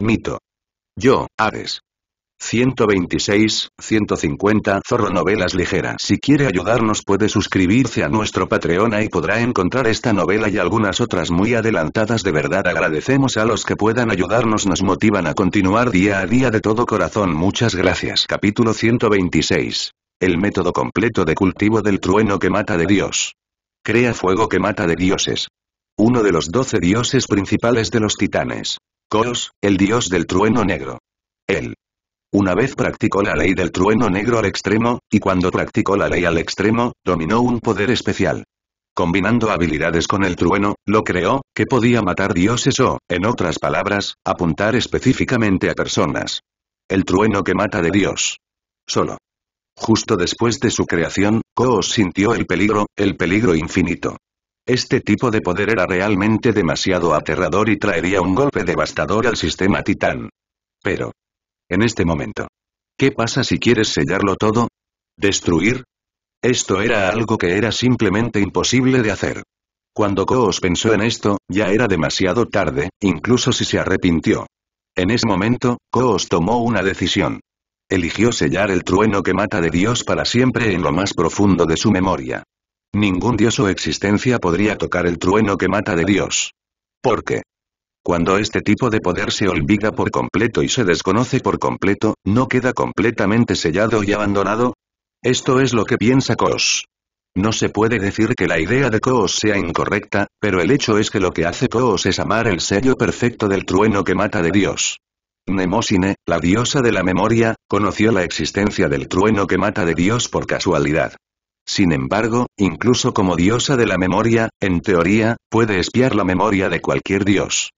Mito. Yo, Ares. 126, 150 Zorro Novelas Ligera Si quiere ayudarnos puede suscribirse a nuestro Patreon y podrá encontrar esta novela y algunas otras muy adelantadas de verdad agradecemos a los que puedan ayudarnos nos motivan a continuar día a día de todo corazón muchas gracias Capítulo 126 El método completo de cultivo del trueno que mata de Dios Crea fuego que mata de dioses uno de los doce dioses principales de los titanes. Kos, el dios del trueno negro. Él. Una vez practicó la ley del trueno negro al extremo, y cuando practicó la ley al extremo, dominó un poder especial. Combinando habilidades con el trueno, lo creó, que podía matar dioses o, en otras palabras, apuntar específicamente a personas. El trueno que mata de Dios. Solo. Justo después de su creación, Koos sintió el peligro, el peligro infinito. Este tipo de poder era realmente demasiado aterrador y traería un golpe devastador al sistema Titán. Pero. En este momento. ¿Qué pasa si quieres sellarlo todo? ¿Destruir? Esto era algo que era simplemente imposible de hacer. Cuando Koos pensó en esto, ya era demasiado tarde, incluso si se arrepintió. En ese momento, Koos tomó una decisión. Eligió sellar el trueno que mata de Dios para siempre en lo más profundo de su memoria. Ningún dios o existencia podría tocar el trueno que mata de dios. ¿Por qué? Cuando este tipo de poder se olvida por completo y se desconoce por completo, ¿no queda completamente sellado y abandonado? Esto es lo que piensa Kos. No se puede decir que la idea de Kos sea incorrecta, pero el hecho es que lo que hace Kos es amar el sello perfecto del trueno que mata de Dios. Nemosine, la diosa de la memoria, conoció la existencia del trueno que mata de Dios por casualidad. Sin embargo, incluso como diosa de la memoria, en teoría, puede espiar la memoria de cualquier dios.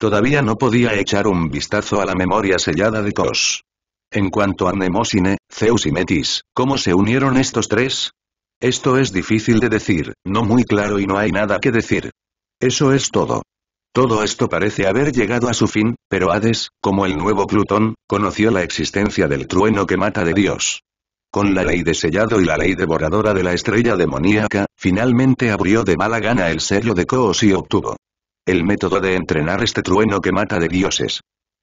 Todavía no podía echar un vistazo a la memoria sellada de Kos. En cuanto a Nemosine, Zeus y Metis, ¿cómo se unieron estos tres? Esto es difícil de decir, no muy claro y no hay nada que decir. Eso es todo. Todo esto parece haber llegado a su fin, pero Hades, como el nuevo Plutón, conoció la existencia del trueno que mata de Dios con la ley de sellado y la ley devoradora de la estrella demoníaca, finalmente abrió de mala gana el sello de Coos y obtuvo el método de entrenar este trueno que mata de dioses.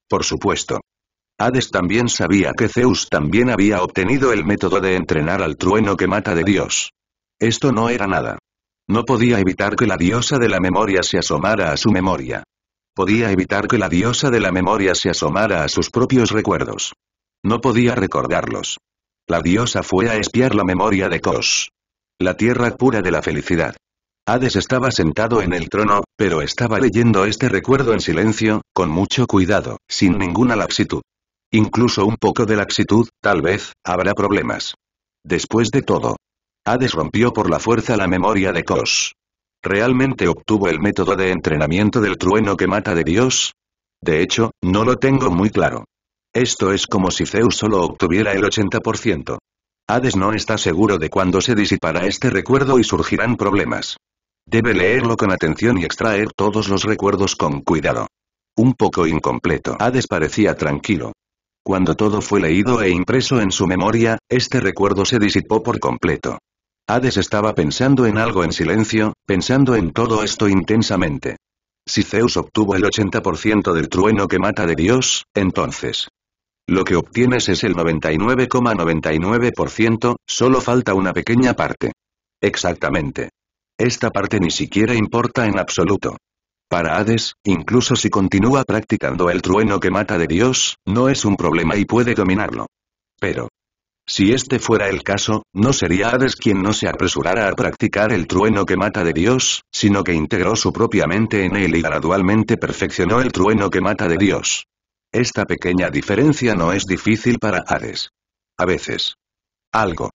Por supuesto. Hades también sabía que Zeus también había obtenido el método de entrenar al trueno que mata de dios. Esto no era nada. No podía evitar que la diosa de la memoria se asomara a su memoria. Podía evitar que la diosa de la memoria se asomara a sus propios recuerdos. No podía recordarlos. La diosa fue a espiar la memoria de Kos. La tierra pura de la felicidad. Hades estaba sentado en el trono, pero estaba leyendo este recuerdo en silencio, con mucho cuidado, sin ninguna laxitud. Incluso un poco de laxitud, tal vez, habrá problemas. Después de todo. Hades rompió por la fuerza la memoria de Kos. ¿Realmente obtuvo el método de entrenamiento del trueno que mata de Dios? De hecho, no lo tengo muy claro. Esto es como si Zeus solo obtuviera el 80%. Hades no está seguro de cuándo se disipará este recuerdo y surgirán problemas. Debe leerlo con atención y extraer todos los recuerdos con cuidado. Un poco incompleto. Hades parecía tranquilo. Cuando todo fue leído e impreso en su memoria, este recuerdo se disipó por completo. Hades estaba pensando en algo en silencio, pensando en todo esto intensamente. Si Zeus obtuvo el 80% del trueno que mata de Dios, entonces, lo que obtienes es el 99,99%, solo falta una pequeña parte. Exactamente. Esta parte ni siquiera importa en absoluto. Para Hades, incluso si continúa practicando el trueno que mata de Dios, no es un problema y puede dominarlo. Pero, si este fuera el caso, no sería Hades quien no se apresurara a practicar el trueno que mata de Dios, sino que integró su propia mente en él y gradualmente perfeccionó el trueno que mata de Dios. Esta pequeña diferencia no es difícil para Hades. A veces. Algo.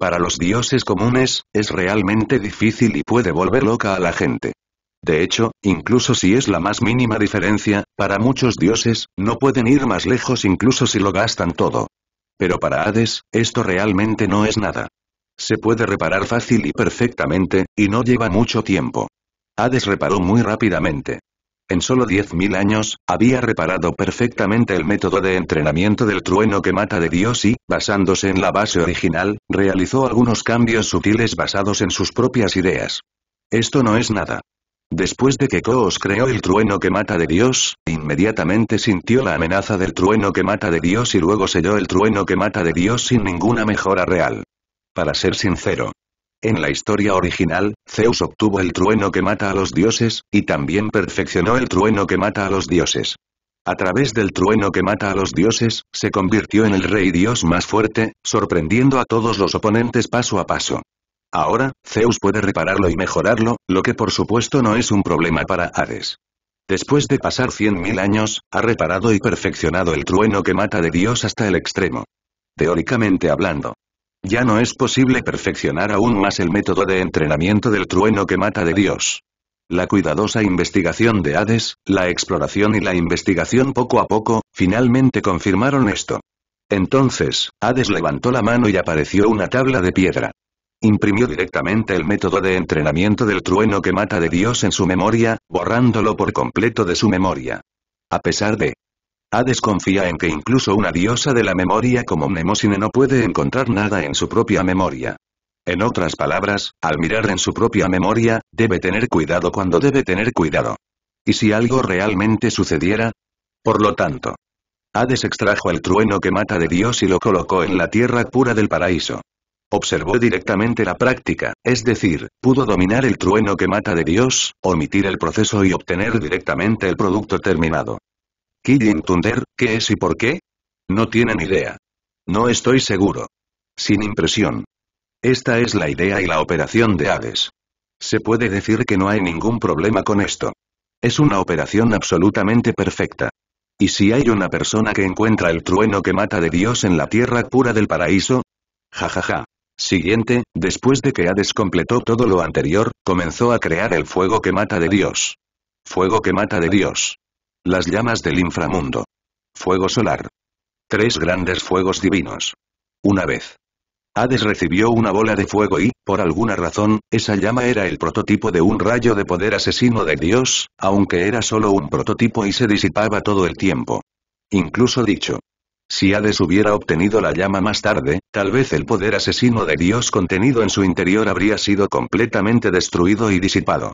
Para los dioses comunes, es realmente difícil y puede volver loca a la gente. De hecho, incluso si es la más mínima diferencia, para muchos dioses, no pueden ir más lejos incluso si lo gastan todo. Pero para Hades, esto realmente no es nada. Se puede reparar fácil y perfectamente, y no lleva mucho tiempo. Hades reparó muy rápidamente en solo 10.000 años, había reparado perfectamente el método de entrenamiento del trueno que mata de Dios y, basándose en la base original, realizó algunos cambios sutiles basados en sus propias ideas. Esto no es nada. Después de que Koos creó el trueno que mata de Dios, inmediatamente sintió la amenaza del trueno que mata de Dios y luego selló el trueno que mata de Dios sin ninguna mejora real. Para ser sincero, en la historia original, Zeus obtuvo el trueno que mata a los dioses, y también perfeccionó el trueno que mata a los dioses. A través del trueno que mata a los dioses, se convirtió en el rey dios más fuerte, sorprendiendo a todos los oponentes paso a paso. Ahora, Zeus puede repararlo y mejorarlo, lo que por supuesto no es un problema para Hades. Después de pasar 100.000 años, ha reparado y perfeccionado el trueno que mata de Dios hasta el extremo. Teóricamente hablando. Ya no es posible perfeccionar aún más el método de entrenamiento del trueno que mata de Dios. La cuidadosa investigación de Hades, la exploración y la investigación poco a poco, finalmente confirmaron esto. Entonces, Hades levantó la mano y apareció una tabla de piedra. Imprimió directamente el método de entrenamiento del trueno que mata de Dios en su memoria, borrándolo por completo de su memoria. A pesar de Hades confía en que incluso una diosa de la memoria como Mnemosine no puede encontrar nada en su propia memoria. En otras palabras, al mirar en su propia memoria, debe tener cuidado cuando debe tener cuidado. ¿Y si algo realmente sucediera? Por lo tanto, Hades extrajo el trueno que mata de Dios y lo colocó en la tierra pura del paraíso. Observó directamente la práctica, es decir, pudo dominar el trueno que mata de Dios, omitir el proceso y obtener directamente el producto terminado. Killing Thunder, ¿qué es y por qué? No tienen idea. No estoy seguro. Sin impresión. Esta es la idea y la operación de Hades. Se puede decir que no hay ningún problema con esto. Es una operación absolutamente perfecta. ¿Y si hay una persona que encuentra el trueno que mata de Dios en la tierra pura del paraíso? Jajaja. Siguiente, después de que Hades completó todo lo anterior, comenzó a crear el fuego que mata de Dios. Fuego que mata de Dios. Las llamas del inframundo. Fuego solar. Tres grandes fuegos divinos. Una vez. Hades recibió una bola de fuego y, por alguna razón, esa llama era el prototipo de un rayo de poder asesino de Dios, aunque era solo un prototipo y se disipaba todo el tiempo. Incluso dicho. Si Hades hubiera obtenido la llama más tarde, tal vez el poder asesino de Dios contenido en su interior habría sido completamente destruido y disipado.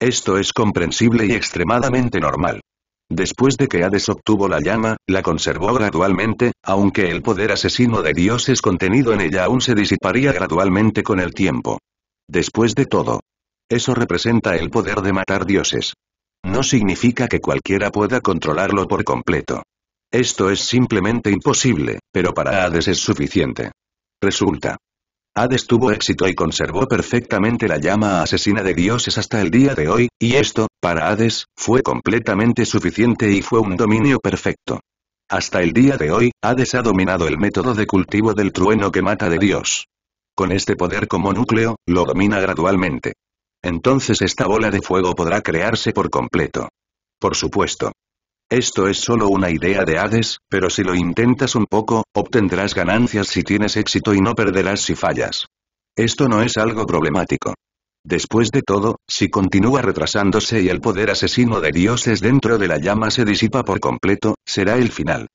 Esto es comprensible y extremadamente normal. Después de que Hades obtuvo la llama, la conservó gradualmente, aunque el poder asesino de dioses contenido en ella aún se disiparía gradualmente con el tiempo. Después de todo. Eso representa el poder de matar dioses. No significa que cualquiera pueda controlarlo por completo. Esto es simplemente imposible, pero para Hades es suficiente. Resulta. Hades tuvo éxito y conservó perfectamente la llama asesina de dioses hasta el día de hoy, y esto, para Hades, fue completamente suficiente y fue un dominio perfecto. Hasta el día de hoy, Hades ha dominado el método de cultivo del trueno que mata de Dios. Con este poder como núcleo, lo domina gradualmente. Entonces esta bola de fuego podrá crearse por completo. Por supuesto, esto es solo una idea de Hades, pero si lo intentas un poco, obtendrás ganancias si tienes éxito y no perderás si fallas. Esto no es algo problemático. Después de todo, si continúa retrasándose y el poder asesino de dioses dentro de la llama se disipa por completo, será el final.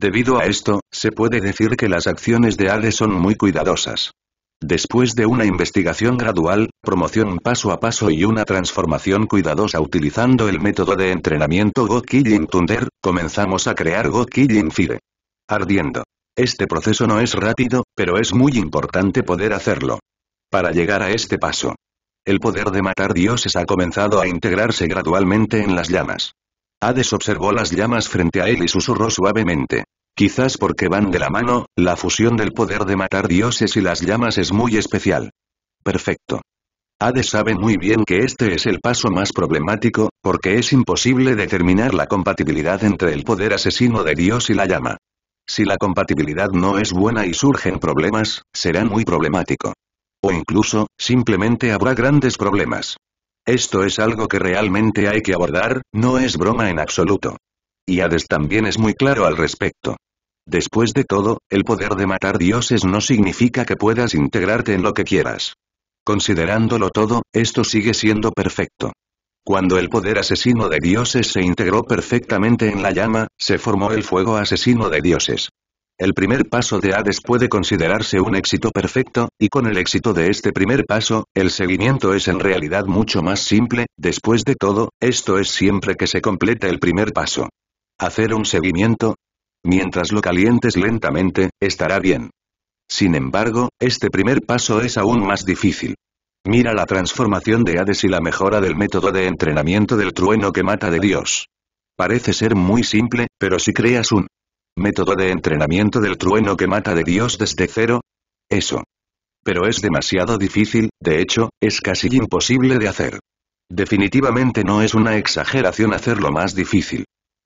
Debido a esto, se puede decir que las acciones de Hades son muy cuidadosas. Después de una investigación gradual, promoción paso a paso y una transformación cuidadosa utilizando el método de entrenamiento Go Killing Thunder, comenzamos a crear Go Killing Fire. Ardiendo. Este proceso no es rápido, pero es muy importante poder hacerlo. Para llegar a este paso. El poder de matar dioses ha comenzado a integrarse gradualmente en las llamas. Hades observó las llamas frente a él y susurró suavemente. Quizás porque van de la mano, la fusión del poder de matar dioses y las llamas es muy especial. Perfecto. Hades sabe muy bien que este es el paso más problemático, porque es imposible determinar la compatibilidad entre el poder asesino de Dios y la llama. Si la compatibilidad no es buena y surgen problemas, será muy problemático. O incluso, simplemente habrá grandes problemas. Esto es algo que realmente hay que abordar, no es broma en absoluto. Y Hades también es muy claro al respecto. Después de todo, el poder de matar dioses no significa que puedas integrarte en lo que quieras. Considerándolo todo, esto sigue siendo perfecto. Cuando el poder asesino de dioses se integró perfectamente en la llama, se formó el fuego asesino de dioses. El primer paso de Hades puede considerarse un éxito perfecto, y con el éxito de este primer paso, el seguimiento es en realidad mucho más simple, después de todo, esto es siempre que se completa el primer paso. Hacer un seguimiento. Mientras lo calientes lentamente, estará bien. Sin embargo, este primer paso es aún más difícil. Mira la transformación de Hades y la mejora del método de entrenamiento del trueno que mata de Dios. Parece ser muy simple, pero si creas un método de entrenamiento del trueno que mata de Dios desde cero, eso. Pero es demasiado difícil, de hecho, es casi imposible de hacer. Definitivamente no es una exageración hacerlo más difícil.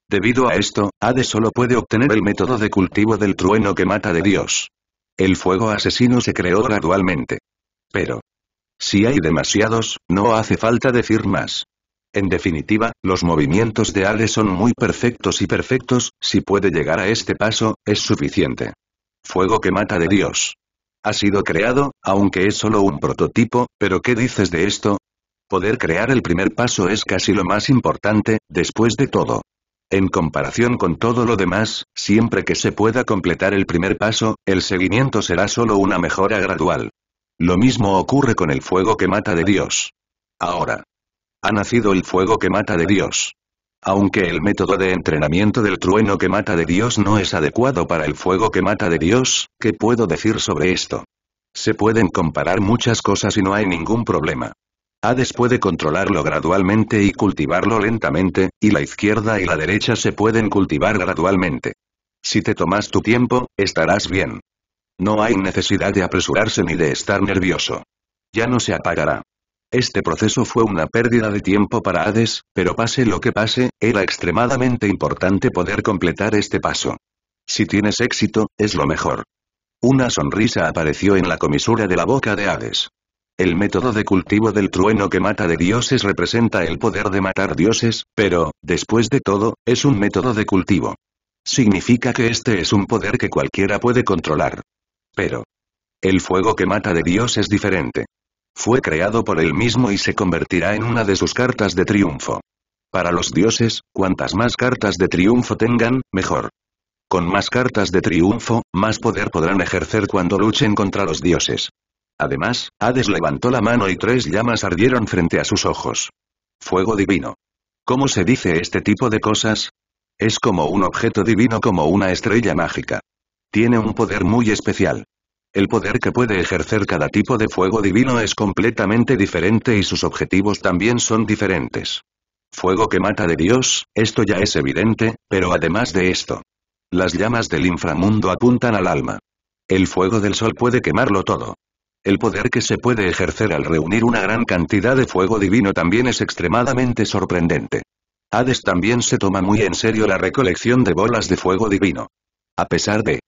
Debido a esto, Ade solo puede obtener el método de cultivo del trueno que mata de Dios. El fuego asesino se creó gradualmente. Pero. Si hay demasiados, no hace falta decir más. En definitiva, los movimientos de Ade son muy perfectos y perfectos, si puede llegar a este paso, es suficiente. Fuego que mata de Dios. Ha sido creado, aunque es solo un prototipo, pero ¿qué dices de esto? Poder crear el primer paso es casi lo más importante, después de todo. En comparación con todo lo demás, siempre que se pueda completar el primer paso, el seguimiento será solo una mejora gradual. Lo mismo ocurre con el fuego que mata de Dios. Ahora. Ha nacido el fuego que mata de Dios. Aunque el método de entrenamiento del trueno que mata de Dios no es adecuado para el fuego que mata de Dios, ¿qué puedo decir sobre esto? Se pueden comparar muchas cosas y no hay ningún problema. Hades puede controlarlo gradualmente y cultivarlo lentamente, y la izquierda y la derecha se pueden cultivar gradualmente. Si te tomas tu tiempo, estarás bien. No hay necesidad de apresurarse ni de estar nervioso. Ya no se apagará. Este proceso fue una pérdida de tiempo para Hades, pero pase lo que pase, era extremadamente importante poder completar este paso. Si tienes éxito, es lo mejor. Una sonrisa apareció en la comisura de la boca de Hades. El método de cultivo del trueno que mata de dioses representa el poder de matar dioses, pero, después de todo, es un método de cultivo. Significa que este es un poder que cualquiera puede controlar. Pero, el fuego que mata de dios es diferente. Fue creado por él mismo y se convertirá en una de sus cartas de triunfo. Para los dioses, cuantas más cartas de triunfo tengan, mejor. Con más cartas de triunfo, más poder podrán ejercer cuando luchen contra los dioses. Además, Hades levantó la mano y tres llamas ardieron frente a sus ojos. Fuego divino. ¿Cómo se dice este tipo de cosas? Es como un objeto divino como una estrella mágica. Tiene un poder muy especial. El poder que puede ejercer cada tipo de fuego divino es completamente diferente y sus objetivos también son diferentes. Fuego que mata de Dios, esto ya es evidente, pero además de esto. Las llamas del inframundo apuntan al alma. El fuego del sol puede quemarlo todo. El poder que se puede ejercer al reunir una gran cantidad de fuego divino también es extremadamente sorprendente. Hades también se toma muy en serio la recolección de bolas de fuego divino. A pesar de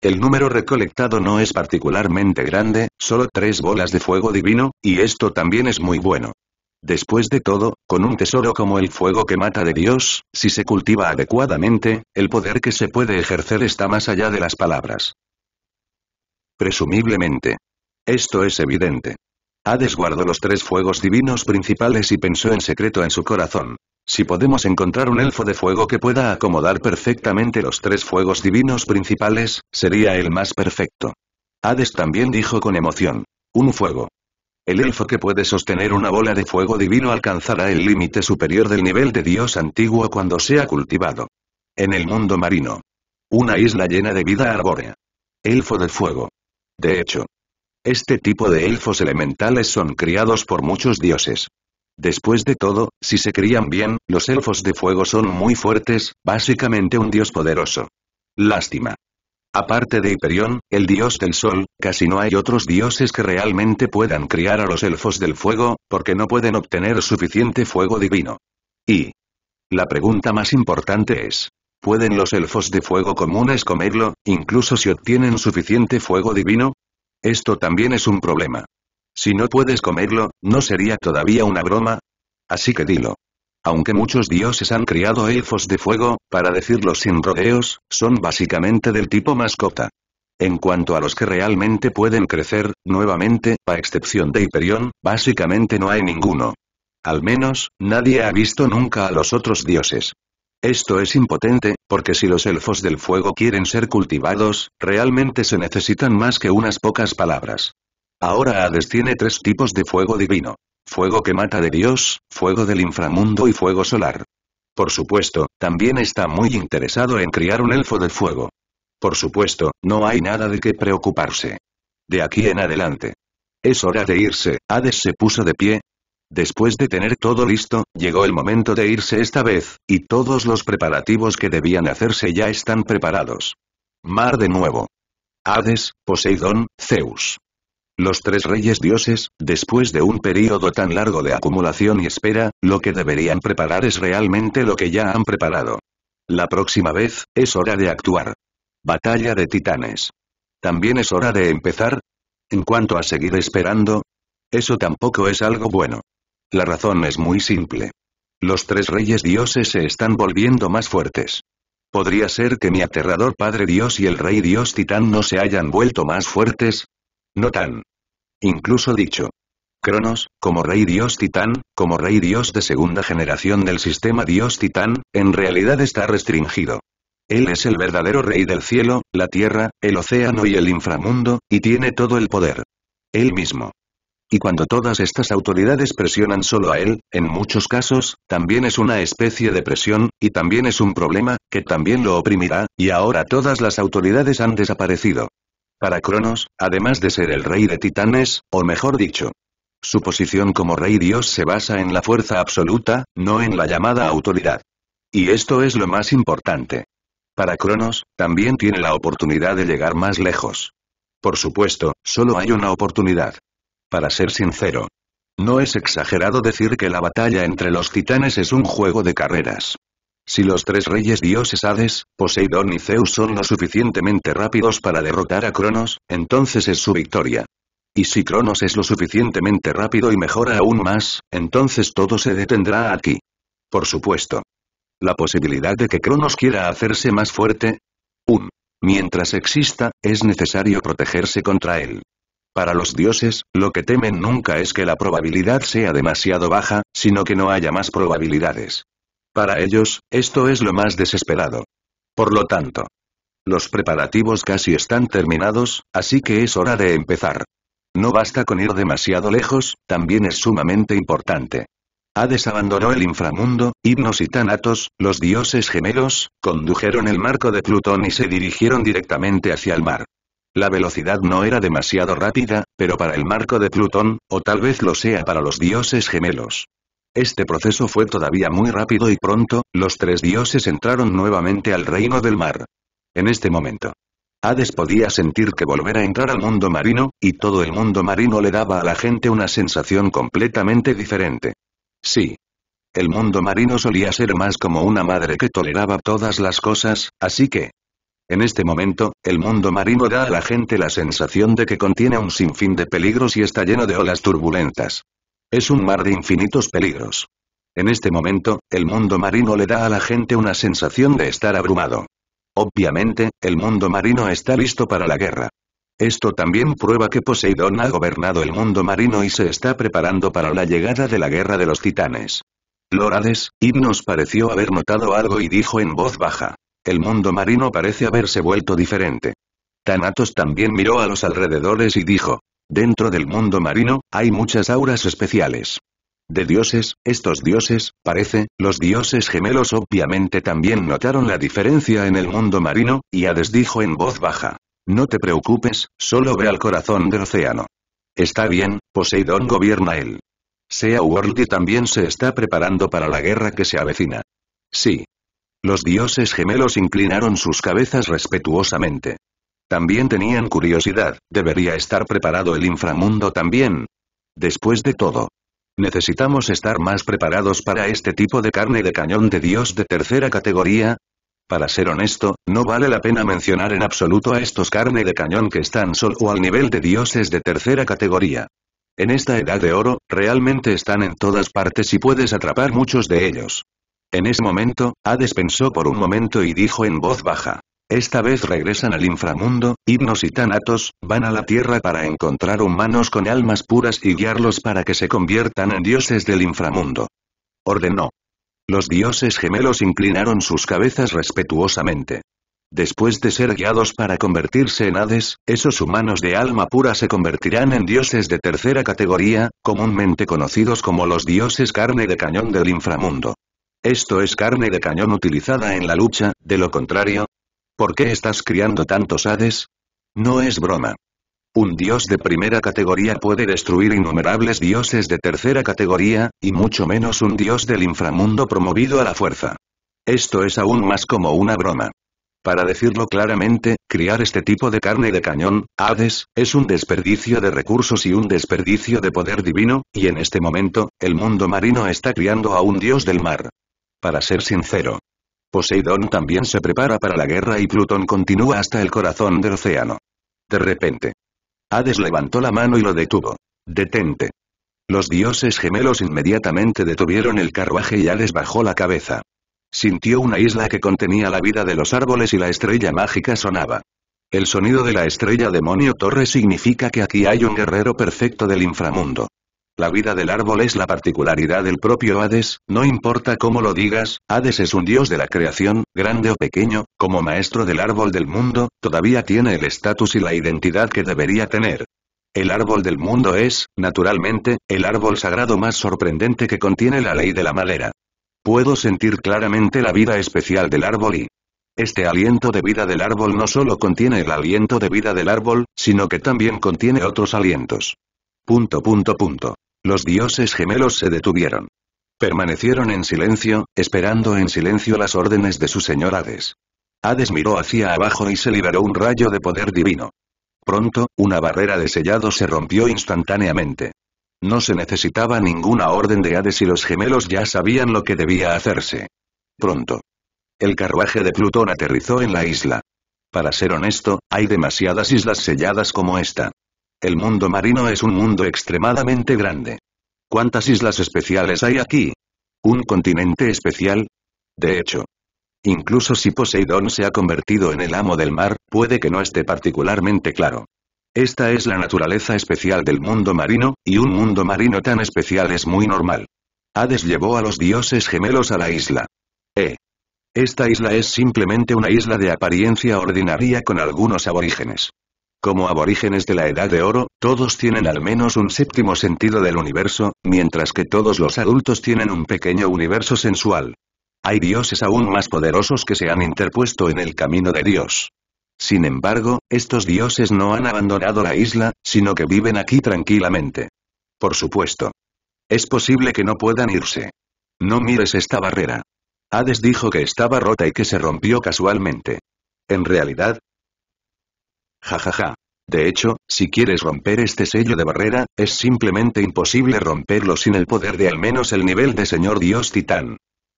el número recolectado no es particularmente grande, solo tres bolas de fuego divino, y esto también es muy bueno. Después de todo, con un tesoro como el fuego que mata de Dios, si se cultiva adecuadamente, el poder que se puede ejercer está más allá de las palabras. Presumiblemente, esto es evidente. Hades guardó los tres fuegos divinos principales y pensó en secreto en su corazón. Si podemos encontrar un elfo de fuego que pueda acomodar perfectamente los tres fuegos divinos principales, sería el más perfecto. Hades también dijo con emoción. Un fuego. El elfo que puede sostener una bola de fuego divino alcanzará el límite superior del nivel de dios antiguo cuando sea cultivado. En el mundo marino. Una isla llena de vida arbórea. Elfo de fuego. De hecho, este tipo de elfos elementales son criados por muchos dioses. Después de todo, si se crían bien, los elfos de fuego son muy fuertes, básicamente un dios poderoso. Lástima. Aparte de Hiperión, el dios del sol, casi no hay otros dioses que realmente puedan criar a los elfos del fuego, porque no pueden obtener suficiente fuego divino. Y... La pregunta más importante es, ¿pueden los elfos de fuego comunes comerlo, incluso si obtienen suficiente fuego divino? Esto también es un problema. Si no puedes comerlo, ¿no sería todavía una broma? Así que dilo. Aunque muchos dioses han criado elfos de fuego, para decirlo sin rodeos, son básicamente del tipo mascota. En cuanto a los que realmente pueden crecer, nuevamente, a excepción de Hyperion, básicamente no hay ninguno. Al menos, nadie ha visto nunca a los otros dioses. Esto es impotente, porque si los elfos del fuego quieren ser cultivados, realmente se necesitan más que unas pocas palabras. Ahora Hades tiene tres tipos de fuego divino. Fuego que mata de Dios, fuego del inframundo y fuego solar. Por supuesto, también está muy interesado en criar un elfo de fuego. Por supuesto, no hay nada de qué preocuparse. De aquí en adelante. Es hora de irse, Hades se puso de pie, Después de tener todo listo, llegó el momento de irse esta vez, y todos los preparativos que debían hacerse ya están preparados. Mar de nuevo. Hades, Poseidón, Zeus. Los tres reyes dioses, después de un período tan largo de acumulación y espera, lo que deberían preparar es realmente lo que ya han preparado. La próxima vez, es hora de actuar. Batalla de titanes. ¿También es hora de empezar? En cuanto a seguir esperando, eso tampoco es algo bueno. La razón es muy simple. Los tres reyes dioses se están volviendo más fuertes. ¿Podría ser que mi aterrador padre dios y el rey dios titán no se hayan vuelto más fuertes? No tan. Incluso dicho. Cronos, como rey dios titán, como rey dios de segunda generación del sistema dios titán, en realidad está restringido. Él es el verdadero rey del cielo, la tierra, el océano y el inframundo, y tiene todo el poder. Él mismo. Y cuando todas estas autoridades presionan solo a él, en muchos casos, también es una especie de presión, y también es un problema, que también lo oprimirá, y ahora todas las autoridades han desaparecido. Para Cronos, además de ser el rey de titanes, o mejor dicho, su posición como rey dios se basa en la fuerza absoluta, no en la llamada autoridad. Y esto es lo más importante. Para Cronos, también tiene la oportunidad de llegar más lejos. Por supuesto, solo hay una oportunidad para ser sincero. No es exagerado decir que la batalla entre los titanes es un juego de carreras. Si los tres reyes dioses Hades, Poseidón y Zeus son lo suficientemente rápidos para derrotar a Cronos, entonces es su victoria. Y si Cronos es lo suficientemente rápido y mejora aún más, entonces todo se detendrá aquí. Por supuesto. La posibilidad de que Cronos quiera hacerse más fuerte. 1. Mientras exista, es necesario protegerse contra él. Para los dioses, lo que temen nunca es que la probabilidad sea demasiado baja, sino que no haya más probabilidades. Para ellos, esto es lo más desesperado. Por lo tanto, los preparativos casi están terminados, así que es hora de empezar. No basta con ir demasiado lejos, también es sumamente importante. Hades abandonó el inframundo, Himnos y Tanatos, los dioses gemelos, condujeron el marco de Plutón y se dirigieron directamente hacia el mar. La velocidad no era demasiado rápida, pero para el marco de Plutón, o tal vez lo sea para los dioses gemelos. Este proceso fue todavía muy rápido y pronto, los tres dioses entraron nuevamente al reino del mar. En este momento. Hades podía sentir que volver a entrar al mundo marino, y todo el mundo marino le daba a la gente una sensación completamente diferente. Sí. El mundo marino solía ser más como una madre que toleraba todas las cosas, así que, en este momento, el mundo marino da a la gente la sensación de que contiene un sinfín de peligros y está lleno de olas turbulentas. Es un mar de infinitos peligros. En este momento, el mundo marino le da a la gente una sensación de estar abrumado. Obviamente, el mundo marino está listo para la guerra. Esto también prueba que Poseidón ha gobernado el mundo marino y se está preparando para la llegada de la guerra de los titanes. Lorades, Himnos pareció haber notado algo y dijo en voz baja. El mundo marino parece haberse vuelto diferente. Thanatos también miró a los alrededores y dijo. Dentro del mundo marino, hay muchas auras especiales. De dioses, estos dioses, parece, los dioses gemelos obviamente también notaron la diferencia en el mundo marino, y Hades dijo en voz baja. No te preocupes, solo ve al corazón del océano. Está bien, Poseidón gobierna él. Sea Worldy también se está preparando para la guerra que se avecina. Sí, los dioses gemelos inclinaron sus cabezas respetuosamente. También tenían curiosidad, ¿debería estar preparado el inframundo también? Después de todo, ¿necesitamos estar más preparados para este tipo de carne de cañón de dios de tercera categoría? Para ser honesto, no vale la pena mencionar en absoluto a estos carne de cañón que están solo al nivel de dioses de tercera categoría. En esta edad de oro, realmente están en todas partes y puedes atrapar muchos de ellos. En ese momento, Hades pensó por un momento y dijo en voz baja. Esta vez regresan al inframundo, himnos y tanatos, van a la tierra para encontrar humanos con almas puras y guiarlos para que se conviertan en dioses del inframundo. Ordenó. Los dioses gemelos inclinaron sus cabezas respetuosamente. Después de ser guiados para convertirse en Hades, esos humanos de alma pura se convertirán en dioses de tercera categoría, comúnmente conocidos como los dioses carne de cañón del inframundo. Esto es carne de cañón utilizada en la lucha, de lo contrario. ¿Por qué estás criando tantos Hades? No es broma. Un dios de primera categoría puede destruir innumerables dioses de tercera categoría, y mucho menos un dios del inframundo promovido a la fuerza. Esto es aún más como una broma. Para decirlo claramente, criar este tipo de carne de cañón, Hades, es un desperdicio de recursos y un desperdicio de poder divino, y en este momento, el mundo marino está criando a un dios del mar para ser sincero. Poseidón también se prepara para la guerra y Plutón continúa hasta el corazón del océano. De repente. Hades levantó la mano y lo detuvo. Detente. Los dioses gemelos inmediatamente detuvieron el carruaje y Hades bajó la cabeza. Sintió una isla que contenía la vida de los árboles y la estrella mágica sonaba. El sonido de la estrella demonio torre significa que aquí hay un guerrero perfecto del inframundo. La vida del árbol es la particularidad del propio Hades, no importa cómo lo digas, Hades es un dios de la creación, grande o pequeño, como maestro del árbol del mundo, todavía tiene el estatus y la identidad que debería tener. El árbol del mundo es, naturalmente, el árbol sagrado más sorprendente que contiene la ley de la madera. Puedo sentir claramente la vida especial del árbol y, este aliento de vida del árbol no solo contiene el aliento de vida del árbol, sino que también contiene otros alientos. Punto punto punto. Los dioses gemelos se detuvieron. Permanecieron en silencio, esperando en silencio las órdenes de su señor Hades. Hades miró hacia abajo y se liberó un rayo de poder divino. Pronto, una barrera de sellado se rompió instantáneamente. No se necesitaba ninguna orden de Hades y los gemelos ya sabían lo que debía hacerse. Pronto. El carruaje de Plutón aterrizó en la isla. Para ser honesto, hay demasiadas islas selladas como esta. El mundo marino es un mundo extremadamente grande. ¿Cuántas islas especiales hay aquí? ¿Un continente especial? De hecho. Incluso si Poseidón se ha convertido en el amo del mar, puede que no esté particularmente claro. Esta es la naturaleza especial del mundo marino, y un mundo marino tan especial es muy normal. Hades llevó a los dioses gemelos a la isla. Eh. Esta isla es simplemente una isla de apariencia ordinaria con algunos aborígenes. Como aborígenes de la Edad de Oro, todos tienen al menos un séptimo sentido del universo, mientras que todos los adultos tienen un pequeño universo sensual. Hay dioses aún más poderosos que se han interpuesto en el camino de Dios. Sin embargo, estos dioses no han abandonado la isla, sino que viven aquí tranquilamente. Por supuesto. Es posible que no puedan irse. No mires esta barrera. Hades dijo que estaba rota y que se rompió casualmente. En realidad, Jajaja. De hecho, si quieres romper este sello de barrera, es simplemente imposible romperlo sin el poder de al menos el nivel de Señor Dios Titán.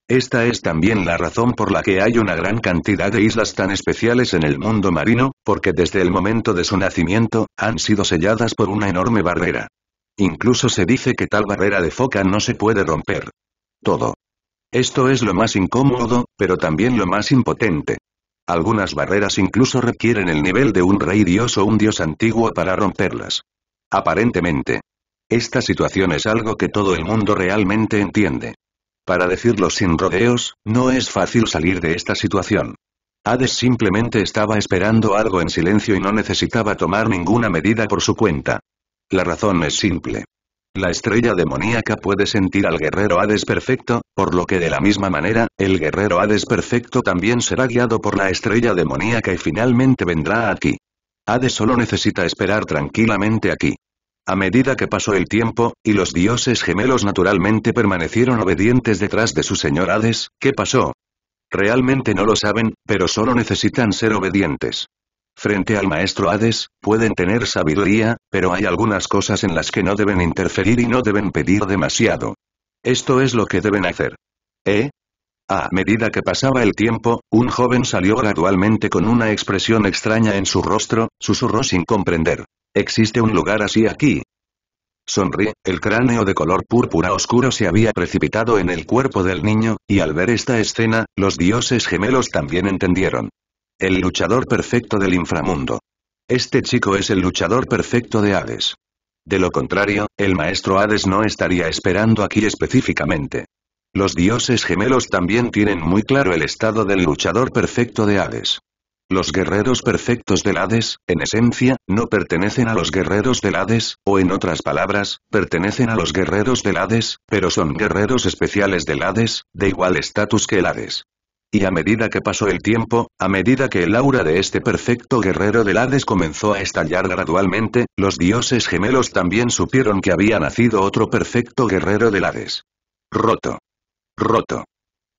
Esta es también la razón por la que hay una gran cantidad de islas tan especiales en el mundo marino, porque desde el momento de su nacimiento, han sido selladas por una enorme barrera. Incluso se dice que tal barrera de foca no se puede romper. Todo. Esto es lo más incómodo, pero también lo más impotente. Algunas barreras incluso requieren el nivel de un rey dios o un dios antiguo para romperlas. Aparentemente. Esta situación es algo que todo el mundo realmente entiende. Para decirlo sin rodeos, no es fácil salir de esta situación. Hades simplemente estaba esperando algo en silencio y no necesitaba tomar ninguna medida por su cuenta. La razón es simple. La estrella demoníaca puede sentir al guerrero Hades perfecto, por lo que de la misma manera, el guerrero Hades perfecto también será guiado por la estrella demoníaca y finalmente vendrá aquí. Hades solo necesita esperar tranquilamente aquí. A medida que pasó el tiempo, y los dioses gemelos naturalmente permanecieron obedientes detrás de su señor Hades, ¿qué pasó? Realmente no lo saben, pero solo necesitan ser obedientes frente al maestro Hades, pueden tener sabiduría, pero hay algunas cosas en las que no deben interferir y no deben pedir demasiado. Esto es lo que deben hacer. ¿Eh? A medida que pasaba el tiempo, un joven salió gradualmente con una expresión extraña en su rostro, susurró sin comprender. ¿Existe un lugar así aquí? Sonríe, el cráneo de color púrpura oscuro se había precipitado en el cuerpo del niño, y al ver esta escena, los dioses gemelos también entendieron. El luchador perfecto del inframundo. Este chico es el luchador perfecto de Hades. De lo contrario, el maestro Hades no estaría esperando aquí específicamente. Los dioses gemelos también tienen muy claro el estado del luchador perfecto de Hades. Los guerreros perfectos del Hades, en esencia, no pertenecen a los guerreros del Hades, o en otras palabras, pertenecen a los guerreros del Hades, pero son guerreros especiales del Hades, de igual estatus que el Hades. Y a medida que pasó el tiempo, a medida que el aura de este perfecto guerrero del Hades comenzó a estallar gradualmente, los dioses gemelos también supieron que había nacido otro perfecto guerrero del Hades. Roto. Roto.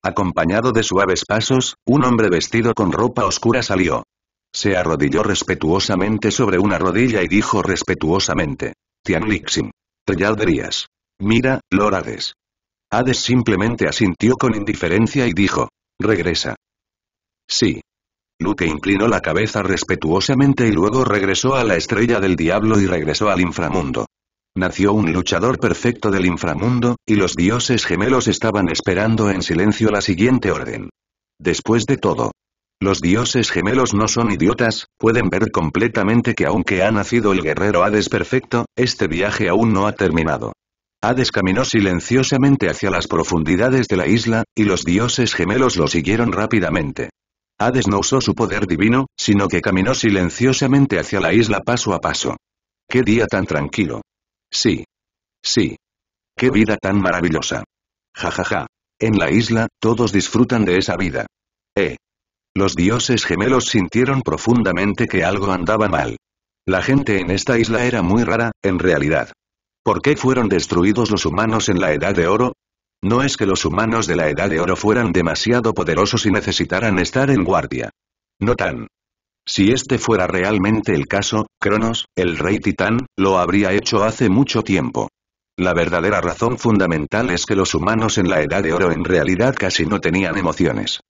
Acompañado de suaves pasos, un hombre vestido con ropa oscura salió. Se arrodilló respetuosamente sobre una rodilla y dijo respetuosamente. te dirías. Mira, Lord Hades. Hades simplemente asintió con indiferencia y dijo. Regresa. Sí. Luke inclinó la cabeza respetuosamente y luego regresó a la estrella del diablo y regresó al inframundo. Nació un luchador perfecto del inframundo, y los dioses gemelos estaban esperando en silencio la siguiente orden. Después de todo, los dioses gemelos no son idiotas, pueden ver completamente que aunque ha nacido el guerrero Hades perfecto, este viaje aún no ha terminado. Hades caminó silenciosamente hacia las profundidades de la isla, y los dioses gemelos lo siguieron rápidamente. Hades no usó su poder divino, sino que caminó silenciosamente hacia la isla paso a paso. ¡Qué día tan tranquilo! Sí. Sí. ¡Qué vida tan maravillosa! Ja ja ja. En la isla, todos disfrutan de esa vida. Eh. Los dioses gemelos sintieron profundamente que algo andaba mal. La gente en esta isla era muy rara, en realidad. ¿Por qué fueron destruidos los humanos en la Edad de Oro? No es que los humanos de la Edad de Oro fueran demasiado poderosos y necesitaran estar en guardia. No tan. Si este fuera realmente el caso, Cronos, el rey titán, lo habría hecho hace mucho tiempo. La verdadera razón fundamental es que los humanos en la Edad de Oro en realidad casi no tenían emociones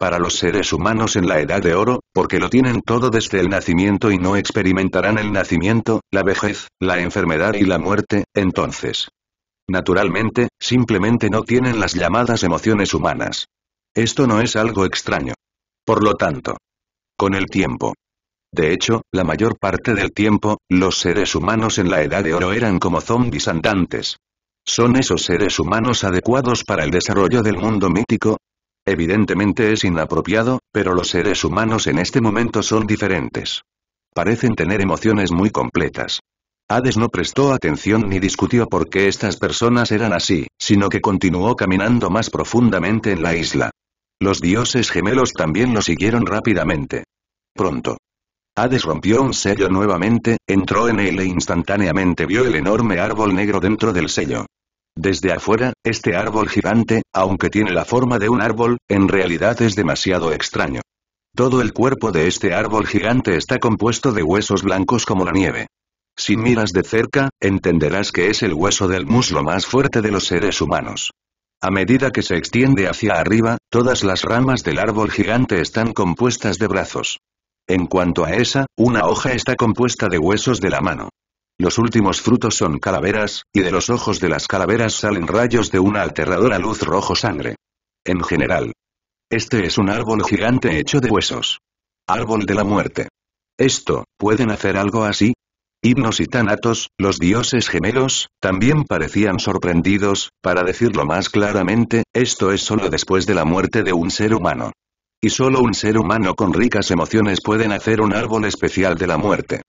para los seres humanos en la edad de oro, porque lo tienen todo desde el nacimiento y no experimentarán el nacimiento, la vejez, la enfermedad y la muerte, entonces. Naturalmente, simplemente no tienen las llamadas emociones humanas. Esto no es algo extraño. Por lo tanto, con el tiempo. De hecho, la mayor parte del tiempo, los seres humanos en la edad de oro eran como zombies andantes. Son esos seres humanos adecuados para el desarrollo del mundo mítico, Evidentemente es inapropiado, pero los seres humanos en este momento son diferentes. Parecen tener emociones muy completas. Hades no prestó atención ni discutió por qué estas personas eran así, sino que continuó caminando más profundamente en la isla. Los dioses gemelos también lo siguieron rápidamente. Pronto. Hades rompió un sello nuevamente, entró en él e instantáneamente vio el enorme árbol negro dentro del sello. Desde afuera, este árbol gigante, aunque tiene la forma de un árbol, en realidad es demasiado extraño. Todo el cuerpo de este árbol gigante está compuesto de huesos blancos como la nieve. Si miras de cerca, entenderás que es el hueso del muslo más fuerte de los seres humanos. A medida que se extiende hacia arriba, todas las ramas del árbol gigante están compuestas de brazos. En cuanto a esa, una hoja está compuesta de huesos de la mano. Los últimos frutos son calaveras, y de los ojos de las calaveras salen rayos de una aterradora luz rojo sangre. En general. Este es un árbol gigante hecho de huesos. Árbol de la muerte. Esto, ¿pueden hacer algo así? Himnos y Tanatos, los dioses gemelos, también parecían sorprendidos, para decirlo más claramente, esto es solo después de la muerte de un ser humano. Y solo un ser humano con ricas emociones pueden hacer un árbol especial de la muerte.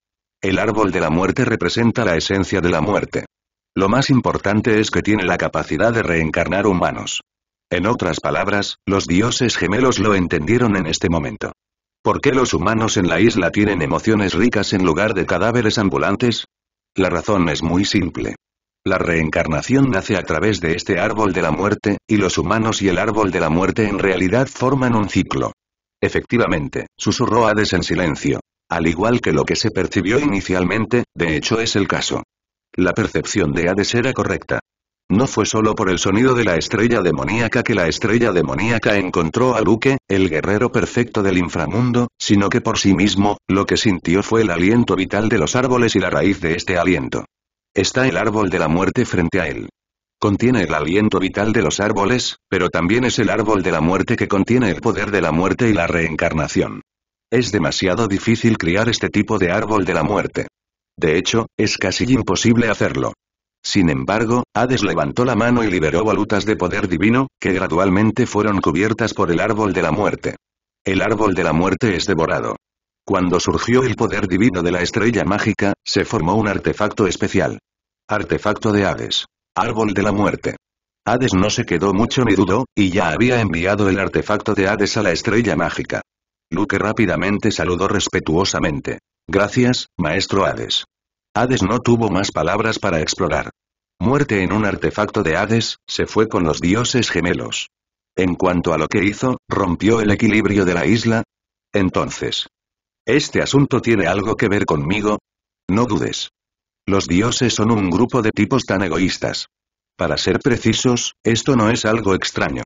El árbol de la muerte representa la esencia de la muerte. Lo más importante es que tiene la capacidad de reencarnar humanos. En otras palabras, los dioses gemelos lo entendieron en este momento. ¿Por qué los humanos en la isla tienen emociones ricas en lugar de cadáveres ambulantes? La razón es muy simple. La reencarnación nace a través de este árbol de la muerte, y los humanos y el árbol de la muerte en realidad forman un ciclo. Efectivamente, susurró Hades en silencio. Al igual que lo que se percibió inicialmente, de hecho es el caso. La percepción de Hades era correcta. No fue solo por el sonido de la estrella demoníaca que la estrella demoníaca encontró a Luke, el guerrero perfecto del inframundo, sino que por sí mismo, lo que sintió fue el aliento vital de los árboles y la raíz de este aliento. Está el árbol de la muerte frente a él. Contiene el aliento vital de los árboles, pero también es el árbol de la muerte que contiene el poder de la muerte y la reencarnación. Es demasiado difícil criar este tipo de árbol de la muerte. De hecho, es casi imposible hacerlo. Sin embargo, Hades levantó la mano y liberó volutas de poder divino, que gradualmente fueron cubiertas por el árbol de la muerte. El árbol de la muerte es devorado. Cuando surgió el poder divino de la estrella mágica, se formó un artefacto especial. Artefacto de Hades. Árbol de la muerte. Hades no se quedó mucho ni dudó, y ya había enviado el artefacto de Hades a la estrella mágica. Luke rápidamente saludó respetuosamente. Gracias, maestro Hades. Hades no tuvo más palabras para explorar. Muerte en un artefacto de Hades, se fue con los dioses gemelos. En cuanto a lo que hizo, rompió el equilibrio de la isla. Entonces. ¿Este asunto tiene algo que ver conmigo? No dudes. Los dioses son un grupo de tipos tan egoístas. Para ser precisos, esto no es algo extraño.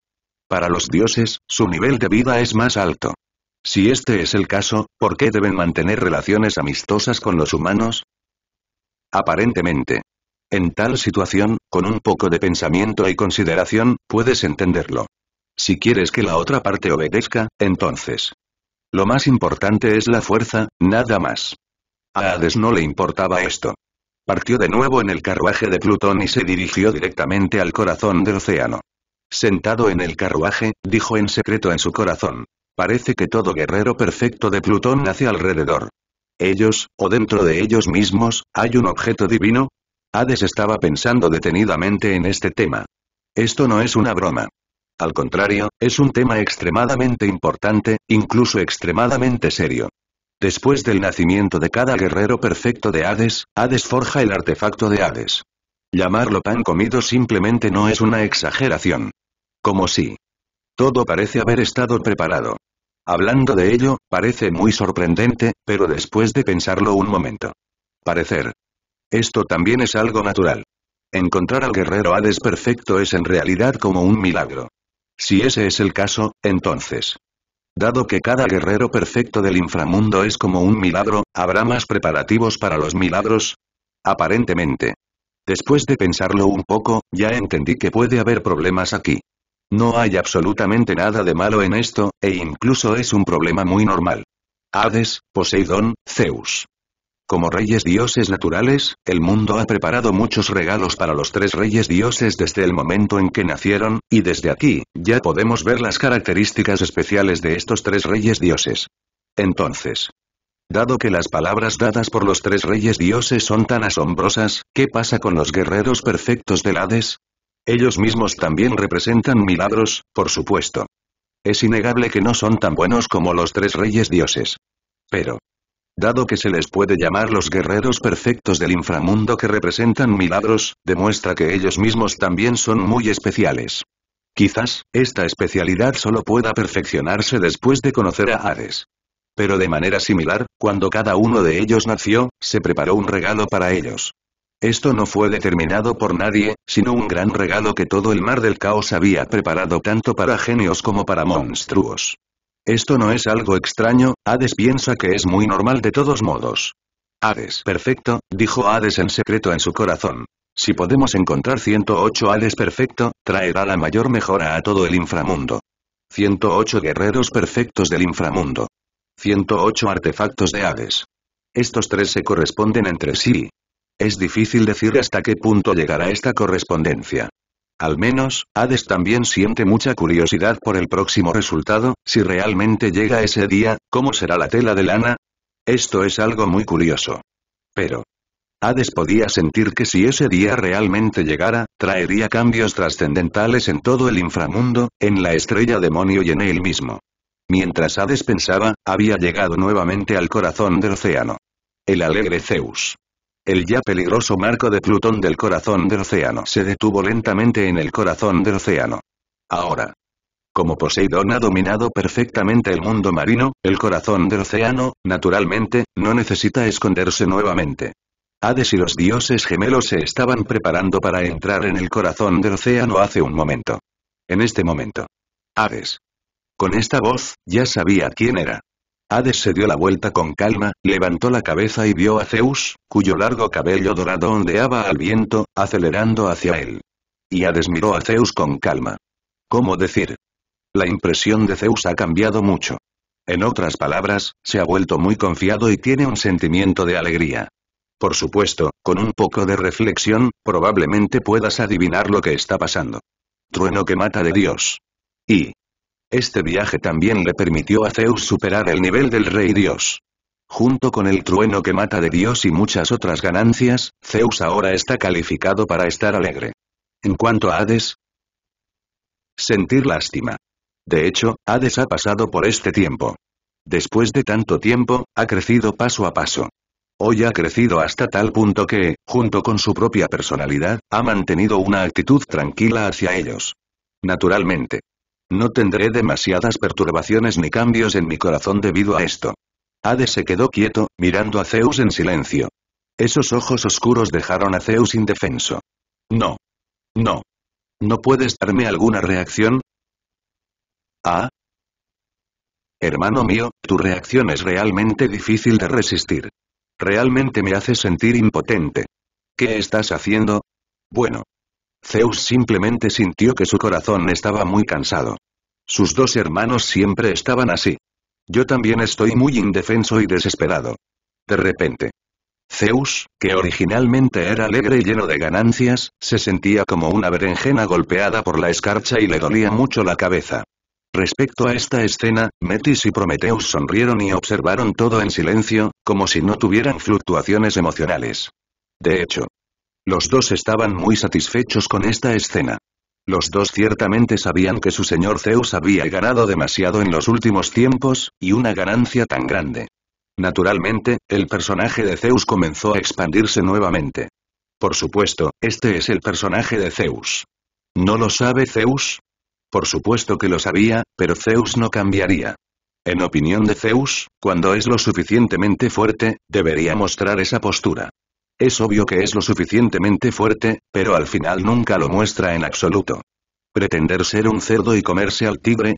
Para los dioses, su nivel de vida es más alto. Si este es el caso, ¿por qué deben mantener relaciones amistosas con los humanos? Aparentemente. En tal situación, con un poco de pensamiento y consideración, puedes entenderlo. Si quieres que la otra parte obedezca, entonces. Lo más importante es la fuerza, nada más. A Hades no le importaba esto. Partió de nuevo en el carruaje de Plutón y se dirigió directamente al corazón del océano. Sentado en el carruaje, dijo en secreto en su corazón, Parece que todo guerrero perfecto de Plutón nace alrededor. Ellos, o dentro de ellos mismos, ¿hay un objeto divino? Hades estaba pensando detenidamente en este tema. Esto no es una broma. Al contrario, es un tema extremadamente importante, incluso extremadamente serio. Después del nacimiento de cada guerrero perfecto de Hades, Hades forja el artefacto de Hades. Llamarlo pan comido simplemente no es una exageración. Como si, todo parece haber estado preparado. Hablando de ello, parece muy sorprendente, pero después de pensarlo un momento. Parecer. Esto también es algo natural. Encontrar al guerrero Hades perfecto es en realidad como un milagro. Si ese es el caso, entonces. Dado que cada guerrero perfecto del inframundo es como un milagro, ¿habrá más preparativos para los milagros? Aparentemente. Después de pensarlo un poco, ya entendí que puede haber problemas aquí. No hay absolutamente nada de malo en esto, e incluso es un problema muy normal. Hades, Poseidón, Zeus. Como reyes dioses naturales, el mundo ha preparado muchos regalos para los tres reyes dioses desde el momento en que nacieron, y desde aquí, ya podemos ver las características especiales de estos tres reyes dioses. Entonces, Dado que las palabras dadas por los tres reyes dioses son tan asombrosas, ¿qué pasa con los guerreros perfectos del Hades? Ellos mismos también representan milagros, por supuesto. Es innegable que no son tan buenos como los tres reyes dioses. Pero, Dado que se les puede llamar los guerreros perfectos del inframundo que representan milagros, demuestra que ellos mismos también son muy especiales. Quizás, esta especialidad solo pueda perfeccionarse después de conocer a Hades. Pero de manera similar, cuando cada uno de ellos nació, se preparó un regalo para ellos. Esto no fue determinado por nadie, sino un gran regalo que todo el mar del caos había preparado tanto para genios como para monstruos. Esto no es algo extraño, Hades piensa que es muy normal de todos modos. Hades. Perfecto, dijo Hades en secreto en su corazón. Si podemos encontrar 108 Hades perfecto, traerá la mayor mejora a todo el inframundo. 108 guerreros perfectos del inframundo. 108 artefactos de Hades. Estos tres se corresponden entre sí, es difícil decir hasta qué punto llegará esta correspondencia. Al menos, Hades también siente mucha curiosidad por el próximo resultado, si realmente llega ese día, ¿cómo será la tela de lana? Esto es algo muy curioso. Pero, Hades podía sentir que si ese día realmente llegara, traería cambios trascendentales en todo el inframundo, en la estrella demonio y en él mismo. Mientras Hades pensaba, había llegado nuevamente al corazón del océano. El alegre Zeus. El ya peligroso marco de Plutón del corazón del océano se detuvo lentamente en el corazón del océano. Ahora. Como Poseidón ha dominado perfectamente el mundo marino, el corazón del océano, naturalmente, no necesita esconderse nuevamente. Hades y los dioses gemelos se estaban preparando para entrar en el corazón del océano hace un momento. En este momento. Hades. Con esta voz, ya sabía quién era. Hades se dio la vuelta con calma, levantó la cabeza y vio a Zeus, cuyo largo cabello dorado ondeaba al viento, acelerando hacia él. Y Hades miró a Zeus con calma. ¿Cómo decir? La impresión de Zeus ha cambiado mucho. En otras palabras, se ha vuelto muy confiado y tiene un sentimiento de alegría. Por supuesto, con un poco de reflexión, probablemente puedas adivinar lo que está pasando. Trueno que mata de Dios. Y, este viaje también le permitió a Zeus superar el nivel del rey dios. Junto con el trueno que mata de Dios y muchas otras ganancias, Zeus ahora está calificado para estar alegre. En cuanto a Hades, sentir lástima. De hecho, Hades ha pasado por este tiempo. Después de tanto tiempo, ha crecido paso a paso. Hoy ha crecido hasta tal punto que, junto con su propia personalidad, ha mantenido una actitud tranquila hacia ellos. Naturalmente, no tendré demasiadas perturbaciones ni cambios en mi corazón debido a esto. Hades se quedó quieto, mirando a Zeus en silencio. Esos ojos oscuros dejaron a Zeus indefenso. No. No. ¿No puedes darme alguna reacción? Ah. Hermano mío, tu reacción es realmente difícil de resistir. Realmente me hace sentir impotente. ¿Qué estás haciendo? Bueno. Zeus simplemente sintió que su corazón estaba muy cansado. Sus dos hermanos siempre estaban así. Yo también estoy muy indefenso y desesperado. De repente. Zeus, que originalmente era alegre y lleno de ganancias, se sentía como una berenjena golpeada por la escarcha y le dolía mucho la cabeza. Respecto a esta escena, Metis y Prometeus sonrieron y observaron todo en silencio, como si no tuvieran fluctuaciones emocionales. De hecho, los dos estaban muy satisfechos con esta escena. Los dos ciertamente sabían que su señor Zeus había ganado demasiado en los últimos tiempos, y una ganancia tan grande. Naturalmente, el personaje de Zeus comenzó a expandirse nuevamente. Por supuesto, este es el personaje de Zeus. ¿No lo sabe Zeus? Por supuesto que lo sabía, pero Zeus no cambiaría. En opinión de Zeus, cuando es lo suficientemente fuerte, debería mostrar esa postura. Es obvio que es lo suficientemente fuerte, pero al final nunca lo muestra en absoluto. ¿Pretender ser un cerdo y comerse al tigre?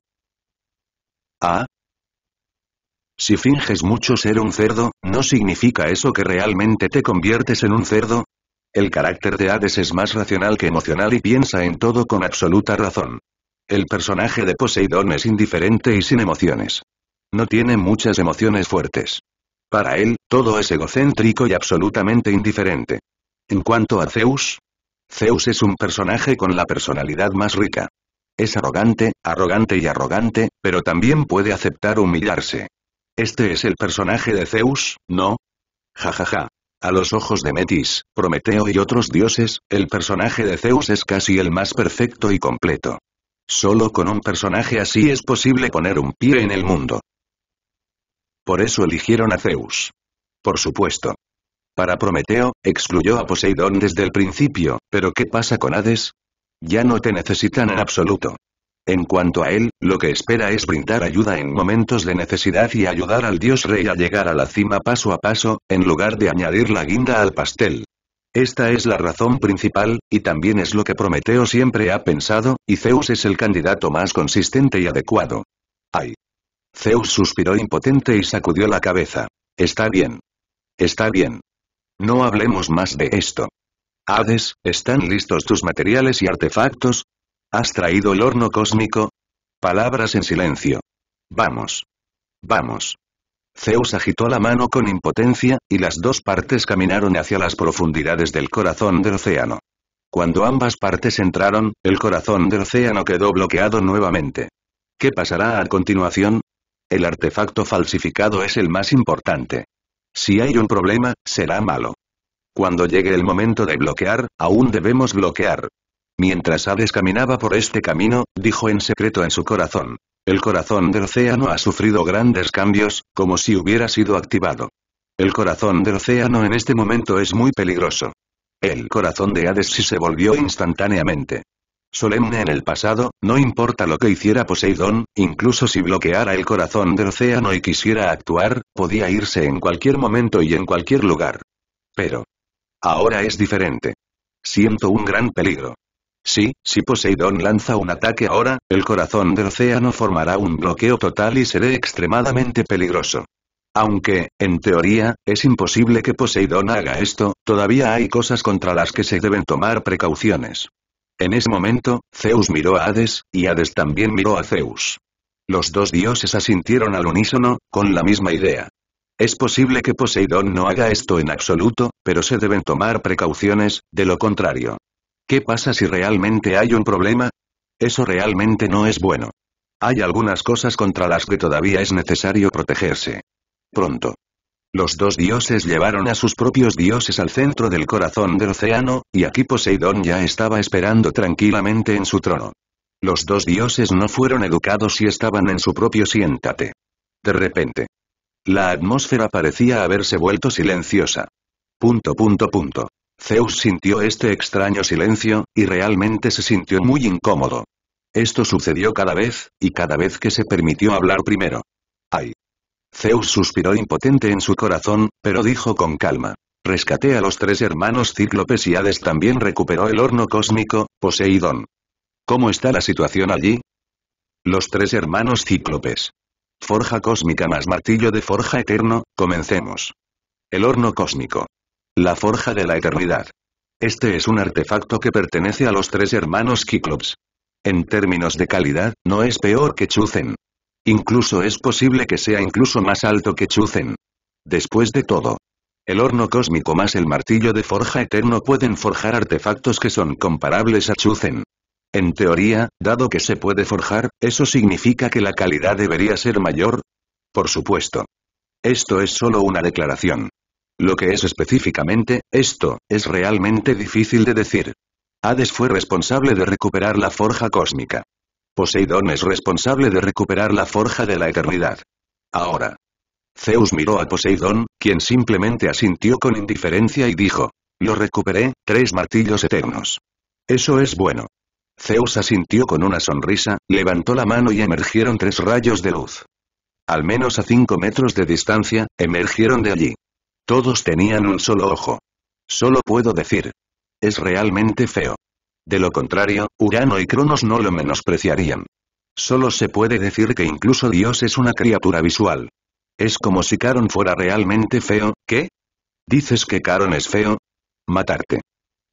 ¿Ah? Si finges mucho ser un cerdo, ¿no significa eso que realmente te conviertes en un cerdo? El carácter de Hades es más racional que emocional y piensa en todo con absoluta razón. El personaje de Poseidón es indiferente y sin emociones. No tiene muchas emociones fuertes. Para él, todo es egocéntrico y absolutamente indiferente. En cuanto a Zeus, Zeus es un personaje con la personalidad más rica. Es arrogante, arrogante y arrogante, pero también puede aceptar humillarse. Este es el personaje de Zeus, ¿no? Jajaja. Ja, ja. A los ojos de Metis, Prometeo y otros dioses, el personaje de Zeus es casi el más perfecto y completo. Solo con un personaje así es posible poner un pie en el mundo. Por eso eligieron a Zeus. Por supuesto. Para Prometeo, excluyó a Poseidón desde el principio, pero ¿qué pasa con Hades? Ya no te necesitan en absoluto. En cuanto a él, lo que espera es brindar ayuda en momentos de necesidad y ayudar al dios rey a llegar a la cima paso a paso, en lugar de añadir la guinda al pastel. Esta es la razón principal, y también es lo que Prometeo siempre ha pensado, y Zeus es el candidato más consistente y adecuado. Ay. Zeus suspiró impotente y sacudió la cabeza. Está bien. Está bien. No hablemos más de esto. Hades, ¿están listos tus materiales y artefactos? ¿Has traído el horno cósmico? Palabras en silencio. Vamos. Vamos. Zeus agitó la mano con impotencia, y las dos partes caminaron hacia las profundidades del corazón del océano. Cuando ambas partes entraron, el corazón del océano quedó bloqueado nuevamente. ¿Qué pasará a continuación? El artefacto falsificado es el más importante. Si hay un problema, será malo. Cuando llegue el momento de bloquear, aún debemos bloquear. Mientras Hades caminaba por este camino, dijo en secreto en su corazón. El corazón del océano ha sufrido grandes cambios, como si hubiera sido activado. El corazón del océano en este momento es muy peligroso. El corazón de Hades sí se volvió instantáneamente. Solemne en el pasado, no importa lo que hiciera Poseidón, incluso si bloqueara el corazón del océano y quisiera actuar, podía irse en cualquier momento y en cualquier lugar. Pero. Ahora es diferente. Siento un gran peligro. Sí, si Poseidón lanza un ataque ahora, el corazón del océano formará un bloqueo total y seré extremadamente peligroso. Aunque, en teoría, es imposible que Poseidón haga esto, todavía hay cosas contra las que se deben tomar precauciones. En ese momento, Zeus miró a Hades, y Hades también miró a Zeus. Los dos dioses asintieron al unísono, con la misma idea. Es posible que Poseidón no haga esto en absoluto, pero se deben tomar precauciones, de lo contrario. ¿Qué pasa si realmente hay un problema? Eso realmente no es bueno. Hay algunas cosas contra las que todavía es necesario protegerse. Pronto. Los dos dioses llevaron a sus propios dioses al centro del corazón del océano, y aquí Poseidón ya estaba esperando tranquilamente en su trono. Los dos dioses no fueron educados y estaban en su propio siéntate. De repente. La atmósfera parecía haberse vuelto silenciosa. Punto punto punto. Zeus sintió este extraño silencio, y realmente se sintió muy incómodo. Esto sucedió cada vez, y cada vez que se permitió hablar primero. ¡Ay! Zeus suspiró impotente en su corazón, pero dijo con calma. Rescaté a los tres hermanos Cíclopes y Hades también recuperó el horno cósmico, Poseidón. ¿Cómo está la situación allí? Los tres hermanos Cíclopes. Forja cósmica más martillo de forja eterno, comencemos. El horno cósmico. La forja de la eternidad. Este es un artefacto que pertenece a los tres hermanos Cíclopes. En términos de calidad, no es peor que Chuzen. Incluso es posible que sea incluso más alto que Chuzen. Después de todo, el horno cósmico más el martillo de forja eterno pueden forjar artefactos que son comparables a Chuzen. En teoría, dado que se puede forjar, ¿eso significa que la calidad debería ser mayor? Por supuesto. Esto es solo una declaración. Lo que es específicamente, esto, es realmente difícil de decir. Hades fue responsable de recuperar la forja cósmica. Poseidón es responsable de recuperar la forja de la eternidad. Ahora. Zeus miró a Poseidón, quien simplemente asintió con indiferencia y dijo. Lo recuperé, tres martillos eternos. Eso es bueno. Zeus asintió con una sonrisa, levantó la mano y emergieron tres rayos de luz. Al menos a cinco metros de distancia, emergieron de allí. Todos tenían un solo ojo. Solo puedo decir. Es realmente feo. De lo contrario, Urano y Cronos no lo menospreciarían. Solo se puede decir que incluso Dios es una criatura visual. Es como si Caron fuera realmente feo, ¿qué? ¿Dices que Caron es feo? Matarte.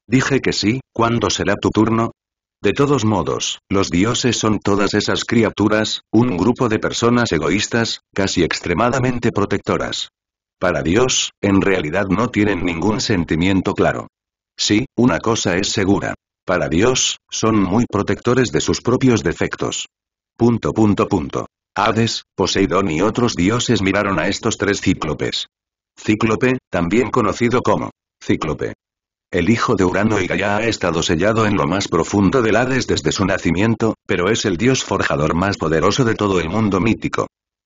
Dije que sí, ¿cuándo será tu turno? De todos modos, los dioses son todas esas criaturas, un grupo de personas egoístas, casi extremadamente protectoras. Para Dios, en realidad no tienen ningún sentimiento claro. Sí, una cosa es segura. Para Dios, son muy protectores de sus propios defectos. Punto punto punto. Hades, Poseidón y otros dioses miraron a estos tres cíclopes. Cíclope, también conocido como Cíclope. El hijo de Urano y Gaia ha estado sellado en lo más profundo del Hades desde su nacimiento, pero es el dios forjador más poderoso de todo el mundo mítico.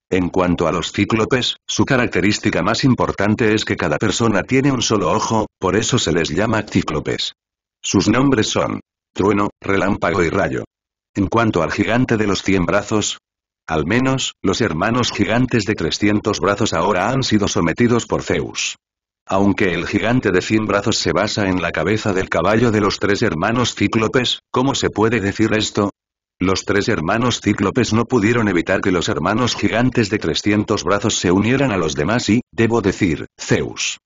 En cuanto a los cíclopes, su característica más importante es que cada persona tiene un solo ojo, por eso se les llama cíclopes. Sus nombres son: Trueno, Relámpago y Rayo. En cuanto al gigante de los 100 brazos, al menos, los hermanos gigantes de 300 brazos ahora han sido sometidos por Zeus. Aunque el gigante de 100 brazos se basa en la cabeza del caballo de los tres hermanos cíclopes, ¿cómo se puede decir esto? Los tres hermanos cíclopes no pudieron evitar que los hermanos gigantes de 300 brazos se unieran a los demás y, debo decir, Zeus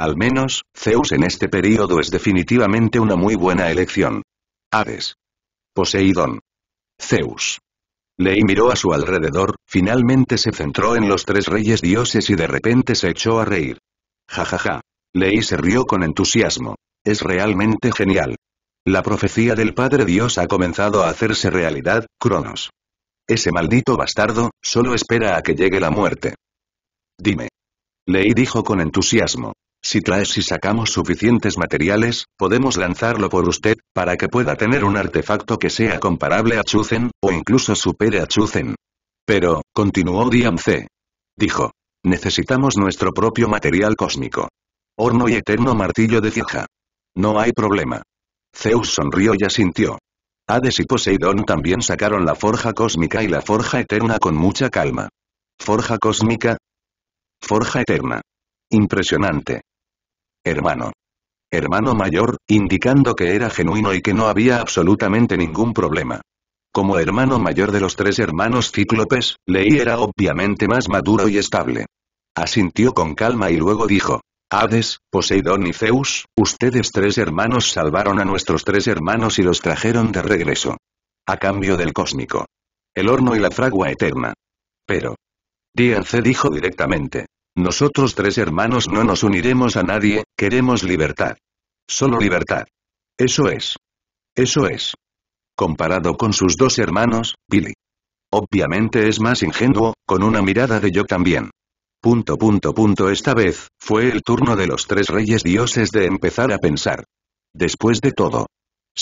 al menos, Zeus en este periodo es definitivamente una muy buena elección. Hades. Poseidón. Zeus. Ley miró a su alrededor, finalmente se centró en los tres reyes dioses y de repente se echó a reír. Ja ja ja. Ley se rió con entusiasmo. Es realmente genial. La profecía del Padre Dios ha comenzado a hacerse realidad, Cronos. Ese maldito bastardo, solo espera a que llegue la muerte. Dime. Ley dijo con entusiasmo. Si traes y sacamos suficientes materiales, podemos lanzarlo por usted, para que pueda tener un artefacto que sea comparable a Chuzen, o incluso supere a Chuzen. Pero, continuó Dian C. Dijo. Necesitamos nuestro propio material cósmico. Horno y eterno martillo de fija. No hay problema. Zeus sonrió y asintió. Hades y Poseidón también sacaron la forja cósmica y la forja eterna con mucha calma. Forja cósmica. Forja eterna. Impresionante. Hermano. Hermano mayor, indicando que era genuino y que no había absolutamente ningún problema. Como hermano mayor de los tres hermanos cíclopes, Leí era obviamente más maduro y estable. Asintió con calma y luego dijo, Hades, Poseidón y Zeus, ustedes tres hermanos salvaron a nuestros tres hermanos y los trajeron de regreso. A cambio del cósmico. El horno y la fragua eterna. Pero. Diance dijo directamente. Nosotros tres hermanos no nos uniremos a nadie, queremos libertad. Solo libertad. Eso es. Eso es. Comparado con sus dos hermanos, Billy. Obviamente es más ingenuo, con una mirada de yo también. Punto punto punto esta vez, fue el turno de los tres reyes dioses de empezar a pensar. Después de todo,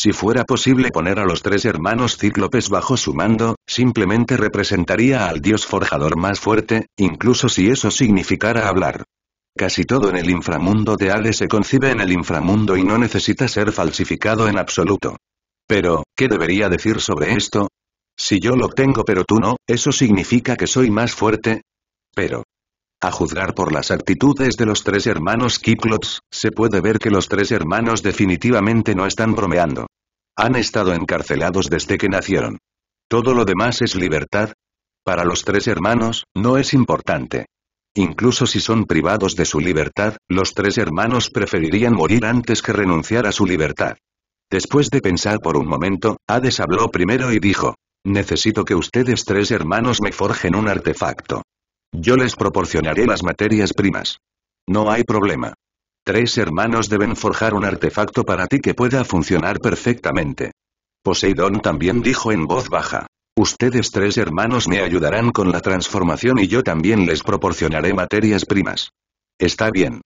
si fuera posible poner a los tres hermanos cíclopes bajo su mando, simplemente representaría al dios forjador más fuerte, incluso si eso significara hablar. Casi todo en el inframundo de Ale se concibe en el inframundo y no necesita ser falsificado en absoluto. Pero, ¿qué debería decir sobre esto? Si yo lo tengo pero tú no, ¿eso significa que soy más fuerte? Pero, a juzgar por las actitudes de los tres hermanos Kiklots, se puede ver que los tres hermanos definitivamente no están bromeando. Han estado encarcelados desde que nacieron. Todo lo demás es libertad. Para los tres hermanos, no es importante. Incluso si son privados de su libertad, los tres hermanos preferirían morir antes que renunciar a su libertad. Después de pensar por un momento, Hades habló primero y dijo, Necesito que ustedes tres hermanos me forjen un artefacto. Yo les proporcionaré las materias primas. No hay problema. Tres hermanos deben forjar un artefacto para ti que pueda funcionar perfectamente. Poseidón también dijo en voz baja. Ustedes tres hermanos me ayudarán con la transformación y yo también les proporcionaré materias primas. Está bien.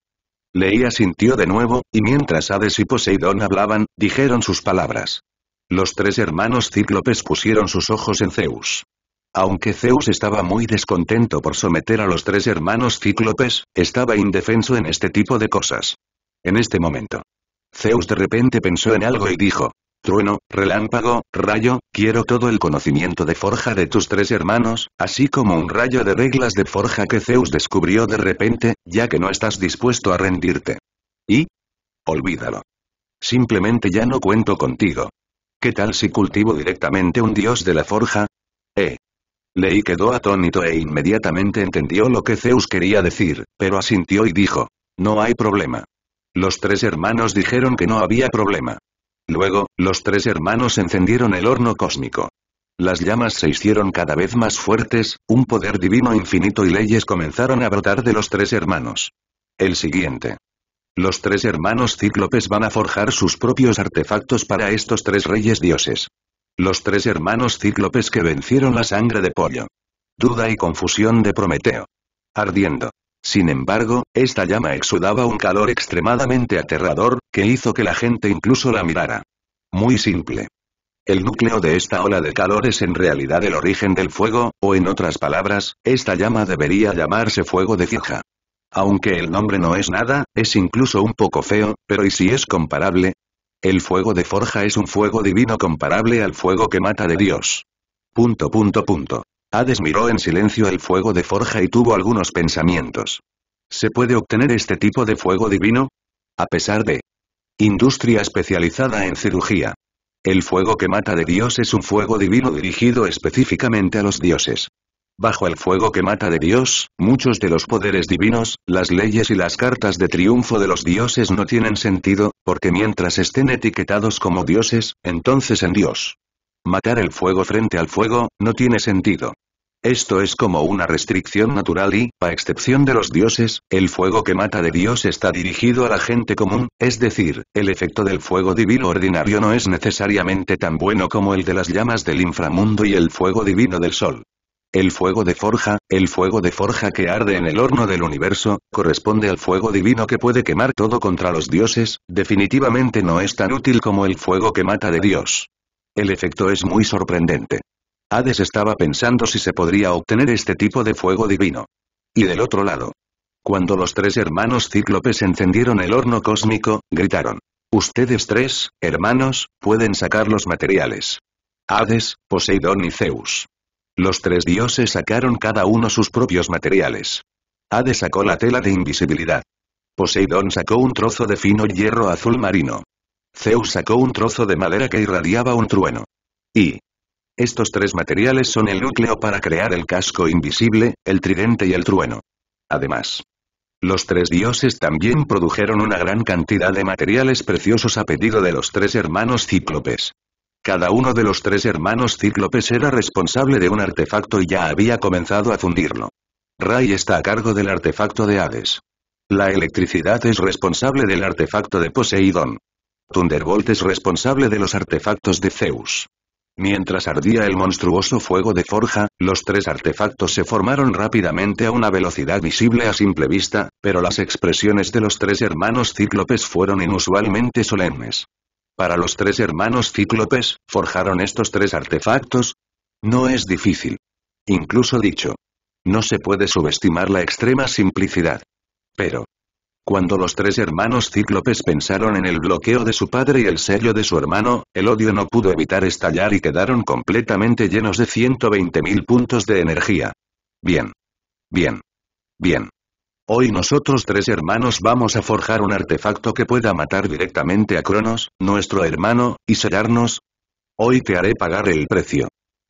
Leía sintió de nuevo, y mientras Hades y Poseidón hablaban, dijeron sus palabras. Los tres hermanos cíclopes pusieron sus ojos en Zeus. Aunque Zeus estaba muy descontento por someter a los tres hermanos cíclopes, estaba indefenso en este tipo de cosas. En este momento. Zeus de repente pensó en algo y dijo, Trueno, relámpago, rayo, quiero todo el conocimiento de forja de tus tres hermanos, así como un rayo de reglas de forja que Zeus descubrió de repente, ya que no estás dispuesto a rendirte. ¿Y? Olvídalo. Simplemente ya no cuento contigo. ¿Qué tal si cultivo directamente un dios de la forja? Eh, Ley quedó atónito e inmediatamente entendió lo que Zeus quería decir, pero asintió y dijo. No hay problema. Los tres hermanos dijeron que no había problema. Luego, los tres hermanos encendieron el horno cósmico. Las llamas se hicieron cada vez más fuertes, un poder divino infinito y leyes comenzaron a brotar de los tres hermanos. El siguiente. Los tres hermanos cíclopes van a forjar sus propios artefactos para estos tres reyes dioses. Los tres hermanos cíclopes que vencieron la sangre de pollo. Duda y confusión de Prometeo. Ardiendo. Sin embargo, esta llama exudaba un calor extremadamente aterrador, que hizo que la gente incluso la mirara. Muy simple. El núcleo de esta ola de calor es en realidad el origen del fuego, o en otras palabras, esta llama debería llamarse fuego de fija. Aunque el nombre no es nada, es incluso un poco feo, pero y si es comparable, el fuego de forja es un fuego divino comparable al fuego que mata de Dios. Punto punto punto. Hades miró en silencio el fuego de forja y tuvo algunos pensamientos. ¿Se puede obtener este tipo de fuego divino? A pesar de industria especializada en cirugía. El fuego que mata de Dios es un fuego divino dirigido específicamente a los dioses. Bajo el fuego que mata de Dios, muchos de los poderes divinos, las leyes y las cartas de triunfo de los dioses no tienen sentido, porque mientras estén etiquetados como dioses, entonces en Dios. Matar el fuego frente al fuego, no tiene sentido. Esto es como una restricción natural y, a excepción de los dioses, el fuego que mata de Dios está dirigido a la gente común, es decir, el efecto del fuego divino ordinario no es necesariamente tan bueno como el de las llamas del inframundo y el fuego divino del sol. El fuego de forja, el fuego de forja que arde en el horno del universo, corresponde al fuego divino que puede quemar todo contra los dioses, definitivamente no es tan útil como el fuego que mata de Dios. El efecto es muy sorprendente. Hades estaba pensando si se podría obtener este tipo de fuego divino. Y del otro lado. Cuando los tres hermanos cíclopes encendieron el horno cósmico, gritaron. Ustedes tres, hermanos, pueden sacar los materiales. Hades, Poseidón y Zeus. Los tres dioses sacaron cada uno sus propios materiales. Hades sacó la tela de invisibilidad. Poseidón sacó un trozo de fino hierro azul marino. Zeus sacó un trozo de madera que irradiaba un trueno. Y... Estos tres materiales son el núcleo para crear el casco invisible, el tridente y el trueno. Además, los tres dioses también produjeron una gran cantidad de materiales preciosos a pedido de los tres hermanos cíclopes. Cada uno de los tres hermanos cíclopes era responsable de un artefacto y ya había comenzado a fundirlo. Ray está a cargo del artefacto de Hades. La electricidad es responsable del artefacto de Poseidón. Thunderbolt es responsable de los artefactos de Zeus. Mientras ardía el monstruoso fuego de forja, los tres artefactos se formaron rápidamente a una velocidad visible a simple vista, pero las expresiones de los tres hermanos cíclopes fueron inusualmente solemnes. Para los tres hermanos cíclopes, forjaron estos tres artefactos. No es difícil. Incluso dicho. No se puede subestimar la extrema simplicidad. Pero. Cuando los tres hermanos cíclopes pensaron en el bloqueo de su padre y el sello de su hermano, el odio no pudo evitar estallar y quedaron completamente llenos de 120.000 puntos de energía. Bien. Bien. Bien. Hoy nosotros tres hermanos vamos a forjar un artefacto que pueda matar directamente a Cronos, nuestro hermano, y sellarnos. Hoy te haré pagar el precio.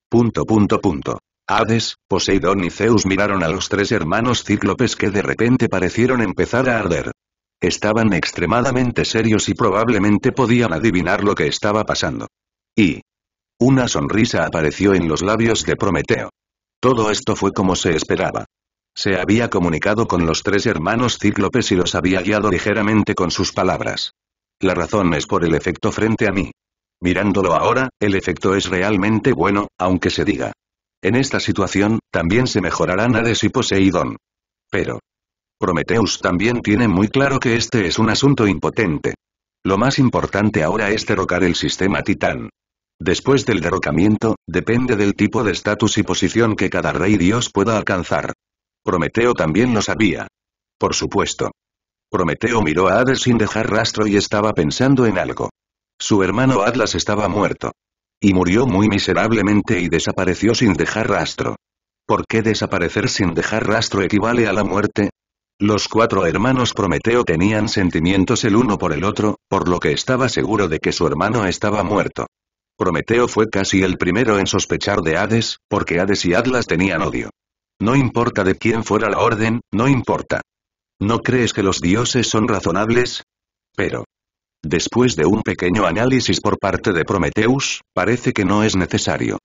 Punto punto punto. Hades, Poseidón y Zeus miraron a los tres hermanos cíclopes que de repente parecieron empezar a arder. Estaban extremadamente serios y probablemente podían adivinar lo que estaba pasando. Y... Una sonrisa apareció en los labios de Prometeo. Todo esto fue como se esperaba. Se había comunicado con los tres hermanos cíclopes y los había guiado ligeramente con sus palabras. La razón es por el efecto frente a mí. Mirándolo ahora, el efecto es realmente bueno, aunque se diga. En esta situación, también se mejorarán Hades y Poseidón. Pero. Prometheus también tiene muy claro que este es un asunto impotente. Lo más importante ahora es derrocar el sistema Titán. Después del derrocamiento, depende del tipo de estatus y posición que cada rey dios pueda alcanzar. Prometeo también lo sabía. Por supuesto. Prometeo miró a Hades sin dejar rastro y estaba pensando en algo. Su hermano Atlas estaba muerto. Y murió muy miserablemente y desapareció sin dejar rastro. ¿Por qué desaparecer sin dejar rastro equivale a la muerte? Los cuatro hermanos Prometeo tenían sentimientos el uno por el otro, por lo que estaba seguro de que su hermano estaba muerto. Prometeo fue casi el primero en sospechar de Hades, porque Hades y Atlas tenían odio. No importa de quién fuera la orden, no importa. ¿No crees que los dioses son razonables? Pero. Después de un pequeño análisis por parte de Prometeus, parece que no es necesario.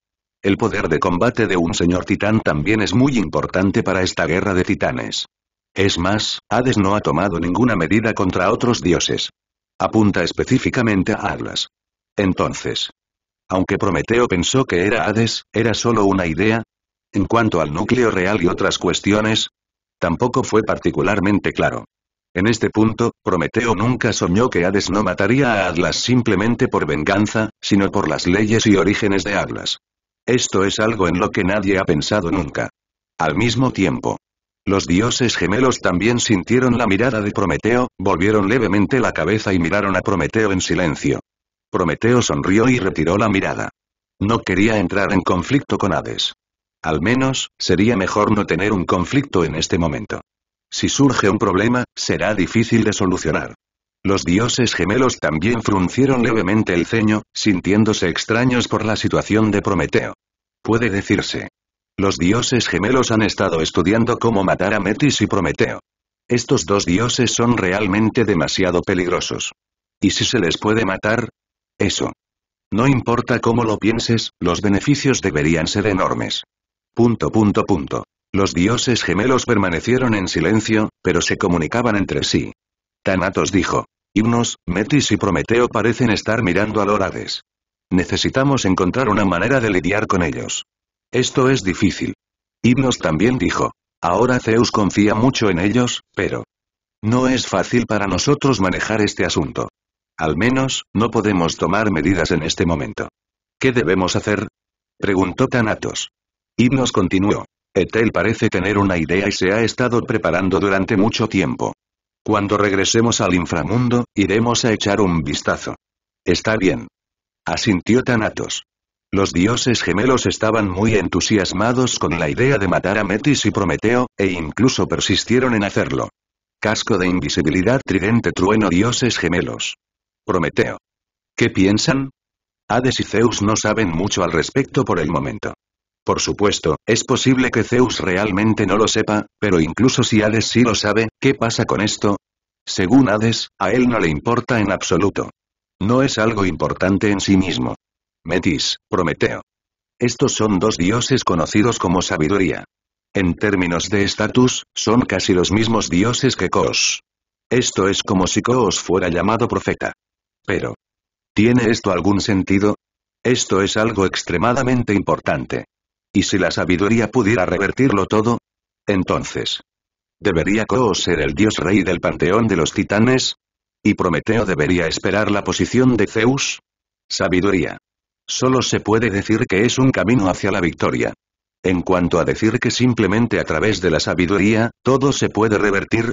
El poder de combate de un señor titán también es muy importante para esta guerra de titanes. Es más, Hades no ha tomado ninguna medida contra otros dioses. Apunta específicamente a Atlas. Entonces. Aunque Prometeo pensó que era Hades, era solo una idea, en cuanto al núcleo real y otras cuestiones, tampoco fue particularmente claro. En este punto, Prometeo nunca soñó que Hades no mataría a Atlas simplemente por venganza, sino por las leyes y orígenes de Atlas. Esto es algo en lo que nadie ha pensado nunca. Al mismo tiempo, los dioses gemelos también sintieron la mirada de Prometeo, volvieron levemente la cabeza y miraron a Prometeo en silencio. Prometeo sonrió y retiró la mirada. No quería entrar en conflicto con Hades. Al menos, sería mejor no tener un conflicto en este momento. Si surge un problema, será difícil de solucionar. Los dioses gemelos también fruncieron levemente el ceño, sintiéndose extraños por la situación de Prometeo. Puede decirse. Los dioses gemelos han estado estudiando cómo matar a Metis y Prometeo. Estos dos dioses son realmente demasiado peligrosos. ¿Y si se les puede matar? Eso. No importa cómo lo pienses, los beneficios deberían ser enormes. Punto punto punto. Los dioses gemelos permanecieron en silencio, pero se comunicaban entre sí. Thanatos dijo. Himnos, Metis y Prometeo parecen estar mirando a Orades. Necesitamos encontrar una manera de lidiar con ellos. Esto es difícil. Himnos también dijo. Ahora Zeus confía mucho en ellos, pero... No es fácil para nosotros manejar este asunto. Al menos, no podemos tomar medidas en este momento. ¿Qué debemos hacer? Preguntó Thanatos. Hipnos continuó. Etel parece tener una idea y se ha estado preparando durante mucho tiempo. Cuando regresemos al inframundo, iremos a echar un vistazo. Está bien. Asintió Thanatos. Los dioses gemelos estaban muy entusiasmados con la idea de matar a Metis y Prometeo, e incluso persistieron en hacerlo. Casco de invisibilidad tridente trueno dioses gemelos. Prometeo. ¿Qué piensan? Hades y Zeus no saben mucho al respecto por el momento. Por supuesto, es posible que Zeus realmente no lo sepa, pero incluso si Hades sí lo sabe, ¿qué pasa con esto? Según Hades, a él no le importa en absoluto. No es algo importante en sí mismo. Metis, Prometeo. Estos son dos dioses conocidos como sabiduría. En términos de estatus, son casi los mismos dioses que Kos. Esto es como si Kos fuera llamado profeta. Pero, ¿tiene esto algún sentido? Esto es algo extremadamente importante. ¿Y si la sabiduría pudiera revertirlo todo? Entonces, ¿debería coo ser el dios rey del panteón de los titanes? ¿Y Prometeo debería esperar la posición de Zeus? Sabiduría. Solo se puede decir que es un camino hacia la victoria. En cuanto a decir que simplemente a través de la sabiduría, todo se puede revertir,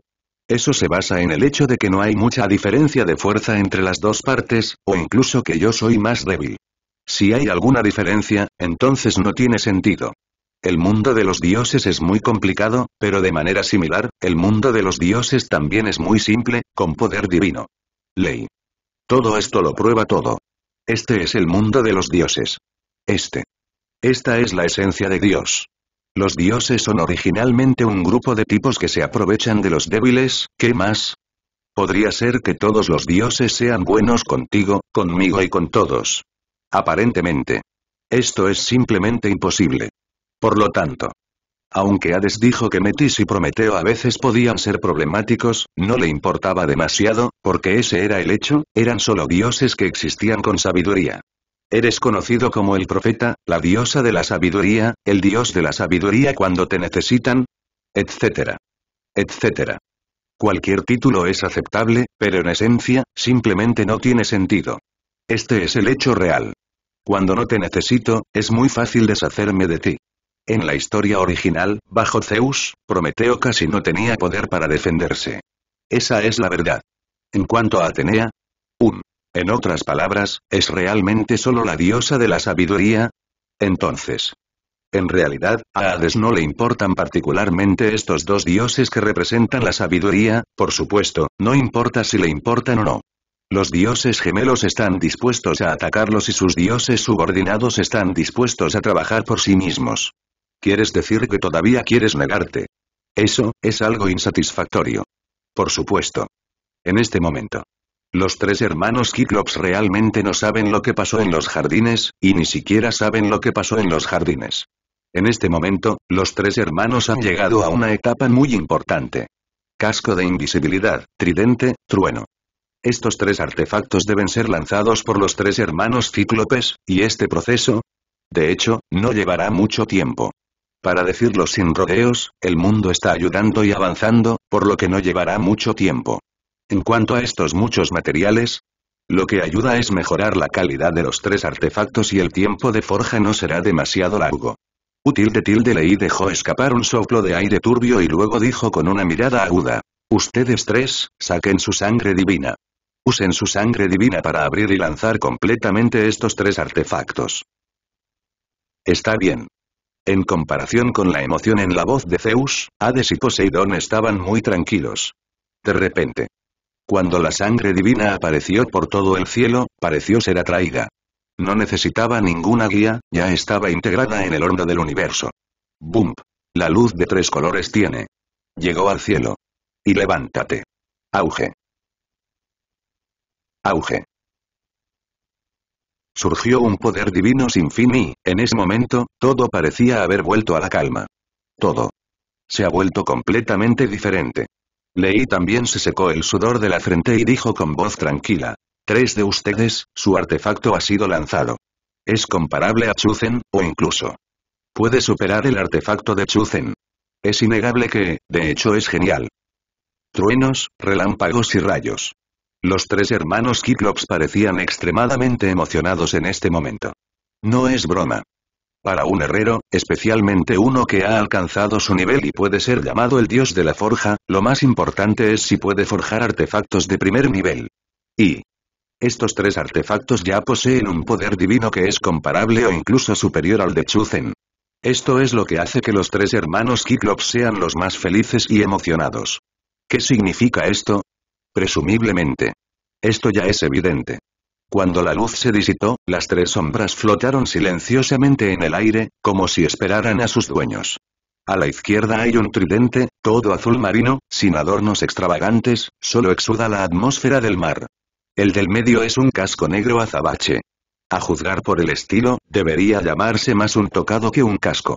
eso se basa en el hecho de que no hay mucha diferencia de fuerza entre las dos partes, o incluso que yo soy más débil. Si hay alguna diferencia, entonces no tiene sentido. El mundo de los dioses es muy complicado, pero de manera similar, el mundo de los dioses también es muy simple, con poder divino. Ley. Todo esto lo prueba todo. Este es el mundo de los dioses. Este. Esta es la esencia de Dios. Los dioses son originalmente un grupo de tipos que se aprovechan de los débiles, ¿qué más? Podría ser que todos los dioses sean buenos contigo, conmigo y con todos. Aparentemente. Esto es simplemente imposible. Por lo tanto. Aunque Hades dijo que Metis y Prometeo a veces podían ser problemáticos, no le importaba demasiado, porque ese era el hecho, eran solo dioses que existían con sabiduría. Eres conocido como el profeta, la diosa de la sabiduría, el dios de la sabiduría cuando te necesitan, etcétera. Etcétera. Cualquier título es aceptable, pero en esencia, simplemente no tiene sentido. Este es el hecho real. Cuando no te necesito, es muy fácil deshacerme de ti. En la historia original, bajo Zeus, Prometeo casi no tenía poder para defenderse. Esa es la verdad. En cuanto a Atenea, un. En otras palabras, ¿es realmente solo la diosa de la sabiduría? Entonces. En realidad, a Hades no le importan particularmente estos dos dioses que representan la sabiduría, por supuesto, no importa si le importan o no. Los dioses gemelos están dispuestos a atacarlos y sus dioses subordinados están dispuestos a trabajar por sí mismos. ¿Quieres decir que todavía quieres negarte? Eso, es algo insatisfactorio. Por supuesto. En este momento. Los tres hermanos Kiklops realmente no saben lo que pasó en los jardines, y ni siquiera saben lo que pasó en los jardines. En este momento, los tres hermanos han llegado a una etapa muy importante. Casco de invisibilidad, tridente, trueno. Estos tres artefactos deben ser lanzados por los tres hermanos cíclopes, y este proceso, de hecho, no llevará mucho tiempo. Para decirlo sin rodeos, el mundo está ayudando y avanzando, por lo que no llevará mucho tiempo. En cuanto a estos muchos materiales, lo que ayuda es mejorar la calidad de los tres artefactos y el tiempo de forja no será demasiado largo. de tilde leí dejó escapar un soplo de aire turbio y luego dijo con una mirada aguda. Ustedes tres, saquen su sangre divina. Usen su sangre divina para abrir y lanzar completamente estos tres artefactos. Está bien. En comparación con la emoción en la voz de Zeus, Hades y Poseidón estaban muy tranquilos. De repente. Cuando la sangre divina apareció por todo el cielo, pareció ser atraída. No necesitaba ninguna guía, ya estaba integrada en el horno del universo. ¡Bump! La luz de tres colores tiene. Llegó al cielo. Y levántate. Auge. Auge. Surgió un poder divino sin fin y, en ese momento, todo parecía haber vuelto a la calma. Todo. Se ha vuelto completamente diferente. Leí también se secó el sudor de la frente y dijo con voz tranquila. Tres de ustedes, su artefacto ha sido lanzado. Es comparable a Chuzen, o incluso. Puede superar el artefacto de Chuzen. Es innegable que, de hecho es genial. Truenos, relámpagos y rayos. Los tres hermanos Kiklops parecían extremadamente emocionados en este momento. No es broma. Para un herrero, especialmente uno que ha alcanzado su nivel y puede ser llamado el dios de la forja, lo más importante es si puede forjar artefactos de primer nivel. Y, estos tres artefactos ya poseen un poder divino que es comparable o incluso superior al de Chuzen. Esto es lo que hace que los tres hermanos Kiklops sean los más felices y emocionados. ¿Qué significa esto? Presumiblemente. Esto ya es evidente. Cuando la luz se disipó, las tres sombras flotaron silenciosamente en el aire, como si esperaran a sus dueños. A la izquierda hay un tridente, todo azul marino, sin adornos extravagantes, solo exuda la atmósfera del mar. El del medio es un casco negro azabache. A juzgar por el estilo, debería llamarse más un tocado que un casco.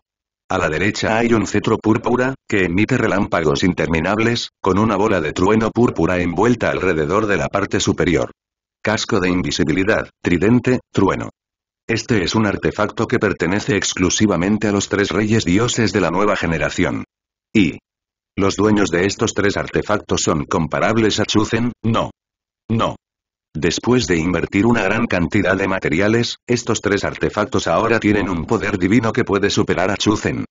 A la derecha hay un cetro púrpura, que emite relámpagos interminables, con una bola de trueno púrpura envuelta alrededor de la parte superior. Casco de invisibilidad, tridente, trueno. Este es un artefacto que pertenece exclusivamente a los tres reyes dioses de la nueva generación. Y. Los dueños de estos tres artefactos son comparables a Chuzen, no. No. Después de invertir una gran cantidad de materiales, estos tres artefactos ahora tienen un poder divino que puede superar a Chuzen.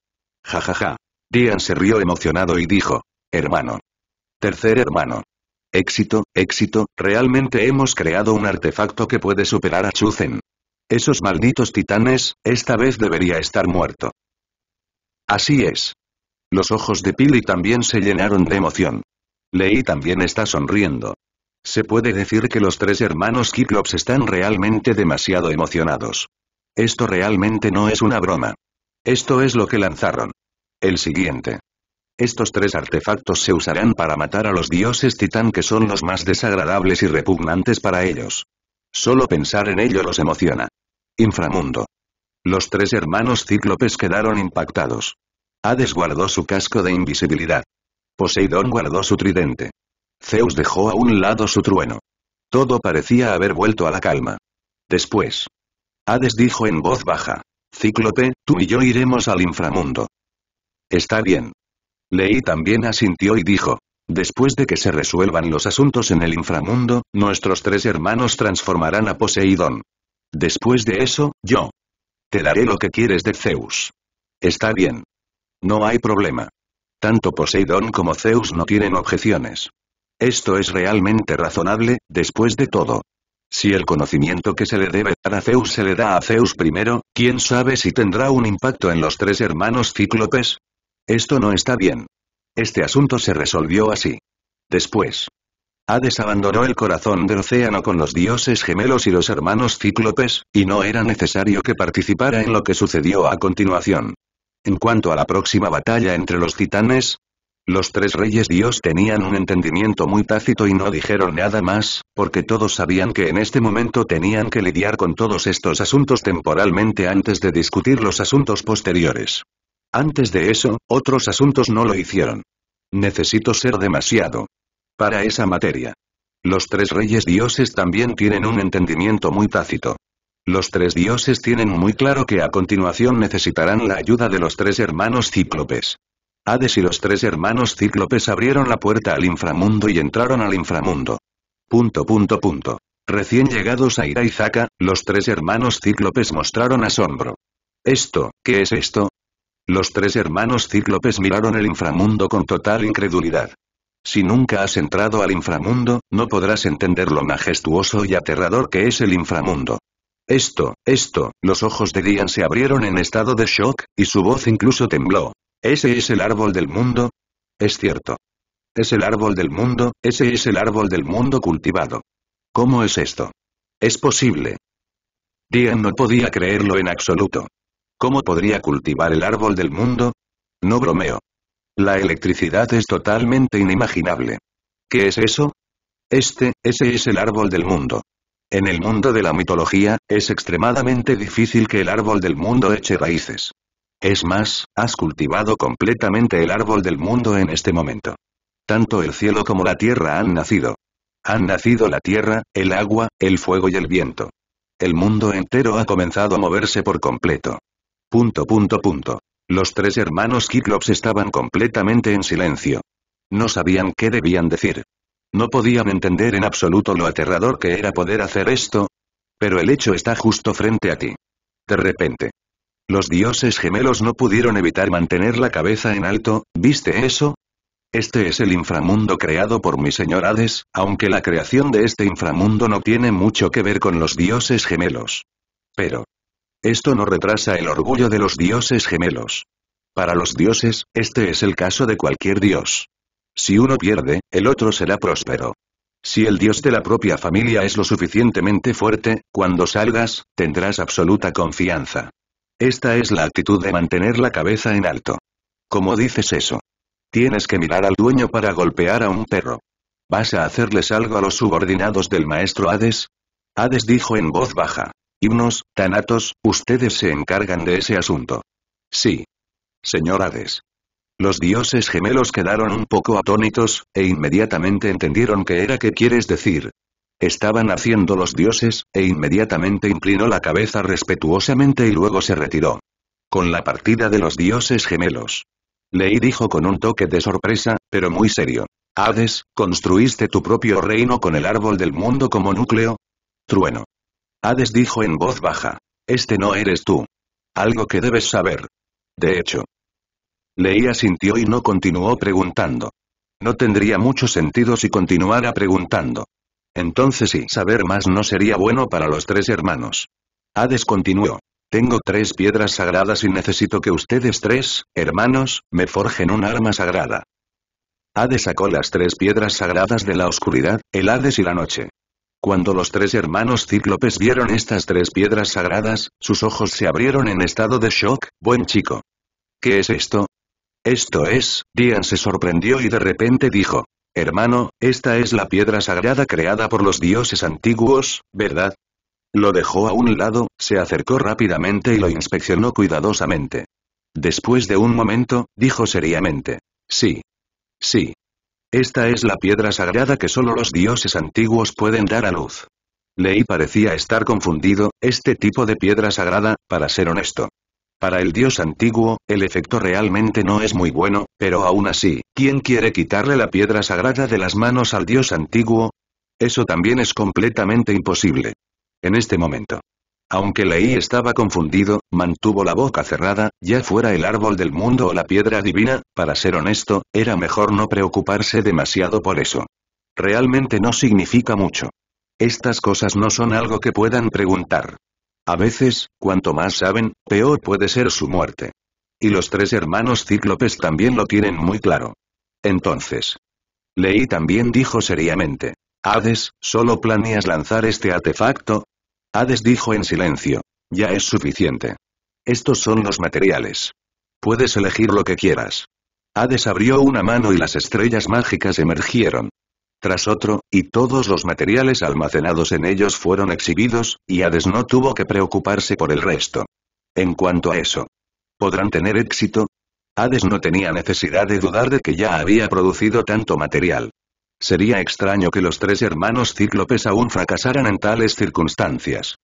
Ja ja ja. Dian se rió emocionado y dijo. Hermano. Tercer hermano. Éxito, éxito, realmente hemos creado un artefacto que puede superar a Chuzen. Esos malditos titanes, esta vez debería estar muerto. Así es. Los ojos de Pili también se llenaron de emoción. Lei también está sonriendo. Se puede decir que los tres hermanos cíclopes están realmente demasiado emocionados. Esto realmente no es una broma. Esto es lo que lanzaron. El siguiente. Estos tres artefactos se usarán para matar a los dioses titán que son los más desagradables y repugnantes para ellos. Solo pensar en ello los emociona. Inframundo. Los tres hermanos cíclopes quedaron impactados. Hades guardó su casco de invisibilidad. Poseidón guardó su tridente. Zeus dejó a un lado su trueno. Todo parecía haber vuelto a la calma. Después. Hades dijo en voz baja. Cíclope, tú y yo iremos al inframundo. Está bien. Leí también asintió y dijo. Después de que se resuelvan los asuntos en el inframundo, nuestros tres hermanos transformarán a Poseidón. Después de eso, yo. Te daré lo que quieres de Zeus. Está bien. No hay problema. Tanto Poseidón como Zeus no tienen objeciones. Esto es realmente razonable, después de todo. Si el conocimiento que se le debe dar a Zeus se le da a Zeus primero, quién sabe si tendrá un impacto en los tres hermanos cíclopes. Esto no está bien. Este asunto se resolvió así. Después. Hades abandonó el corazón del océano con los dioses gemelos y los hermanos cíclopes, y no era necesario que participara en lo que sucedió a continuación. En cuanto a la próxima batalla entre los titanes, los tres reyes dios tenían un entendimiento muy tácito y no dijeron nada más, porque todos sabían que en este momento tenían que lidiar con todos estos asuntos temporalmente antes de discutir los asuntos posteriores. Antes de eso, otros asuntos no lo hicieron. Necesito ser demasiado. Para esa materia. Los tres reyes dioses también tienen un entendimiento muy tácito. Los tres dioses tienen muy claro que a continuación necesitarán la ayuda de los tres hermanos cíclopes. Hades y los tres hermanos cíclopes abrieron la puerta al inframundo y entraron al inframundo. Punto punto punto. Recién llegados a Iraizaka, los tres hermanos cíclopes mostraron asombro. ¿Esto, qué es esto? Los tres hermanos cíclopes miraron el inframundo con total incredulidad. Si nunca has entrado al inframundo, no podrás entender lo majestuoso y aterrador que es el inframundo. Esto, esto, los ojos de Dian se abrieron en estado de shock, y su voz incluso tembló. Ese es el árbol del mundo. Es cierto. Es el árbol del mundo, ese es el árbol del mundo cultivado. ¿Cómo es esto? Es posible. Dian no podía creerlo en absoluto. ¿Cómo podría cultivar el árbol del mundo? No bromeo. La electricidad es totalmente inimaginable. ¿Qué es eso? Este, ese es el árbol del mundo. En el mundo de la mitología, es extremadamente difícil que el árbol del mundo eche raíces. Es más, has cultivado completamente el árbol del mundo en este momento. Tanto el cielo como la tierra han nacido. Han nacido la tierra, el agua, el fuego y el viento. El mundo entero ha comenzado a moverse por completo. Punto punto punto. Los tres hermanos Kiklops estaban completamente en silencio. No sabían qué debían decir. No podían entender en absoluto lo aterrador que era poder hacer esto. Pero el hecho está justo frente a ti. De repente, los dioses gemelos no pudieron evitar mantener la cabeza en alto, ¿viste eso? Este es el inframundo creado por mi señor Hades, aunque la creación de este inframundo no tiene mucho que ver con los dioses gemelos. Pero, esto no retrasa el orgullo de los dioses gemelos. Para los dioses, este es el caso de cualquier dios. Si uno pierde, el otro será próspero. Si el dios de la propia familia es lo suficientemente fuerte, cuando salgas, tendrás absoluta confianza. Esta es la actitud de mantener la cabeza en alto. ¿Cómo dices eso? Tienes que mirar al dueño para golpear a un perro. ¿Vas a hacerles algo a los subordinados del maestro Hades? Hades dijo en voz baja. Himnos, Tanatos, ustedes se encargan de ese asunto. Sí. Señor Hades. Los dioses gemelos quedaron un poco atónitos, e inmediatamente entendieron que era que quieres decir, Estaban haciendo los dioses, e inmediatamente inclinó la cabeza respetuosamente y luego se retiró. Con la partida de los dioses gemelos. Lei dijo con un toque de sorpresa, pero muy serio. Hades, ¿construiste tu propio reino con el árbol del mundo como núcleo? Trueno. Hades dijo en voz baja. Este no eres tú. Algo que debes saber. De hecho. leía asintió y no continuó preguntando. No tendría mucho sentido si continuara preguntando. Entonces sí, saber más no sería bueno para los tres hermanos. Hades continuó. Tengo tres piedras sagradas y necesito que ustedes tres, hermanos, me forjen un arma sagrada. Hades sacó las tres piedras sagradas de la oscuridad, el Hades y la noche. Cuando los tres hermanos cíclopes vieron estas tres piedras sagradas, sus ojos se abrieron en estado de shock, buen chico. ¿Qué es esto? Esto es, Dian se sorprendió y de repente dijo, Hermano, esta es la piedra sagrada creada por los dioses antiguos, ¿verdad? Lo dejó a un lado, se acercó rápidamente y lo inspeccionó cuidadosamente. Después de un momento, dijo seriamente. Sí. Sí. Esta es la piedra sagrada que solo los dioses antiguos pueden dar a luz. Lei parecía estar confundido, este tipo de piedra sagrada, para ser honesto. Para el dios antiguo, el efecto realmente no es muy bueno, pero aún así, ¿Quién quiere quitarle la piedra sagrada de las manos al dios antiguo? Eso también es completamente imposible. En este momento. Aunque Leí estaba confundido, mantuvo la boca cerrada, ya fuera el árbol del mundo o la piedra divina, para ser honesto, era mejor no preocuparse demasiado por eso. Realmente no significa mucho. Estas cosas no son algo que puedan preguntar. A veces, cuanto más saben, peor puede ser su muerte. Y los tres hermanos cíclopes también lo tienen muy claro. Entonces. Leí también dijo seriamente. Hades, ¿solo planeas lanzar este artefacto? Hades dijo en silencio. Ya es suficiente. Estos son los materiales. Puedes elegir lo que quieras. Hades abrió una mano y las estrellas mágicas emergieron. Tras otro, y todos los materiales almacenados en ellos fueron exhibidos, y Hades no tuvo que preocuparse por el resto. En cuanto a eso, ¿podrán tener éxito? Hades no tenía necesidad de dudar de que ya había producido tanto material. Sería extraño que los tres hermanos cíclopes aún fracasaran en tales circunstancias.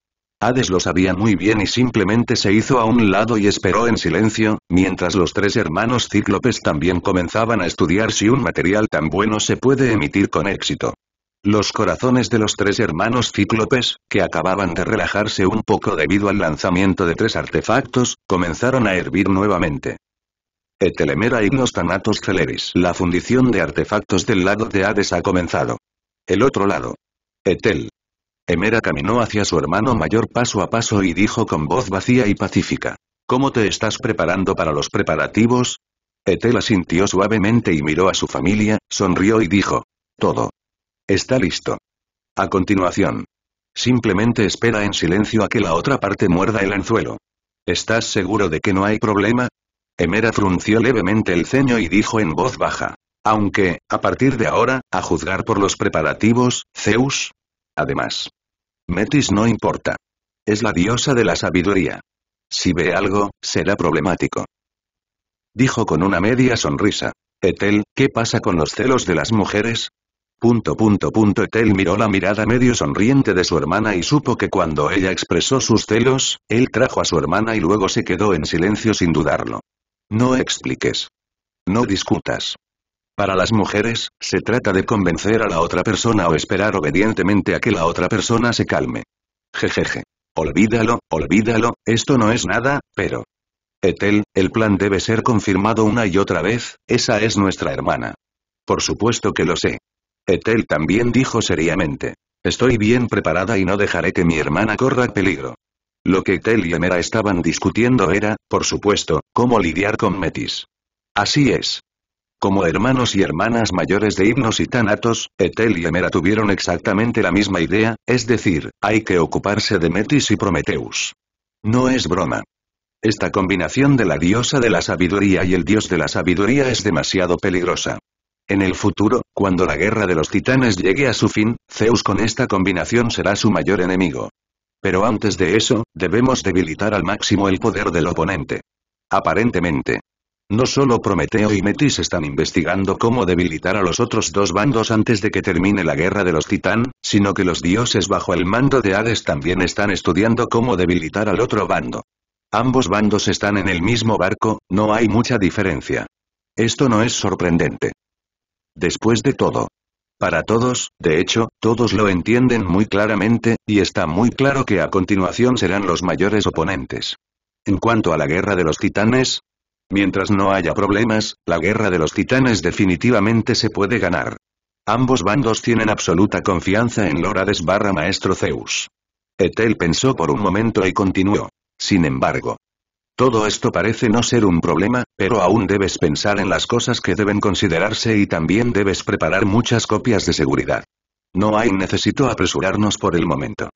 Hades lo sabía muy bien y simplemente se hizo a un lado y esperó en silencio, mientras los tres hermanos cíclopes también comenzaban a estudiar si un material tan bueno se puede emitir con éxito. Los corazones de los tres hermanos cíclopes, que acababan de relajarse un poco debido al lanzamiento de tres artefactos, comenzaron a hervir nuevamente. E EMERA Ignos ignostanatos Celeris. La fundición de artefactos del lado de Hades ha comenzado. El otro lado. Etel. Emera caminó hacia su hermano mayor paso a paso y dijo con voz vacía y pacífica. ¿Cómo te estás preparando para los preparativos? Etel asintió suavemente y miró a su familia, sonrió y dijo. Todo. Está listo. A continuación. Simplemente espera en silencio a que la otra parte muerda el anzuelo. ¿Estás seguro de que no hay problema? Emera frunció levemente el ceño y dijo en voz baja. Aunque, a partir de ahora, a juzgar por los preparativos, Zeus. Además. Metis no importa. Es la diosa de la sabiduría. Si ve algo, será problemático. Dijo con una media sonrisa. Etel, ¿qué pasa con los celos de las mujeres? Punto punto punto Etel miró la mirada medio sonriente de su hermana y supo que cuando ella expresó sus celos, él trajo a su hermana y luego se quedó en silencio sin dudarlo. No expliques. No discutas. Para las mujeres, se trata de convencer a la otra persona o esperar obedientemente a que la otra persona se calme. Jejeje. Olvídalo, olvídalo, esto no es nada, pero... Etel, el plan debe ser confirmado una y otra vez, esa es nuestra hermana. Por supuesto que lo sé. Etel también dijo seriamente. Estoy bien preparada y no dejaré que mi hermana corra peligro. Lo que Etel y Emera estaban discutiendo era, por supuesto, cómo lidiar con Metis. Así es. Como hermanos y hermanas mayores de himnos y tanatos, Etel y Emera tuvieron exactamente la misma idea, es decir, hay que ocuparse de Metis y Prometeus. No es broma. Esta combinación de la diosa de la sabiduría y el dios de la sabiduría es demasiado peligrosa. En el futuro, cuando la guerra de los titanes llegue a su fin, Zeus con esta combinación será su mayor enemigo. Pero antes de eso, debemos debilitar al máximo el poder del oponente. Aparentemente. No solo Prometeo y Metis están investigando cómo debilitar a los otros dos bandos antes de que termine la guerra de los Titán, sino que los dioses bajo el mando de Hades también están estudiando cómo debilitar al otro bando. Ambos bandos están en el mismo barco, no hay mucha diferencia. Esto no es sorprendente. Después de todo, para todos, de hecho, todos lo entienden muy claramente, y está muy claro que a continuación serán los mayores oponentes. En cuanto a la guerra de los titanes, mientras no haya problemas, la guerra de los titanes definitivamente se puede ganar. Ambos bandos tienen absoluta confianza en Lorades barra Maestro Zeus. Etel pensó por un momento y continuó. Sin embargo, todo esto parece no ser un problema, pero aún debes pensar en las cosas que deben considerarse y también debes preparar muchas copias de seguridad. No hay necesito apresurarnos por el momento.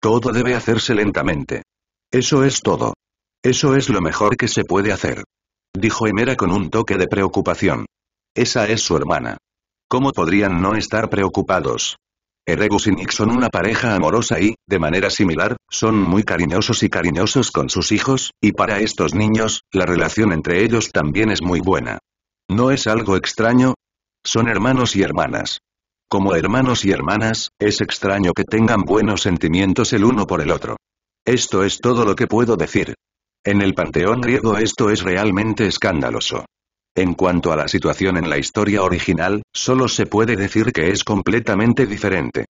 Todo debe hacerse lentamente. Eso es todo. Eso es lo mejor que se puede hacer. Dijo Emera con un toque de preocupación. Esa es su hermana. ¿Cómo podrían no estar preocupados? Eregus y Nick son una pareja amorosa y, de manera similar, son muy cariñosos y cariñosos con sus hijos, y para estos niños, la relación entre ellos también es muy buena. ¿No es algo extraño? Son hermanos y hermanas. Como hermanos y hermanas, es extraño que tengan buenos sentimientos el uno por el otro. Esto es todo lo que puedo decir. En el panteón griego esto es realmente escandaloso. En cuanto a la situación en la historia original, solo se puede decir que es completamente diferente.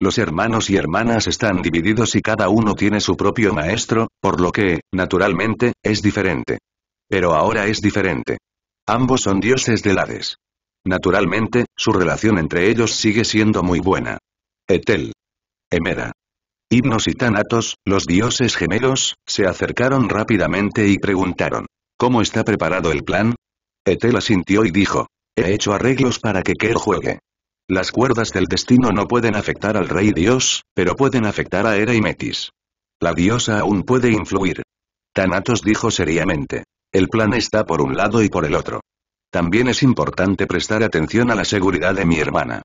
Los hermanos y hermanas están divididos y cada uno tiene su propio maestro, por lo que, naturalmente, es diferente. Pero ahora es diferente. Ambos son dioses del Hades. Naturalmente, su relación entre ellos sigue siendo muy buena. Etel. Emera. Himnos y Tanatos, los dioses gemelos, se acercaron rápidamente y preguntaron. ¿Cómo está preparado el plan? Etel asintió y dijo. He hecho arreglos para que Ker juegue. Las cuerdas del destino no pueden afectar al rey dios, pero pueden afectar a Hera y Metis. La diosa aún puede influir. Thanatos dijo seriamente. El plan está por un lado y por el otro. También es importante prestar atención a la seguridad de mi hermana.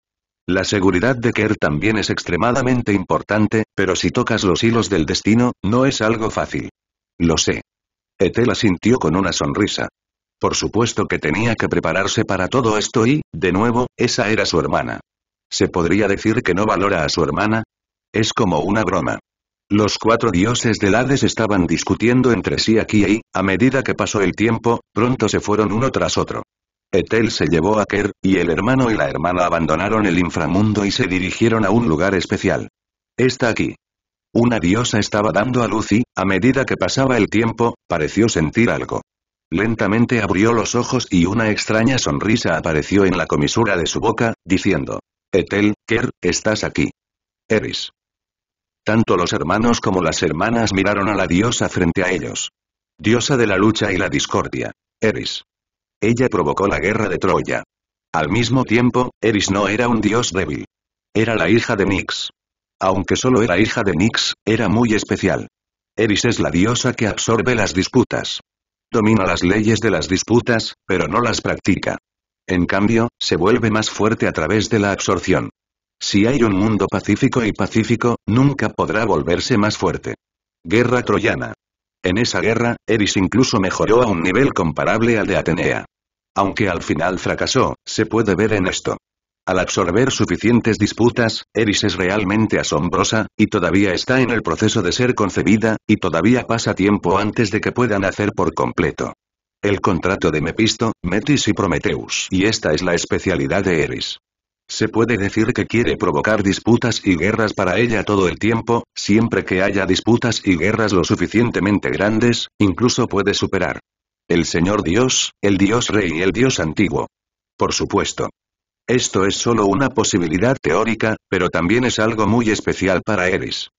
La seguridad de Kerr también es extremadamente importante, pero si tocas los hilos del destino, no es algo fácil. Lo sé. Etel asintió con una sonrisa. Por supuesto que tenía que prepararse para todo esto y, de nuevo, esa era su hermana. ¿Se podría decir que no valora a su hermana? Es como una broma. Los cuatro dioses del Hades estaban discutiendo entre sí aquí y, a medida que pasó el tiempo, pronto se fueron uno tras otro. Etel se llevó a Ker, y el hermano y la hermana abandonaron el inframundo y se dirigieron a un lugar especial. Está aquí. Una diosa estaba dando a luz y, a medida que pasaba el tiempo, pareció sentir algo. Lentamente abrió los ojos y una extraña sonrisa apareció en la comisura de su boca, diciendo. Etel, Ker, estás aquí. Eris. Tanto los hermanos como las hermanas miraron a la diosa frente a ellos. Diosa de la lucha y la discordia. Eris. Ella provocó la guerra de Troya. Al mismo tiempo, Eris no era un dios débil. Era la hija de Nix. Aunque solo era hija de Nix, era muy especial. Eris es la diosa que absorbe las disputas. Domina las leyes de las disputas, pero no las practica. En cambio, se vuelve más fuerte a través de la absorción. Si hay un mundo pacífico y pacífico, nunca podrá volverse más fuerte. Guerra Troyana. En esa guerra, Eris incluso mejoró a un nivel comparable al de Atenea. Aunque al final fracasó, se puede ver en esto. Al absorber suficientes disputas, Eris es realmente asombrosa, y todavía está en el proceso de ser concebida, y todavía pasa tiempo antes de que puedan hacer por completo. El contrato de Mepisto, Metis y Prometeus. Y esta es la especialidad de Eris. Se puede decir que quiere provocar disputas y guerras para ella todo el tiempo, siempre que haya disputas y guerras lo suficientemente grandes, incluso puede superar. El Señor Dios, el Dios Rey y el Dios Antiguo. Por supuesto, esto es solo una posibilidad teórica, pero también es algo muy especial para Eris.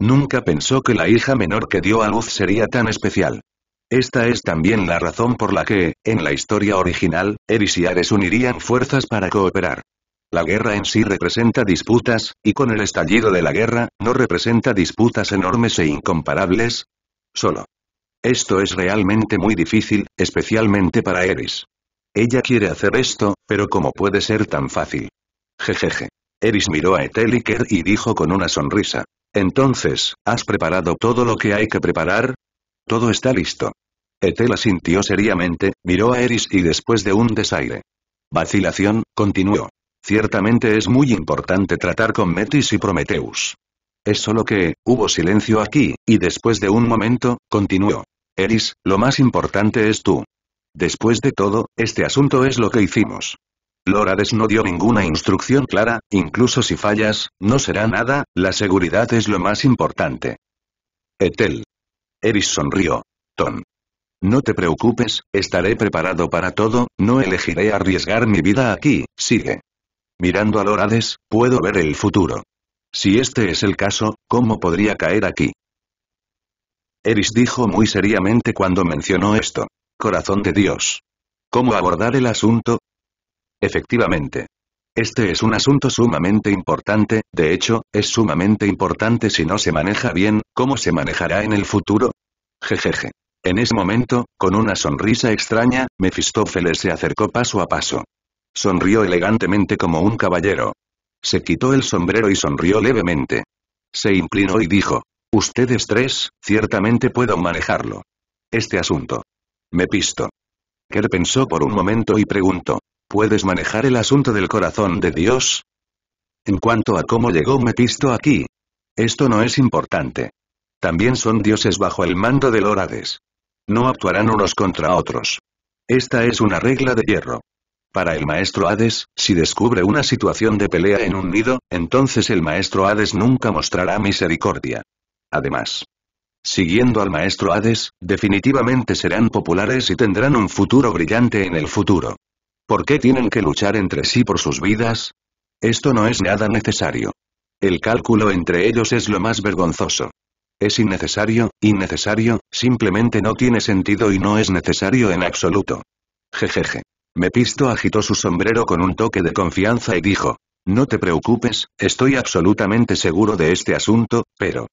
Nunca pensó que la hija menor que dio a luz sería tan especial. Esta es también la razón por la que, en la historia original, Eris y Ares unirían fuerzas para cooperar. La guerra en sí representa disputas, y con el estallido de la guerra, no representa disputas enormes e incomparables. Solo. Esto es realmente muy difícil, especialmente para Eris. Ella quiere hacer esto, pero ¿cómo puede ser tan fácil? Jejeje. Eris miró a Eteliker y dijo con una sonrisa. Entonces, ¿has preparado todo lo que hay que preparar? Todo está listo. Etel asintió seriamente, miró a Eris y después de un desaire. Vacilación, continuó. Ciertamente es muy importante tratar con Metis y Prometeus. Es solo que, hubo silencio aquí, y después de un momento, continuó. Eris, lo más importante es tú. Después de todo, este asunto es lo que hicimos. Lorades no dio ninguna instrucción clara, incluso si fallas, no será nada, la seguridad es lo más importante. Etel. Eris sonrió. Ton. No te preocupes, estaré preparado para todo, no elegiré arriesgar mi vida aquí, sigue. Mirando a Lorades, puedo ver el futuro. Si este es el caso, ¿cómo podría caer aquí? Eris dijo muy seriamente cuando mencionó esto. Corazón de Dios. ¿Cómo abordar el asunto? Efectivamente. Este es un asunto sumamente importante, de hecho, es sumamente importante si no se maneja bien, ¿cómo se manejará en el futuro? Jejeje. En ese momento, con una sonrisa extraña, Mefistófeles se acercó paso a paso. Sonrió elegantemente como un caballero. Se quitó el sombrero y sonrió levemente. Se inclinó y dijo, Ustedes tres, ciertamente puedo manejarlo. Este asunto. Mepisto. pisto. Kerr pensó por un momento y preguntó. ¿Puedes manejar el asunto del corazón de Dios? En cuanto a cómo llegó Mepisto aquí. Esto no es importante. También son dioses bajo el mando del Orades. No actuarán unos contra otros. Esta es una regla de hierro. Para el maestro Hades, si descubre una situación de pelea en un nido, entonces el maestro Hades nunca mostrará misericordia. Además, siguiendo al maestro Hades, definitivamente serán populares y tendrán un futuro brillante en el futuro. ¿Por qué tienen que luchar entre sí por sus vidas? Esto no es nada necesario. El cálculo entre ellos es lo más vergonzoso. Es innecesario, innecesario, simplemente no tiene sentido y no es necesario en absoluto. Jejeje. Mepisto agitó su sombrero con un toque de confianza y dijo, no te preocupes, estoy absolutamente seguro de este asunto, pero,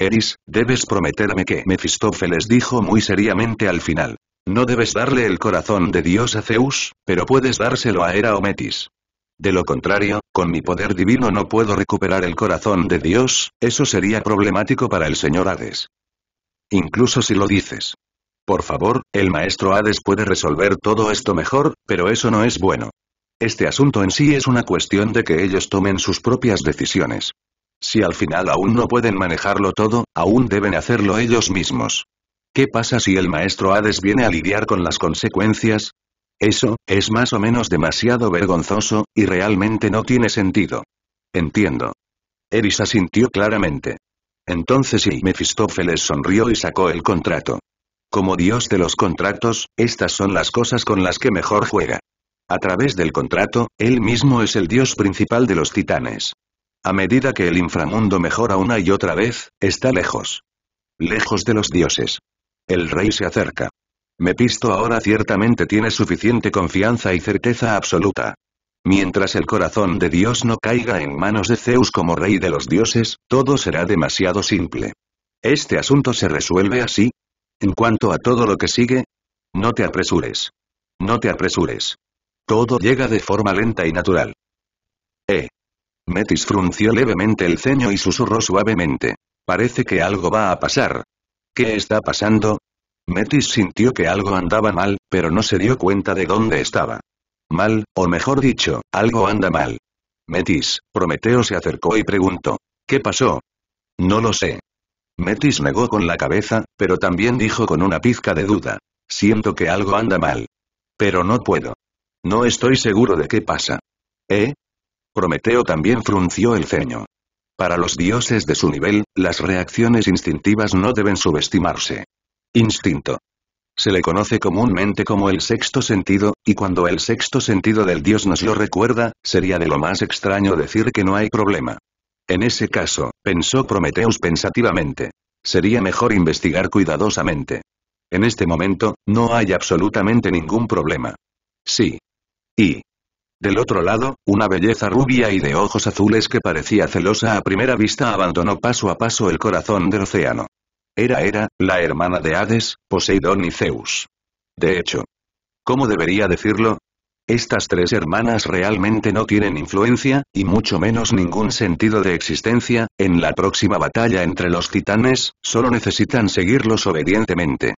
Eris, debes prometerme que Mefistófeles dijo muy seriamente al final. No debes darle el corazón de Dios a Zeus, pero puedes dárselo a Hera o Metis. De lo contrario, con mi poder divino no puedo recuperar el corazón de Dios, eso sería problemático para el señor Hades. Incluso si lo dices. Por favor, el maestro Hades puede resolver todo esto mejor, pero eso no es bueno. Este asunto en sí es una cuestión de que ellos tomen sus propias decisiones. Si al final aún no pueden manejarlo todo, aún deben hacerlo ellos mismos. ¿Qué pasa si el maestro Hades viene a lidiar con las consecuencias? Eso, es más o menos demasiado vergonzoso, y realmente no tiene sentido. Entiendo. Erisa sintió claramente. Entonces y Mefistófeles sonrió y sacó el contrato. Como dios de los contratos, estas son las cosas con las que mejor juega. A través del contrato, él mismo es el dios principal de los titanes. A medida que el inframundo mejora una y otra vez, está lejos. Lejos de los dioses. El rey se acerca. Mepisto ahora ciertamente tiene suficiente confianza y certeza absoluta. Mientras el corazón de Dios no caiga en manos de Zeus como rey de los dioses, todo será demasiado simple. Este asunto se resuelve así. En cuanto a todo lo que sigue, no te apresures. No te apresures. Todo llega de forma lenta y natural. Eh. Metis frunció levemente el ceño y susurró suavemente. Parece que algo va a pasar. ¿Qué está pasando? Metis sintió que algo andaba mal, pero no se dio cuenta de dónde estaba. Mal, o mejor dicho, algo anda mal. Metis, Prometeo se acercó y preguntó. ¿Qué pasó? No lo sé. Metis negó con la cabeza, pero también dijo con una pizca de duda. Siento que algo anda mal. Pero no puedo. No estoy seguro de qué pasa. ¿Eh? Prometeo también frunció el ceño. Para los dioses de su nivel, las reacciones instintivas no deben subestimarse. Instinto. Se le conoce comúnmente como el sexto sentido, y cuando el sexto sentido del dios nos lo recuerda, sería de lo más extraño decir que no hay problema. En ese caso, pensó Prometeus pensativamente. Sería mejor investigar cuidadosamente. En este momento, no hay absolutamente ningún problema. Sí. Y, del otro lado, una belleza rubia y de ojos azules que parecía celosa a primera vista abandonó paso a paso el corazón del océano. Era Era, la hermana de Hades, Poseidón y Zeus. De hecho, ¿cómo debería decirlo? Estas tres hermanas realmente no tienen influencia, y mucho menos ningún sentido de existencia, en la próxima batalla entre los titanes, solo necesitan seguirlos obedientemente.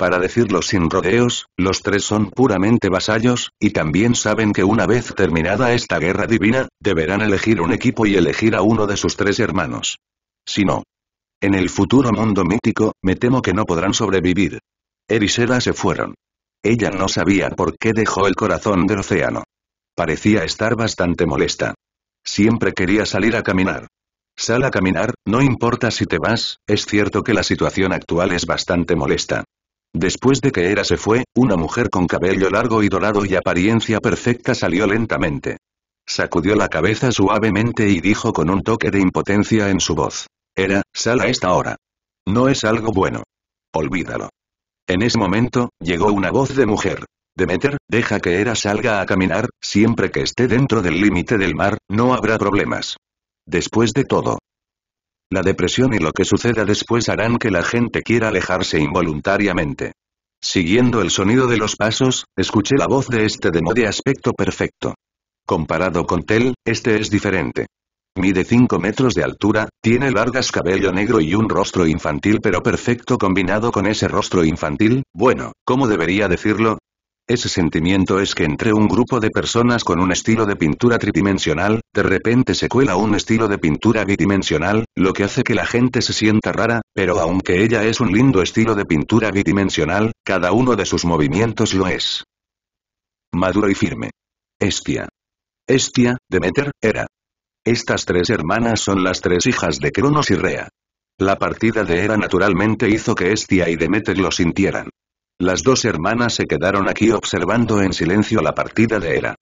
Para decirlo sin rodeos, los tres son puramente vasallos, y también saben que una vez terminada esta guerra divina, deberán elegir un equipo y elegir a uno de sus tres hermanos. Si no. En el futuro mundo mítico, me temo que no podrán sobrevivir. Erisela se fueron. Ella no sabía por qué dejó el corazón del océano. Parecía estar bastante molesta. Siempre quería salir a caminar. Sal a caminar, no importa si te vas, es cierto que la situación actual es bastante molesta. Después de que era se fue, una mujer con cabello largo y dorado y apariencia perfecta salió lentamente. Sacudió la cabeza suavemente y dijo con un toque de impotencia en su voz. era sal a esta hora. No es algo bueno. Olvídalo. En ese momento, llegó una voz de mujer. Demeter, deja que era salga a caminar, siempre que esté dentro del límite del mar, no habrá problemas. Después de todo, la depresión y lo que suceda después harán que la gente quiera alejarse involuntariamente. Siguiendo el sonido de los pasos, escuché la voz de este demo de aspecto perfecto. Comparado con Tel, este es diferente. Mide 5 metros de altura, tiene largas cabello negro y un rostro infantil pero perfecto combinado con ese rostro infantil, bueno, ¿cómo debería decirlo? Ese sentimiento es que entre un grupo de personas con un estilo de pintura tridimensional, de repente se cuela un estilo de pintura bidimensional, lo que hace que la gente se sienta rara, pero aunque ella es un lindo estilo de pintura bidimensional, cada uno de sus movimientos lo es. Maduro y firme. Estia. Estia, Demeter, Era. Estas tres hermanas son las tres hijas de Cronos y Rea. La partida de Era naturalmente hizo que Estia y Demeter lo sintieran. Las dos hermanas se quedaron aquí observando en silencio la partida de Hera.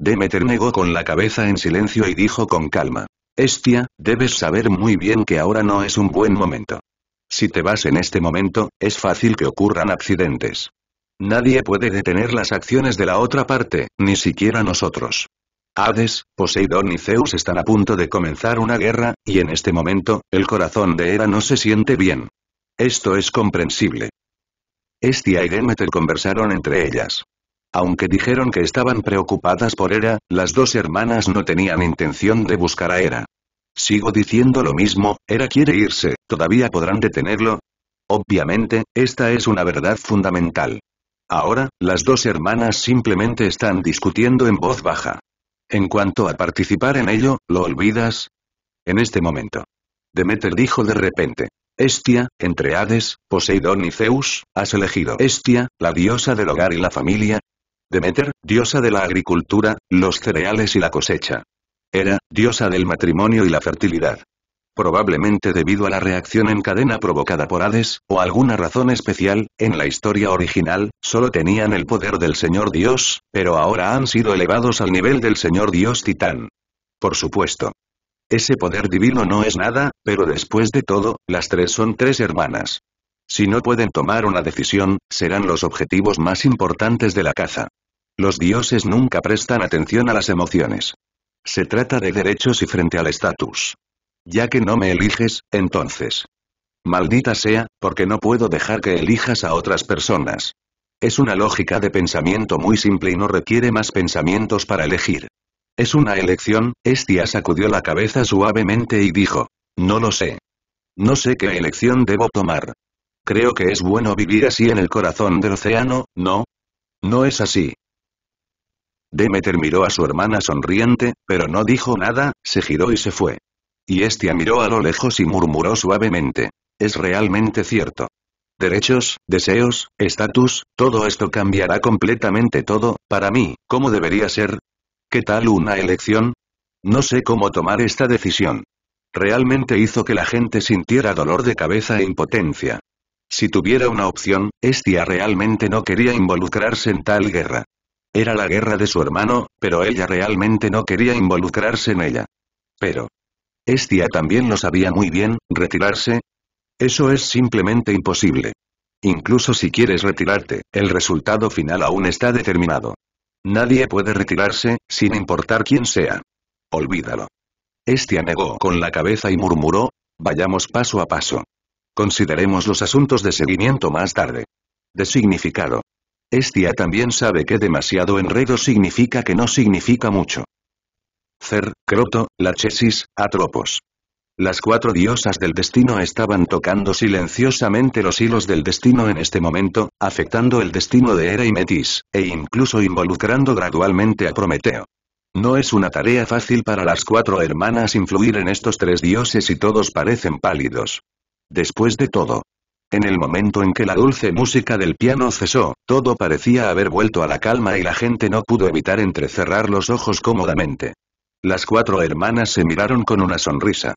Demeter negó con la cabeza en silencio y dijo con calma. «Hestia, debes saber muy bien que ahora no es un buen momento. Si te vas en este momento, es fácil que ocurran accidentes. Nadie puede detener las acciones de la otra parte, ni siquiera nosotros. Hades, Poseidón y Zeus están a punto de comenzar una guerra, y en este momento, el corazón de Hera no se siente bien. Esto es comprensible. Estia y Demeter conversaron entre ellas. Aunque dijeron que estaban preocupadas por Era, las dos hermanas no tenían intención de buscar a Era. Sigo diciendo lo mismo, era quiere irse, ¿todavía podrán detenerlo? Obviamente, esta es una verdad fundamental. Ahora, las dos hermanas simplemente están discutiendo en voz baja. En cuanto a participar en ello, ¿lo olvidas? En este momento. Demeter dijo de repente. Estia, entre Hades, Poseidón y Zeus, has elegido Estia, la diosa del hogar y la familia. Demeter, diosa de la agricultura, los cereales y la cosecha. era diosa del matrimonio y la fertilidad. Probablemente debido a la reacción en cadena provocada por Hades, o alguna razón especial, en la historia original, solo tenían el poder del Señor Dios, pero ahora han sido elevados al nivel del Señor Dios Titán. Por supuesto, ese poder divino no es nada, pero después de todo, las tres son tres hermanas. Si no pueden tomar una decisión, serán los objetivos más importantes de la caza. Los dioses nunca prestan atención a las emociones. Se trata de derechos y frente al estatus. Ya que no me eliges, entonces. Maldita sea, porque no puedo dejar que elijas a otras personas. Es una lógica de pensamiento muy simple y no requiere más pensamientos para elegir. ¿Es una elección? Estia sacudió la cabeza suavemente y dijo. No lo sé. No sé qué elección debo tomar. Creo que es bueno vivir así en el corazón del océano, ¿no? No es así. Demeter miró a su hermana sonriente, pero no dijo nada, se giró y se fue. Y Estia miró a lo lejos y murmuró suavemente. Es realmente cierto. Derechos, deseos, estatus, todo esto cambiará completamente todo, para mí, ¿cómo debería ser? ¿Qué tal una elección? No sé cómo tomar esta decisión. Realmente hizo que la gente sintiera dolor de cabeza e impotencia. Si tuviera una opción, Estia realmente no quería involucrarse en tal guerra. Era la guerra de su hermano, pero ella realmente no quería involucrarse en ella. Pero... Estia también lo sabía muy bien, retirarse. Eso es simplemente imposible. Incluso si quieres retirarte, el resultado final aún está determinado. Nadie puede retirarse, sin importar quién sea. Olvídalo. Estia negó con la cabeza y murmuró, vayamos paso a paso. Consideremos los asuntos de seguimiento más tarde. De significado. Estia también sabe que demasiado enredo significa que no significa mucho. Cer, Croto, Lachesis, Atropos. Las cuatro diosas del destino estaban tocando silenciosamente los hilos del destino en este momento, afectando el destino de Hera y Metis, e incluso involucrando gradualmente a Prometeo. No es una tarea fácil para las cuatro hermanas influir en estos tres dioses y todos parecen pálidos. Después de todo. En el momento en que la dulce música del piano cesó, todo parecía haber vuelto a la calma y la gente no pudo evitar entrecerrar los ojos cómodamente. Las cuatro hermanas se miraron con una sonrisa.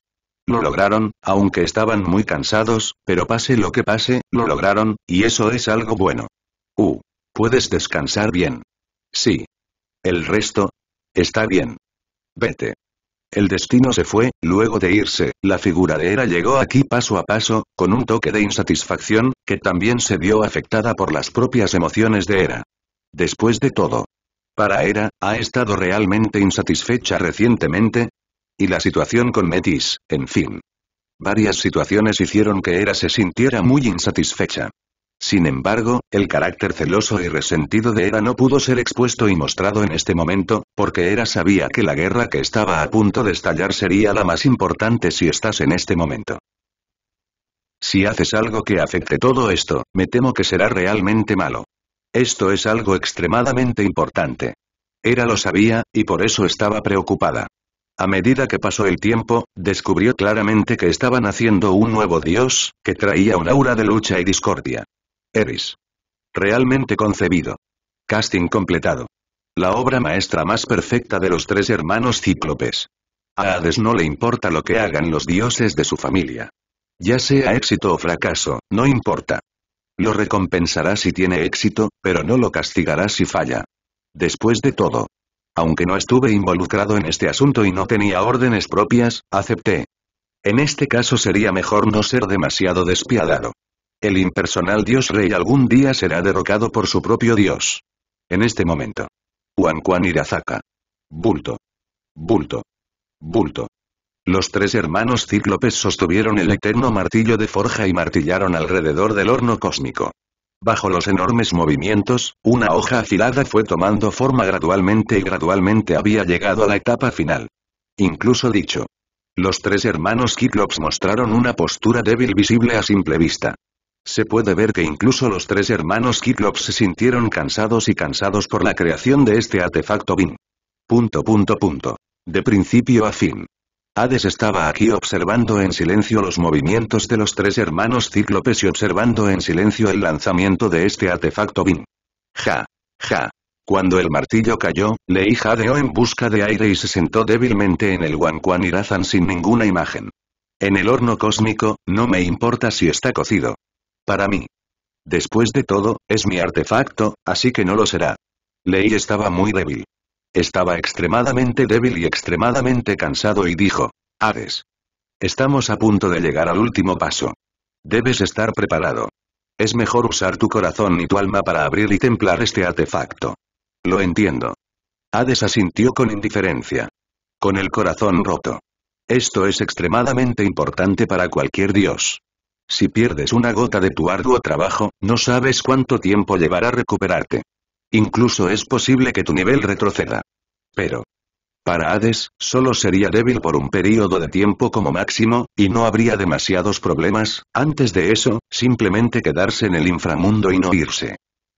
Lo lograron, aunque estaban muy cansados, pero pase lo que pase, lo lograron, y eso es algo bueno. Uh. Puedes descansar bien. Sí. El resto. Está bien. Vete. El destino se fue, luego de irse, la figura de Era llegó aquí paso a paso, con un toque de insatisfacción, que también se vio afectada por las propias emociones de Era. Después de todo. Para Era ha estado realmente insatisfecha recientemente, y la situación con Metis, en fin. Varias situaciones hicieron que Era se sintiera muy insatisfecha. Sin embargo, el carácter celoso y resentido de Era no pudo ser expuesto y mostrado en este momento, porque Era sabía que la guerra que estaba a punto de estallar sería la más importante si estás en este momento. Si haces algo que afecte todo esto, me temo que será realmente malo. Esto es algo extremadamente importante. era lo sabía, y por eso estaba preocupada. A medida que pasó el tiempo, descubrió claramente que estaban haciendo un nuevo dios, que traía un aura de lucha y discordia. Eris. Realmente concebido. Casting completado. La obra maestra más perfecta de los tres hermanos cíclopes. A Hades no le importa lo que hagan los dioses de su familia. Ya sea éxito o fracaso, no importa. Lo recompensará si tiene éxito, pero no lo castigará si falla. Después de todo, aunque no estuve involucrado en este asunto y no tenía órdenes propias, acepté. En este caso sería mejor no ser demasiado despiadado. El impersonal dios rey algún día será derrocado por su propio dios. En este momento. Juan Juan Irazaka. Bulto. Bulto. Bulto. Los tres hermanos cíclopes sostuvieron el eterno martillo de forja y martillaron alrededor del horno cósmico. Bajo los enormes movimientos, una hoja afilada fue tomando forma gradualmente y gradualmente había llegado a la etapa final. Incluso dicho. Los tres hermanos Kiklops mostraron una postura débil visible a simple vista. Se puede ver que incluso los tres hermanos Kiklops se sintieron cansados y cansados por la creación de este artefacto bin Punto punto punto. De principio a fin. Hades estaba aquí observando en silencio los movimientos de los tres hermanos cíclopes y observando en silencio el lanzamiento de este artefacto Bin. Ja. Ja. Cuando el martillo cayó, Lei jadeó en busca de aire y se sentó débilmente en el Wanquan Razan sin ninguna imagen. En el horno cósmico, no me importa si está cocido. Para mí. Después de todo, es mi artefacto, así que no lo será. Lei estaba muy débil. Estaba extremadamente débil y extremadamente cansado y dijo, Hades. Estamos a punto de llegar al último paso. Debes estar preparado. Es mejor usar tu corazón y tu alma para abrir y templar este artefacto. Lo entiendo. Hades asintió con indiferencia. Con el corazón roto. Esto es extremadamente importante para cualquier dios. Si pierdes una gota de tu arduo trabajo, no sabes cuánto tiempo llevará recuperarte. Incluso es posible que tu nivel retroceda. Pero, para Hades, solo sería débil por un período de tiempo como máximo, y no habría demasiados problemas, antes de eso, simplemente quedarse en el inframundo y no irse.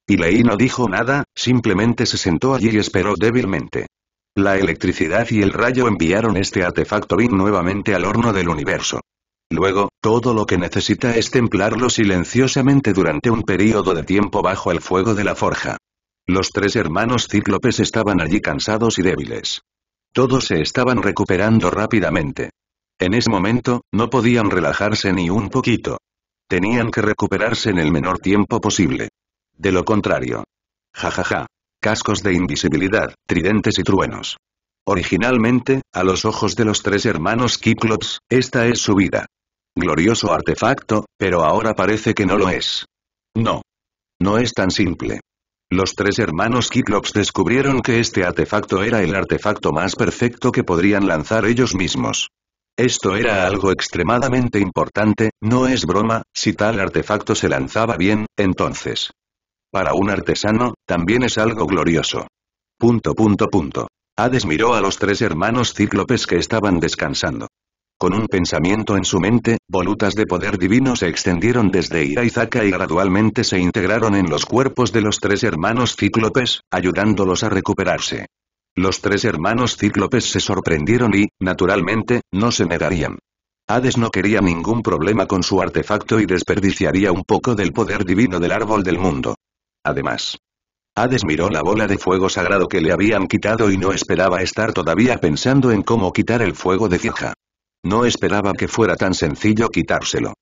Y Lei no dijo nada, simplemente se sentó allí y esperó débilmente. La electricidad y el rayo enviaron este artefacto Bin nuevamente al horno del universo. Luego, todo lo que necesita es templarlo silenciosamente durante un período de tiempo bajo el fuego de la forja. Los tres hermanos cíclopes estaban allí cansados y débiles. Todos se estaban recuperando rápidamente. En ese momento, no podían relajarse ni un poquito. Tenían que recuperarse en el menor tiempo posible. De lo contrario. Jajaja. Ja, ja. Cascos de invisibilidad, tridentes y truenos. Originalmente, a los ojos de los tres hermanos Cíclopes, esta es su vida. Glorioso artefacto, pero ahora parece que no lo es. No. No es tan simple. Los tres hermanos Cyclops descubrieron que este artefacto era el artefacto más perfecto que podrían lanzar ellos mismos. Esto era algo extremadamente importante, no es broma, si tal artefacto se lanzaba bien, entonces. Para un artesano, también es algo glorioso. Punto punto punto. Hades miró a los tres hermanos cíclopes que estaban descansando. Con un pensamiento en su mente, volutas de poder divino se extendieron desde Iraizaka y gradualmente se integraron en los cuerpos de los tres hermanos cíclopes, ayudándolos a recuperarse. Los tres hermanos cíclopes se sorprendieron y, naturalmente, no se negarían. Hades no quería ningún problema con su artefacto y desperdiciaría un poco del poder divino del árbol del mundo. Además, Hades miró la bola de fuego sagrado que le habían quitado y no esperaba estar todavía pensando en cómo quitar el fuego de fija. No esperaba que fuera tan sencillo quitárselo.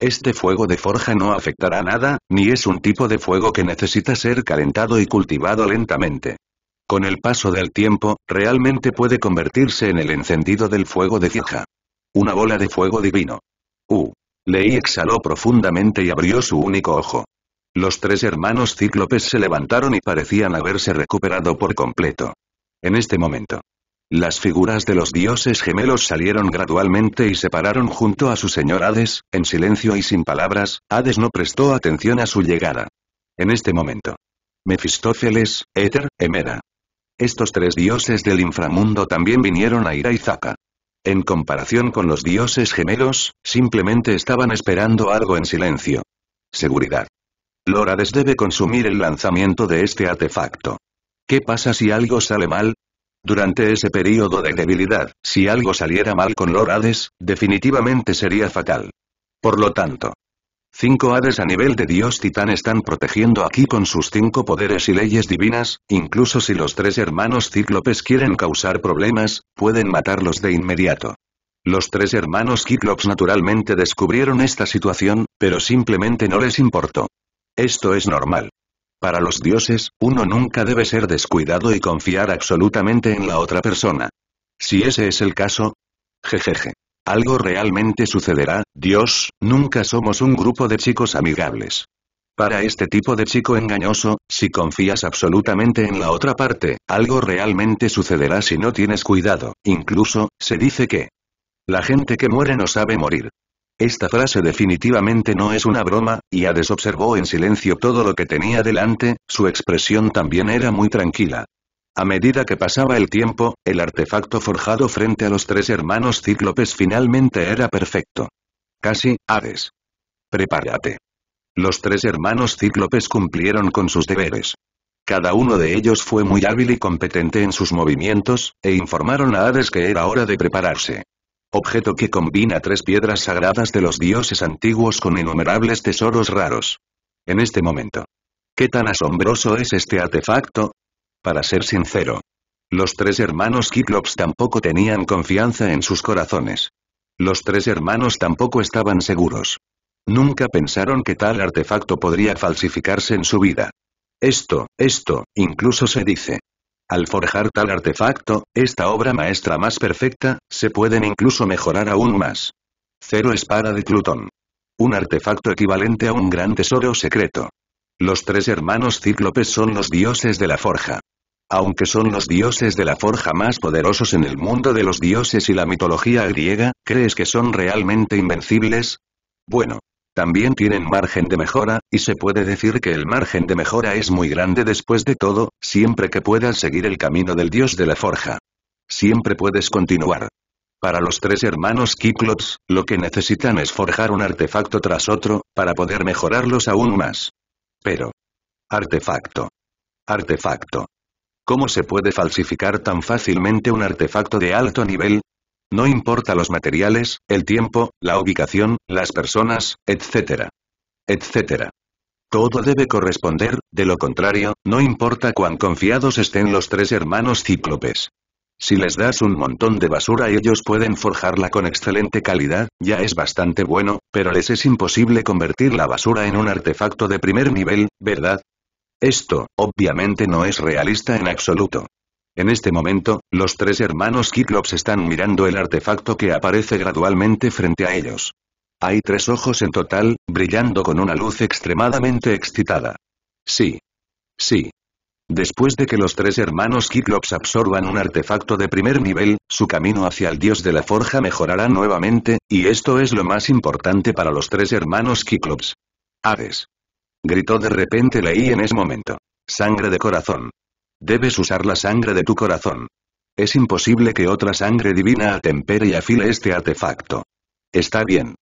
Este fuego de forja no afectará nada, ni es un tipo de fuego que necesita ser calentado y cultivado lentamente. Con el paso del tiempo, realmente puede convertirse en el encendido del fuego de forja, Una bola de fuego divino. Uh. Ley exhaló profundamente y abrió su único ojo. Los tres hermanos cíclopes se levantaron y parecían haberse recuperado por completo. En este momento. Las figuras de los dioses gemelos salieron gradualmente y se pararon junto a su señor Hades, en silencio y sin palabras, Hades no prestó atención a su llegada. En este momento. Mefistófeles, Éter, Hemera. Estos tres dioses del inframundo también vinieron a Iraizaka. En comparación con los dioses gemelos, simplemente estaban esperando algo en silencio. Seguridad. Lorades debe consumir el lanzamiento de este artefacto. ¿Qué pasa si algo sale mal? Durante ese periodo de debilidad, si algo saliera mal con Lord definitivamente sería fatal. Por lo tanto, Cinco Hades a nivel de Dios Titán están protegiendo aquí con sus cinco poderes y leyes divinas, incluso si los tres hermanos Cíclopes quieren causar problemas, pueden matarlos de inmediato. Los tres hermanos Cíclops naturalmente descubrieron esta situación, pero simplemente no les importó. Esto es normal. Para los dioses, uno nunca debe ser descuidado y confiar absolutamente en la otra persona. Si ese es el caso, jejeje. Algo realmente sucederá, Dios, nunca somos un grupo de chicos amigables. Para este tipo de chico engañoso, si confías absolutamente en la otra parte, algo realmente sucederá si no tienes cuidado, incluso, se dice que la gente que muere no sabe morir. Esta frase definitivamente no es una broma, y Hades observó en silencio todo lo que tenía delante, su expresión también era muy tranquila. A medida que pasaba el tiempo, el artefacto forjado frente a los tres hermanos cíclopes finalmente era perfecto. Casi, Hades. Prepárate. Los tres hermanos cíclopes cumplieron con sus deberes. Cada uno de ellos fue muy hábil y competente en sus movimientos, e informaron a Hades que era hora de prepararse objeto que combina tres piedras sagradas de los dioses antiguos con innumerables tesoros raros. En este momento. ¿Qué tan asombroso es este artefacto? Para ser sincero. Los tres hermanos Kiklops tampoco tenían confianza en sus corazones. Los tres hermanos tampoco estaban seguros. Nunca pensaron que tal artefacto podría falsificarse en su vida. Esto, esto, incluso se dice, al forjar tal artefacto, esta obra maestra más perfecta, se pueden incluso mejorar aún más. Cero Espada de Plutón. Un artefacto equivalente a un gran tesoro secreto. Los tres hermanos cíclopes son los dioses de la forja. Aunque son los dioses de la forja más poderosos en el mundo de los dioses y la mitología griega, ¿crees que son realmente invencibles? Bueno, también tienen margen de mejora, y se puede decir que el margen de mejora es muy grande después de todo, siempre que puedas seguir el camino del dios de la forja. Siempre puedes continuar. Para los tres hermanos Kiklots, lo que necesitan es forjar un artefacto tras otro, para poder mejorarlos aún más. Pero. Artefacto. Artefacto. ¿Cómo se puede falsificar tan fácilmente un artefacto de alto nivel? No importa los materiales, el tiempo, la ubicación, las personas, etc. etcétera. Todo debe corresponder, de lo contrario, no importa cuán confiados estén los tres hermanos cíclopes. Si les das un montón de basura ellos pueden forjarla con excelente calidad, ya es bastante bueno, pero les es imposible convertir la basura en un artefacto de primer nivel, ¿verdad? Esto, obviamente no es realista en absoluto. En este momento, los tres hermanos Kiklops están mirando el artefacto que aparece gradualmente frente a ellos. Hay tres ojos en total, brillando con una luz extremadamente excitada. Sí. Sí. Después de que los tres hermanos Kiklops absorban un artefacto de primer nivel, su camino hacia el dios de la forja mejorará nuevamente, y esto es lo más importante para los tres hermanos Kiklops. Hades. Gritó de repente Leí en ese momento. Sangre de corazón. Debes usar la sangre de tu corazón. Es imposible que otra sangre divina atempere y afile este artefacto. Está bien.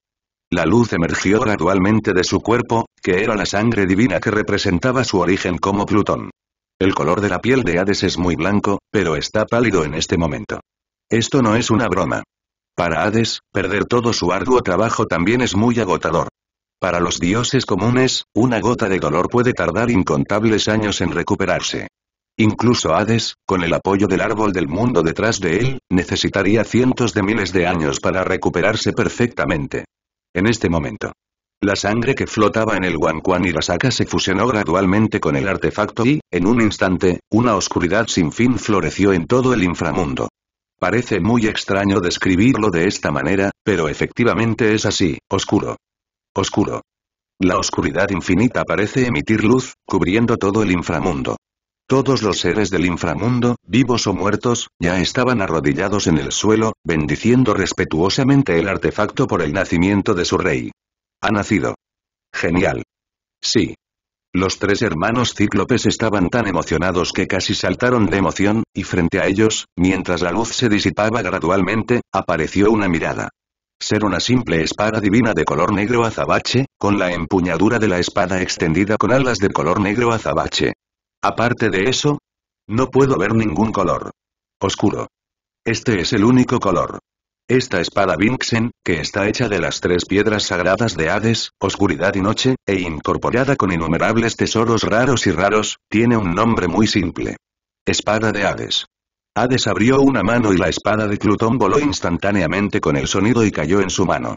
La luz emergió gradualmente de su cuerpo, que era la sangre divina que representaba su origen como Plutón. El color de la piel de Hades es muy blanco, pero está pálido en este momento. Esto no es una broma. Para Hades, perder todo su arduo trabajo también es muy agotador. Para los dioses comunes, una gota de dolor puede tardar incontables años en recuperarse. Incluso Hades, con el apoyo del árbol del mundo detrás de él, necesitaría cientos de miles de años para recuperarse perfectamente. En este momento. La sangre que flotaba en el Wanquan saca se fusionó gradualmente con el artefacto y, en un instante, una oscuridad sin fin floreció en todo el inframundo. Parece muy extraño describirlo de esta manera, pero efectivamente es así, oscuro. Oscuro. La oscuridad infinita parece emitir luz, cubriendo todo el inframundo. Todos los seres del inframundo, vivos o muertos, ya estaban arrodillados en el suelo, bendiciendo respetuosamente el artefacto por el nacimiento de su rey. Ha nacido. Genial. Sí. Los tres hermanos cíclopes estaban tan emocionados que casi saltaron de emoción, y frente a ellos, mientras la luz se disipaba gradualmente, apareció una mirada ser una simple espada divina de color negro azabache, con la empuñadura de la espada extendida con alas de color negro azabache. Aparte de eso, no puedo ver ningún color. Oscuro. Este es el único color. Esta espada Vinxen, que está hecha de las tres piedras sagradas de Hades, oscuridad y noche, e incorporada con innumerables tesoros raros y raros, tiene un nombre muy simple. Espada de Hades. Hades abrió una mano y la espada de Plutón voló instantáneamente con el sonido y cayó en su mano.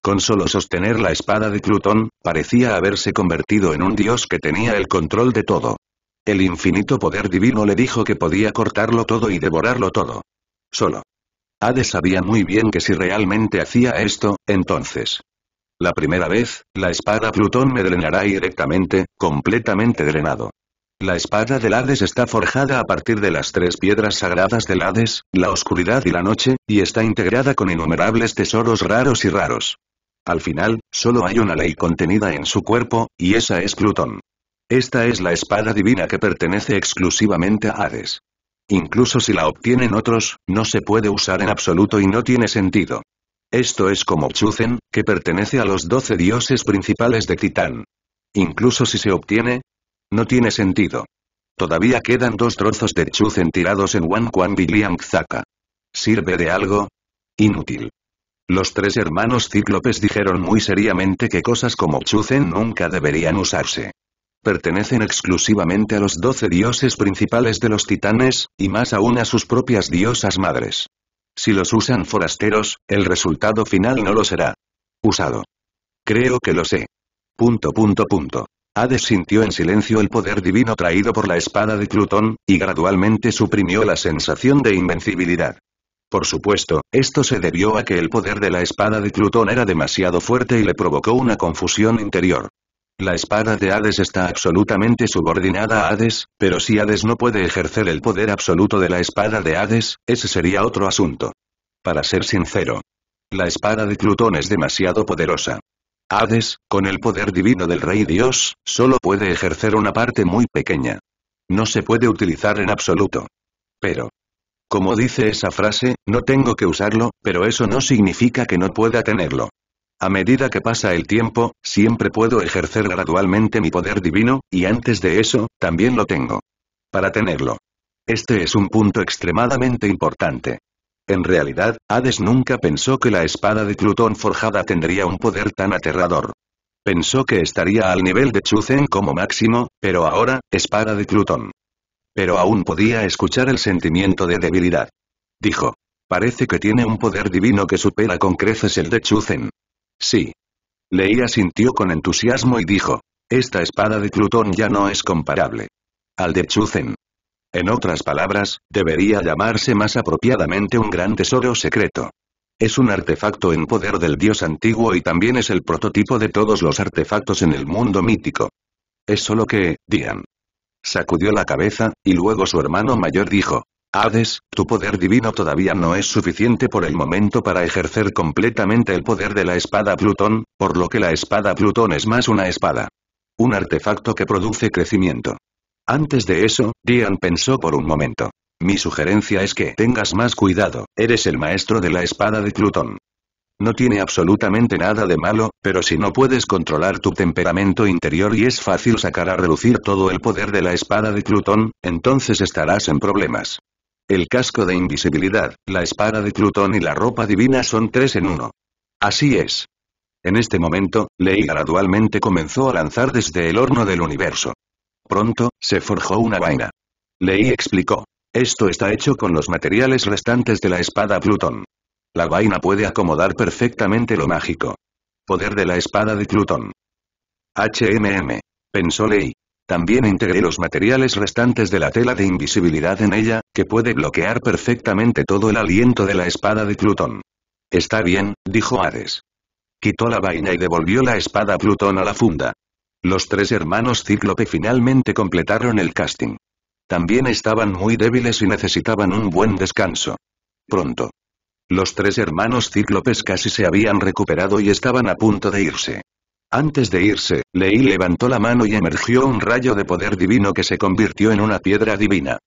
Con solo sostener la espada de Plutón, parecía haberse convertido en un dios que tenía el control de todo. El infinito poder divino le dijo que podía cortarlo todo y devorarlo todo. Solo. Hades sabía muy bien que si realmente hacía esto, entonces. La primera vez, la espada Plutón me drenará directamente, completamente drenado. La espada del Hades está forjada a partir de las tres piedras sagradas del Hades, la oscuridad y la noche, y está integrada con innumerables tesoros raros y raros. Al final, solo hay una ley contenida en su cuerpo, y esa es Plutón. Esta es la espada divina que pertenece exclusivamente a Hades. Incluso si la obtienen otros, no se puede usar en absoluto y no tiene sentido. Esto es como Chuzen, que pertenece a los doce dioses principales de Titán. Incluso si se obtiene, no tiene sentido. Todavía quedan dos trozos de Chuzen tirados en Wan Quan Biliang Zaka. ¿Sirve de algo? Inútil. Los tres hermanos cíclopes dijeron muy seriamente que cosas como Chuzen nunca deberían usarse pertenecen exclusivamente a los doce dioses principales de los titanes, y más aún a sus propias diosas madres. Si los usan forasteros, el resultado final no lo será. Usado. Creo que lo sé. Punto punto punto. Hades sintió en silencio el poder divino traído por la espada de Plutón, y gradualmente suprimió la sensación de invencibilidad. Por supuesto, esto se debió a que el poder de la espada de Plutón era demasiado fuerte y le provocó una confusión interior. La espada de Hades está absolutamente subordinada a Hades, pero si Hades no puede ejercer el poder absoluto de la espada de Hades, ese sería otro asunto. Para ser sincero, la espada de Plutón es demasiado poderosa. Hades, con el poder divino del Rey Dios, solo puede ejercer una parte muy pequeña. No se puede utilizar en absoluto. Pero, como dice esa frase, no tengo que usarlo, pero eso no significa que no pueda tenerlo. A medida que pasa el tiempo, siempre puedo ejercer gradualmente mi poder divino, y antes de eso, también lo tengo. Para tenerlo. Este es un punto extremadamente importante. En realidad, Hades nunca pensó que la espada de Plutón forjada tendría un poder tan aterrador. Pensó que estaría al nivel de Chuzen como máximo, pero ahora, espada de Plutón. Pero aún podía escuchar el sentimiento de debilidad. Dijo. Parece que tiene un poder divino que supera con creces el de Chuzen. Sí. Leía sintió con entusiasmo y dijo. Esta espada de Plutón ya no es comparable. Al de Chuzen. En otras palabras, debería llamarse más apropiadamente un gran tesoro secreto. Es un artefacto en poder del dios antiguo y también es el prototipo de todos los artefactos en el mundo mítico. Es solo que, Dian. Sacudió la cabeza, y luego su hermano mayor dijo, Hades, tu poder divino todavía no es suficiente por el momento para ejercer completamente el poder de la espada Plutón, por lo que la espada Plutón es más una espada. Un artefacto que produce crecimiento. Antes de eso, Dian pensó por un momento. Mi sugerencia es que tengas más cuidado, eres el maestro de la espada de Plutón. No tiene absolutamente nada de malo, pero si no puedes controlar tu temperamento interior y es fácil sacar a relucir todo el poder de la espada de Plutón, entonces estarás en problemas. El casco de invisibilidad, la espada de Plutón y la ropa divina son tres en uno. Así es. En este momento, Lei gradualmente comenzó a lanzar desde el horno del universo. Pronto, se forjó una vaina. Lei explicó. Esto está hecho con los materiales restantes de la espada Plutón. La vaina puede acomodar perfectamente lo mágico. Poder de la espada de Plutón. HMM. Pensó Lei. También integré los materiales restantes de la tela de invisibilidad en ella, que puede bloquear perfectamente todo el aliento de la espada de Plutón. Está bien, dijo Hades. Quitó la vaina y devolvió la espada Plutón a la funda. Los tres hermanos Cíclope finalmente completaron el casting. También estaban muy débiles y necesitaban un buen descanso. Pronto. Los tres hermanos Cíclopes casi se habían recuperado y estaban a punto de irse. Antes de irse, Lei levantó la mano y emergió un rayo de poder divino que se convirtió en una piedra divina.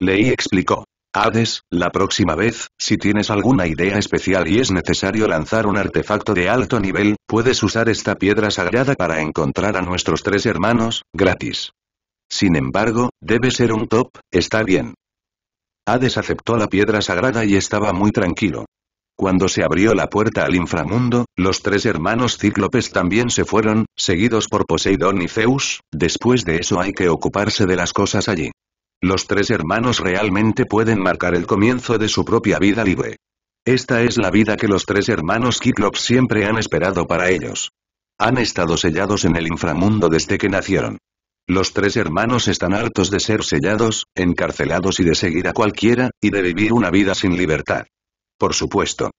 Lei explicó. Hades, la próxima vez, si tienes alguna idea especial y es necesario lanzar un artefacto de alto nivel, puedes usar esta piedra sagrada para encontrar a nuestros tres hermanos, gratis. Sin embargo, debe ser un top, está bien. Hades aceptó la piedra sagrada y estaba muy tranquilo. Cuando se abrió la puerta al inframundo, los tres hermanos cíclopes también se fueron, seguidos por Poseidón y Zeus, después de eso hay que ocuparse de las cosas allí. Los tres hermanos realmente pueden marcar el comienzo de su propia vida libre. Esta es la vida que los tres hermanos Cíclopes siempre han esperado para ellos. Han estado sellados en el inframundo desde que nacieron. Los tres hermanos están hartos de ser sellados, encarcelados y de seguir a cualquiera, y de vivir una vida sin libertad. Por supuesto.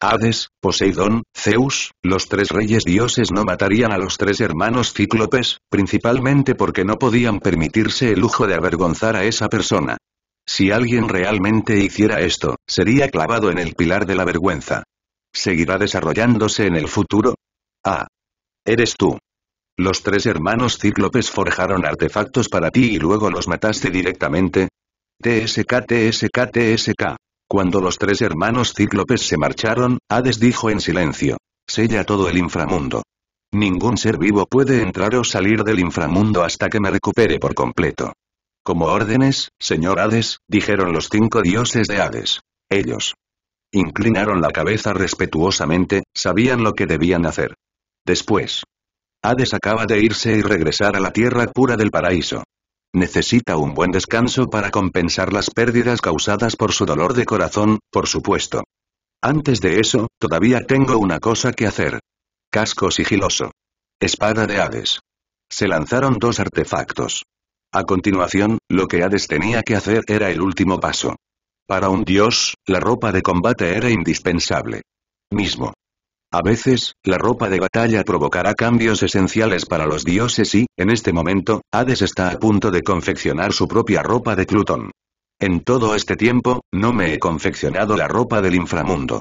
Hades, Poseidón, Zeus, los tres reyes dioses no matarían a los tres hermanos cíclopes, principalmente porque no podían permitirse el lujo de avergonzar a esa persona. Si alguien realmente hiciera esto, sería clavado en el pilar de la vergüenza. ¿Seguirá desarrollándose en el futuro? Ah. Eres tú. Los tres hermanos cíclopes forjaron artefactos para ti y luego los mataste directamente. TSK TSK TSK. Cuando los tres hermanos cíclopes se marcharon, Hades dijo en silencio. Sella todo el inframundo. Ningún ser vivo puede entrar o salir del inframundo hasta que me recupere por completo. Como órdenes, señor Hades, dijeron los cinco dioses de Hades. Ellos. Inclinaron la cabeza respetuosamente, sabían lo que debían hacer. Después. Hades acaba de irse y regresar a la tierra pura del paraíso. Necesita un buen descanso para compensar las pérdidas causadas por su dolor de corazón, por supuesto. Antes de eso, todavía tengo una cosa que hacer. Casco sigiloso. Espada de Hades. Se lanzaron dos artefactos. A continuación, lo que Hades tenía que hacer era el último paso. Para un dios, la ropa de combate era indispensable. Mismo. A veces, la ropa de batalla provocará cambios esenciales para los dioses y, en este momento, Hades está a punto de confeccionar su propia ropa de Plutón. En todo este tiempo, no me he confeccionado la ropa del inframundo.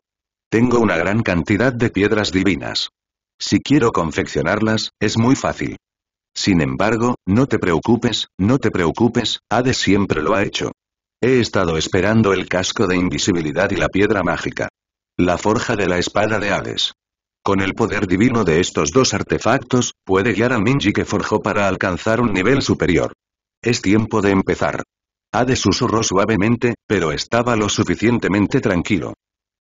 Tengo una gran cantidad de piedras divinas. Si quiero confeccionarlas, es muy fácil. Sin embargo, no te preocupes, no te preocupes, Hades siempre lo ha hecho. He estado esperando el casco de invisibilidad y la piedra mágica. La forja de la espada de Hades. Con el poder divino de estos dos artefactos, puede guiar a Minji que forjó para alcanzar un nivel superior. Es tiempo de empezar. Ade susurró suavemente, pero estaba lo suficientemente tranquilo.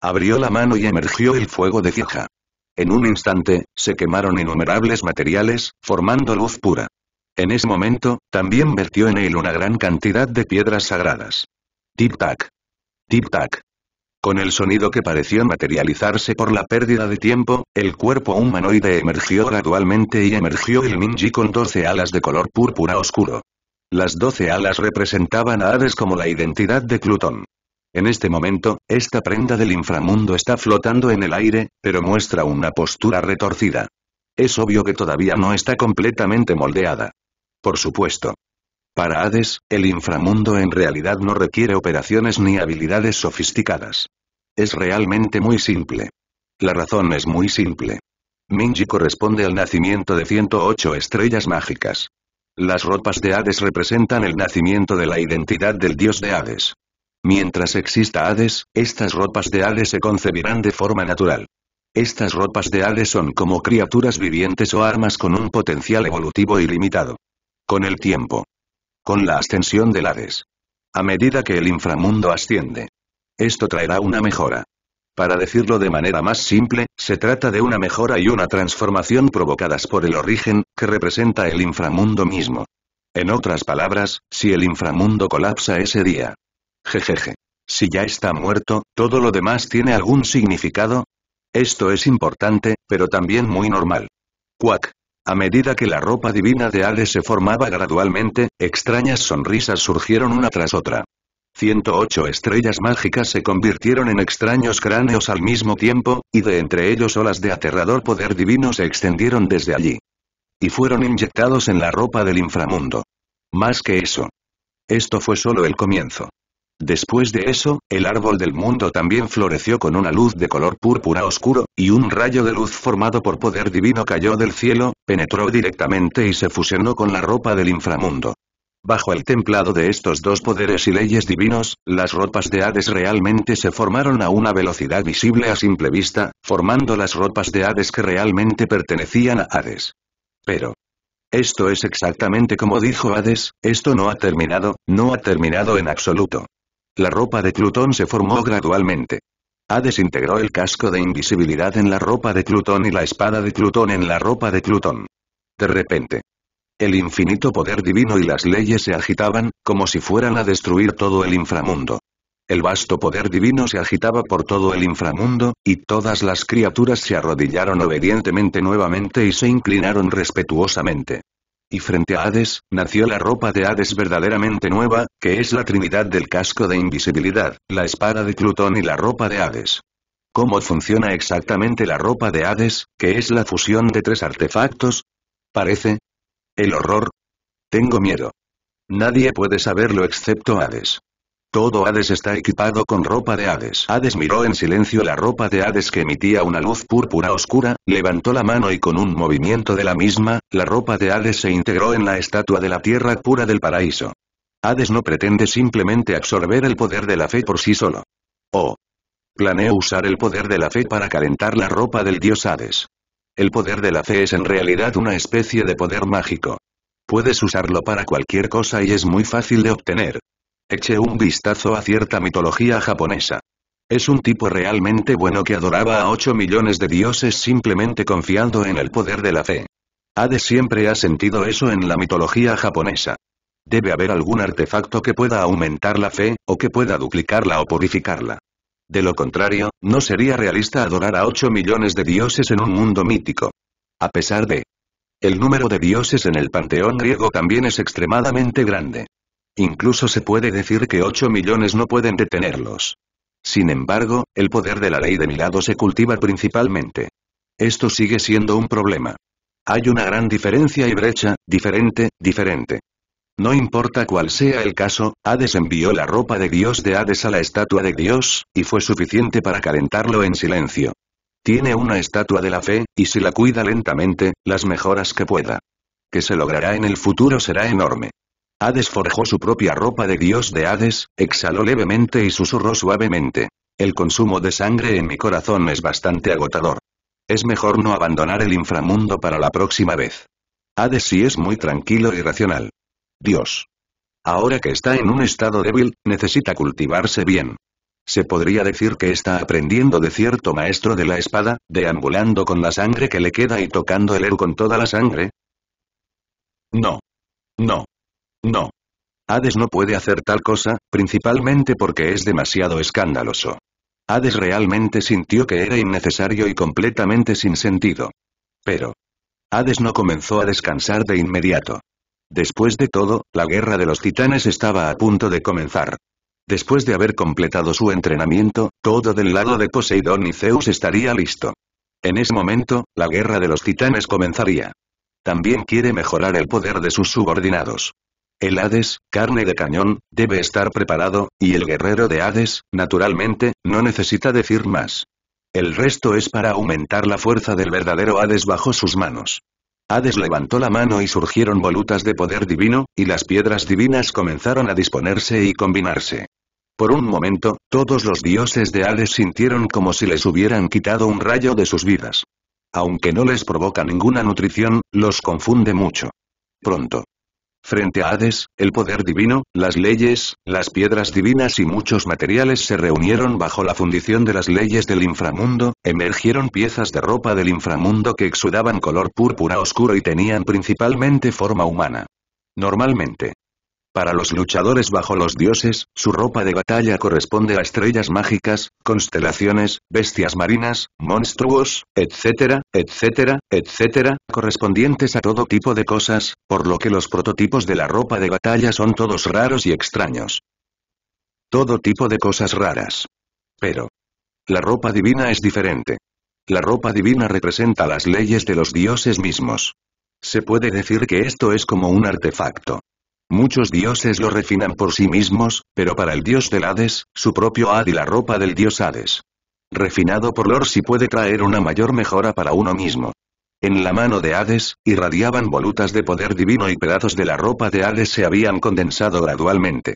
Abrió la mano y emergió el fuego de Fija. En un instante, se quemaron innumerables materiales, formando luz pura. En ese momento, también vertió en él una gran cantidad de piedras sagradas. Tip tac Tip tac con el sonido que pareció materializarse por la pérdida de tiempo, el cuerpo humanoide emergió gradualmente y emergió el Minji con doce alas de color púrpura oscuro. Las doce alas representaban a Hades como la identidad de Plutón. En este momento, esta prenda del inframundo está flotando en el aire, pero muestra una postura retorcida. Es obvio que todavía no está completamente moldeada. Por supuesto, para Hades, el inframundo en realidad no requiere operaciones ni habilidades sofisticadas. Es realmente muy simple. La razón es muy simple. Minji corresponde al nacimiento de 108 estrellas mágicas. Las ropas de Hades representan el nacimiento de la identidad del dios de Hades. Mientras exista Hades, estas ropas de Hades se concebirán de forma natural. Estas ropas de Hades son como criaturas vivientes o armas con un potencial evolutivo ilimitado. Con el tiempo, con la ascensión del Hades. A medida que el inframundo asciende. Esto traerá una mejora. Para decirlo de manera más simple, se trata de una mejora y una transformación provocadas por el origen, que representa el inframundo mismo. En otras palabras, si el inframundo colapsa ese día. Jejeje. Si ya está muerto, ¿todo lo demás tiene algún significado? Esto es importante, pero también muy normal. Cuac. A medida que la ropa divina de Ares se formaba gradualmente, extrañas sonrisas surgieron una tras otra. 108 estrellas mágicas se convirtieron en extraños cráneos al mismo tiempo, y de entre ellos olas de aterrador poder divino se extendieron desde allí. Y fueron inyectados en la ropa del inframundo. Más que eso. Esto fue solo el comienzo. Después de eso, el árbol del mundo también floreció con una luz de color púrpura oscuro, y un rayo de luz formado por poder divino cayó del cielo, penetró directamente y se fusionó con la ropa del inframundo. Bajo el templado de estos dos poderes y leyes divinos, las ropas de Hades realmente se formaron a una velocidad visible a simple vista, formando las ropas de Hades que realmente pertenecían a Hades. Pero, esto es exactamente como dijo Hades, esto no ha terminado, no ha terminado en absoluto. La ropa de Plutón se formó gradualmente. Hades desintegró el casco de invisibilidad en la ropa de Plutón y la espada de Plutón en la ropa de Plutón. De repente. El infinito poder divino y las leyes se agitaban, como si fueran a destruir todo el inframundo. El vasto poder divino se agitaba por todo el inframundo, y todas las criaturas se arrodillaron obedientemente nuevamente y se inclinaron respetuosamente y frente a Hades, nació la ropa de Hades verdaderamente nueva, que es la trinidad del casco de invisibilidad, la espada de Plutón y la ropa de Hades. ¿Cómo funciona exactamente la ropa de Hades, que es la fusión de tres artefactos? Parece. El horror. Tengo miedo. Nadie puede saberlo excepto Hades. Todo Hades está equipado con ropa de Hades. Hades miró en silencio la ropa de Hades que emitía una luz púrpura oscura, levantó la mano y con un movimiento de la misma, la ropa de Hades se integró en la estatua de la tierra pura del paraíso. Hades no pretende simplemente absorber el poder de la fe por sí solo. O. Planeo usar el poder de la fe para calentar la ropa del dios Hades. El poder de la fe es en realidad una especie de poder mágico. Puedes usarlo para cualquier cosa y es muy fácil de obtener. Eché un vistazo a cierta mitología japonesa. Es un tipo realmente bueno que adoraba a 8 millones de dioses simplemente confiando en el poder de la fe. Hades siempre ha sentido eso en la mitología japonesa. Debe haber algún artefacto que pueda aumentar la fe, o que pueda duplicarla o purificarla. De lo contrario, no sería realista adorar a 8 millones de dioses en un mundo mítico. A pesar de... El número de dioses en el panteón griego también es extremadamente grande. Incluso se puede decir que 8 millones no pueden detenerlos. Sin embargo, el poder de la ley de lado se cultiva principalmente. Esto sigue siendo un problema. Hay una gran diferencia y brecha, diferente, diferente. No importa cuál sea el caso, Hades envió la ropa de Dios de Hades a la estatua de Dios, y fue suficiente para calentarlo en silencio. Tiene una estatua de la fe, y si la cuida lentamente, las mejoras que pueda. Que se logrará en el futuro será enorme. Hades forjó su propia ropa de dios de Hades, exhaló levemente y susurró suavemente. El consumo de sangre en mi corazón es bastante agotador. Es mejor no abandonar el inframundo para la próxima vez. Hades sí es muy tranquilo y racional. Dios. Ahora que está en un estado débil, necesita cultivarse bien. Se podría decir que está aprendiendo de cierto maestro de la espada, deambulando con la sangre que le queda y tocando el eru con toda la sangre. No. No. No. Hades no puede hacer tal cosa, principalmente porque es demasiado escandaloso. Hades realmente sintió que era innecesario y completamente sin sentido. Pero. Hades no comenzó a descansar de inmediato. Después de todo, la guerra de los titanes estaba a punto de comenzar. Después de haber completado su entrenamiento, todo del lado de Poseidón y Zeus estaría listo. En ese momento, la guerra de los titanes comenzaría. También quiere mejorar el poder de sus subordinados. El Hades, carne de cañón, debe estar preparado, y el guerrero de Hades, naturalmente, no necesita decir más. El resto es para aumentar la fuerza del verdadero Hades bajo sus manos. Hades levantó la mano y surgieron volutas de poder divino, y las piedras divinas comenzaron a disponerse y combinarse. Por un momento, todos los dioses de Hades sintieron como si les hubieran quitado un rayo de sus vidas. Aunque no les provoca ninguna nutrición, los confunde mucho. Pronto, Frente a Hades, el poder divino, las leyes, las piedras divinas y muchos materiales se reunieron bajo la fundición de las leyes del inframundo, emergieron piezas de ropa del inframundo que exudaban color púrpura oscuro y tenían principalmente forma humana. Normalmente, para los luchadores bajo los dioses, su ropa de batalla corresponde a estrellas mágicas, constelaciones, bestias marinas, monstruos, etcétera, etcétera, etcétera, correspondientes a todo tipo de cosas, por lo que los prototipos de la ropa de batalla son todos raros y extraños. Todo tipo de cosas raras. Pero. La ropa divina es diferente. La ropa divina representa las leyes de los dioses mismos. Se puede decir que esto es como un artefacto. Muchos dioses lo refinan por sí mismos, pero para el dios del Hades, su propio Hades y la ropa del dios Hades. Refinado por Lor si puede traer una mayor mejora para uno mismo. En la mano de Hades, irradiaban volutas de poder divino y pedazos de la ropa de Hades se habían condensado gradualmente.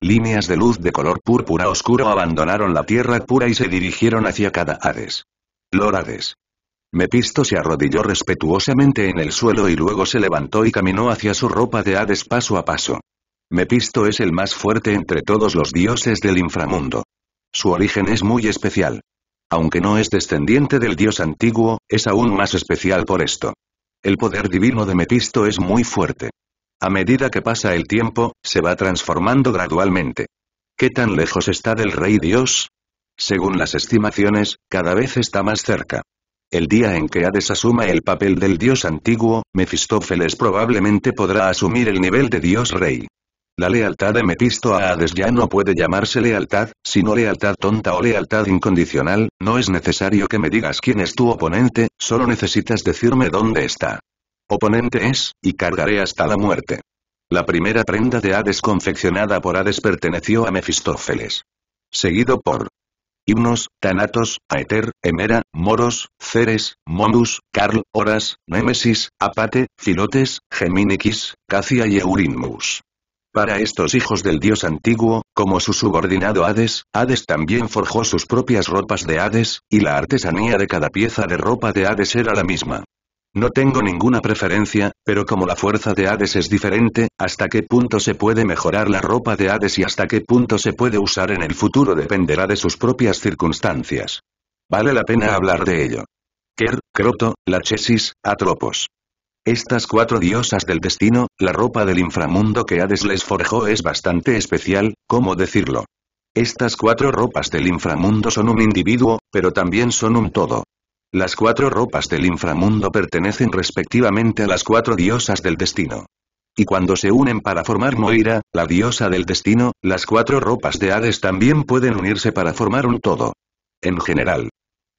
Líneas de luz de color púrpura oscuro abandonaron la tierra pura y se dirigieron hacia cada Hades. Lor Hades. Mepisto se arrodilló respetuosamente en el suelo y luego se levantó y caminó hacia su ropa de Hades paso a paso. Mepisto es el más fuerte entre todos los dioses del inframundo. Su origen es muy especial. Aunque no es descendiente del dios antiguo, es aún más especial por esto. El poder divino de Mepisto es muy fuerte. A medida que pasa el tiempo, se va transformando gradualmente. ¿Qué tan lejos está del rey dios? Según las estimaciones, cada vez está más cerca. El día en que Hades asuma el papel del dios antiguo, Mefistófeles probablemente podrá asumir el nivel de dios rey. La lealtad de Mepisto a Hades ya no puede llamarse lealtad, sino lealtad tonta o lealtad incondicional, no es necesario que me digas quién es tu oponente, solo necesitas decirme dónde está. Oponente es, y cargaré hasta la muerte. La primera prenda de Hades confeccionada por Hades perteneció a Mefistófeles. Seguido por Himnos, Thanatos, Aether, Hemera, Moros, Ceres, Momus, Carl, Horas, Némesis, Apate, Filotes, Geminiquis, Cacia y Eurinmus. Para estos hijos del dios antiguo, como su subordinado Hades, Hades también forjó sus propias ropas de Hades, y la artesanía de cada pieza de ropa de Hades era la misma. No tengo ninguna preferencia, pero como la fuerza de Hades es diferente, hasta qué punto se puede mejorar la ropa de Hades y hasta qué punto se puede usar en el futuro dependerá de sus propias circunstancias. Vale la pena hablar de ello. Ker, Croto, Lachesis, Atropos. Estas cuatro diosas del destino, la ropa del inframundo que Hades les forjó es bastante especial, ¿cómo decirlo? Estas cuatro ropas del inframundo son un individuo, pero también son un todo. Las cuatro ropas del inframundo pertenecen respectivamente a las cuatro diosas del destino. Y cuando se unen para formar Moira, la diosa del destino, las cuatro ropas de Hades también pueden unirse para formar un todo. En general,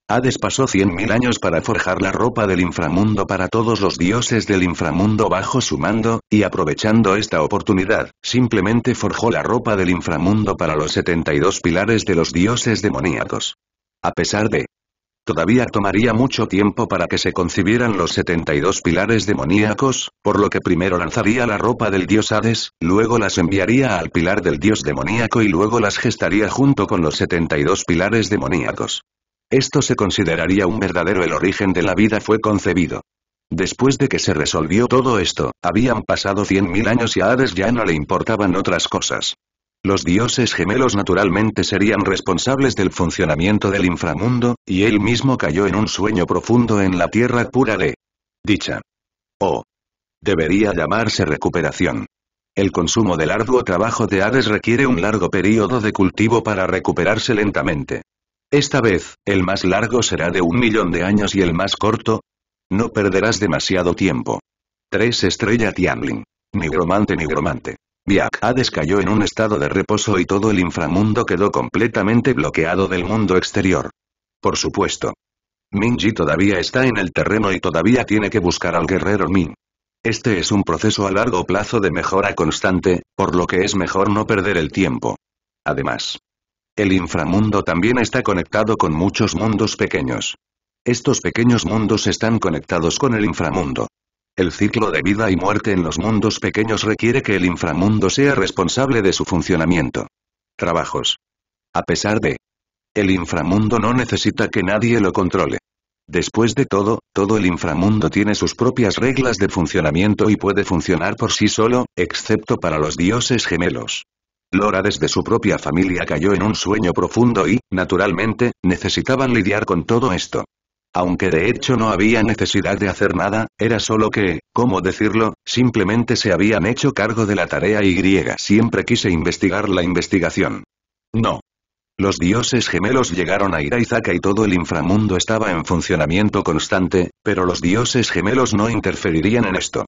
Hades pasó 100.000 años para forjar la ropa del inframundo para todos los dioses del inframundo bajo su mando, y aprovechando esta oportunidad, simplemente forjó la ropa del inframundo para los 72 pilares de los dioses demoníacos. A pesar de Todavía tomaría mucho tiempo para que se concibieran los 72 pilares demoníacos, por lo que primero lanzaría la ropa del dios Hades, luego las enviaría al pilar del dios demoníaco y luego las gestaría junto con los 72 pilares demoníacos. Esto se consideraría un verdadero el origen de la vida fue concebido. Después de que se resolvió todo esto, habían pasado 100.000 años y a Hades ya no le importaban otras cosas. Los dioses gemelos naturalmente serían responsables del funcionamiento del inframundo, y él mismo cayó en un sueño profundo en la tierra pura de dicha. O. Oh. Debería llamarse recuperación. El consumo del arduo trabajo de Hades requiere un largo período de cultivo para recuperarse lentamente. Esta vez, el más largo será de un millón de años y el más corto. No perderás demasiado tiempo. 3 Estrella Tianlin: Nigromante Nigromante. Biak Hades cayó en un estado de reposo y todo el inframundo quedó completamente bloqueado del mundo exterior. Por supuesto. Minji todavía está en el terreno y todavía tiene que buscar al guerrero Min. Este es un proceso a largo plazo de mejora constante, por lo que es mejor no perder el tiempo. Además, el inframundo también está conectado con muchos mundos pequeños. Estos pequeños mundos están conectados con el inframundo. El ciclo de vida y muerte en los mundos pequeños requiere que el inframundo sea responsable de su funcionamiento. Trabajos. A pesar de... El inframundo no necesita que nadie lo controle. Después de todo, todo el inframundo tiene sus propias reglas de funcionamiento y puede funcionar por sí solo, excepto para los dioses gemelos. Lora desde su propia familia cayó en un sueño profundo y, naturalmente, necesitaban lidiar con todo esto. Aunque de hecho no había necesidad de hacer nada, era solo que, ¿cómo decirlo?, simplemente se habían hecho cargo de la tarea y siempre quise investigar la investigación. No. Los dioses gemelos llegaron a Iraizaka y todo el inframundo estaba en funcionamiento constante, pero los dioses gemelos no interferirían en esto.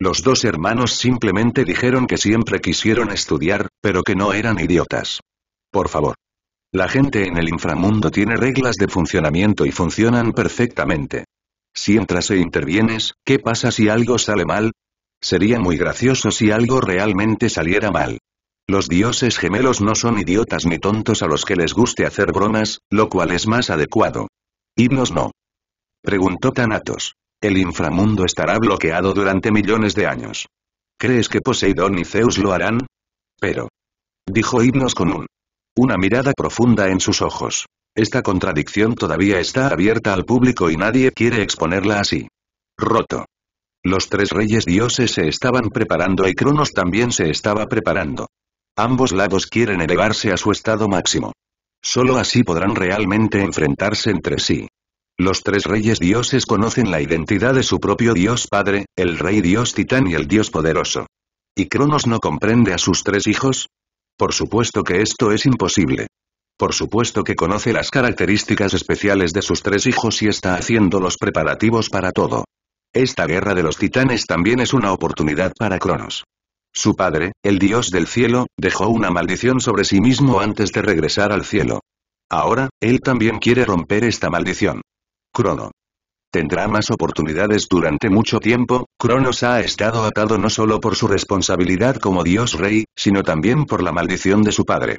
Los dos hermanos simplemente dijeron que siempre quisieron estudiar, pero que no eran idiotas. Por favor. La gente en el inframundo tiene reglas de funcionamiento y funcionan perfectamente. Si entras e intervienes, ¿qué pasa si algo sale mal? Sería muy gracioso si algo realmente saliera mal. Los dioses gemelos no son idiotas ni tontos a los que les guste hacer bromas, lo cual es más adecuado. ¿Himnos no? Preguntó Thanatos. El inframundo estará bloqueado durante millones de años. ¿Crees que Poseidón y Zeus lo harán? Pero. Dijo Himnos con un una mirada profunda en sus ojos. Esta contradicción todavía está abierta al público y nadie quiere exponerla así. Roto. Los tres reyes dioses se estaban preparando y Cronos también se estaba preparando. Ambos lados quieren elevarse a su estado máximo. Solo así podrán realmente enfrentarse entre sí. Los tres reyes dioses conocen la identidad de su propio dios padre, el rey dios titán y el dios poderoso. ¿Y Cronos no comprende a sus tres hijos? Por supuesto que esto es imposible. Por supuesto que conoce las características especiales de sus tres hijos y está haciendo los preparativos para todo. Esta guerra de los titanes también es una oportunidad para Cronos. Su padre, el dios del cielo, dejó una maldición sobre sí mismo antes de regresar al cielo. Ahora, él también quiere romper esta maldición. Crono, Tendrá más oportunidades durante mucho tiempo, Cronos ha estado atado no solo por su responsabilidad como dios rey, sino también por la maldición de su padre.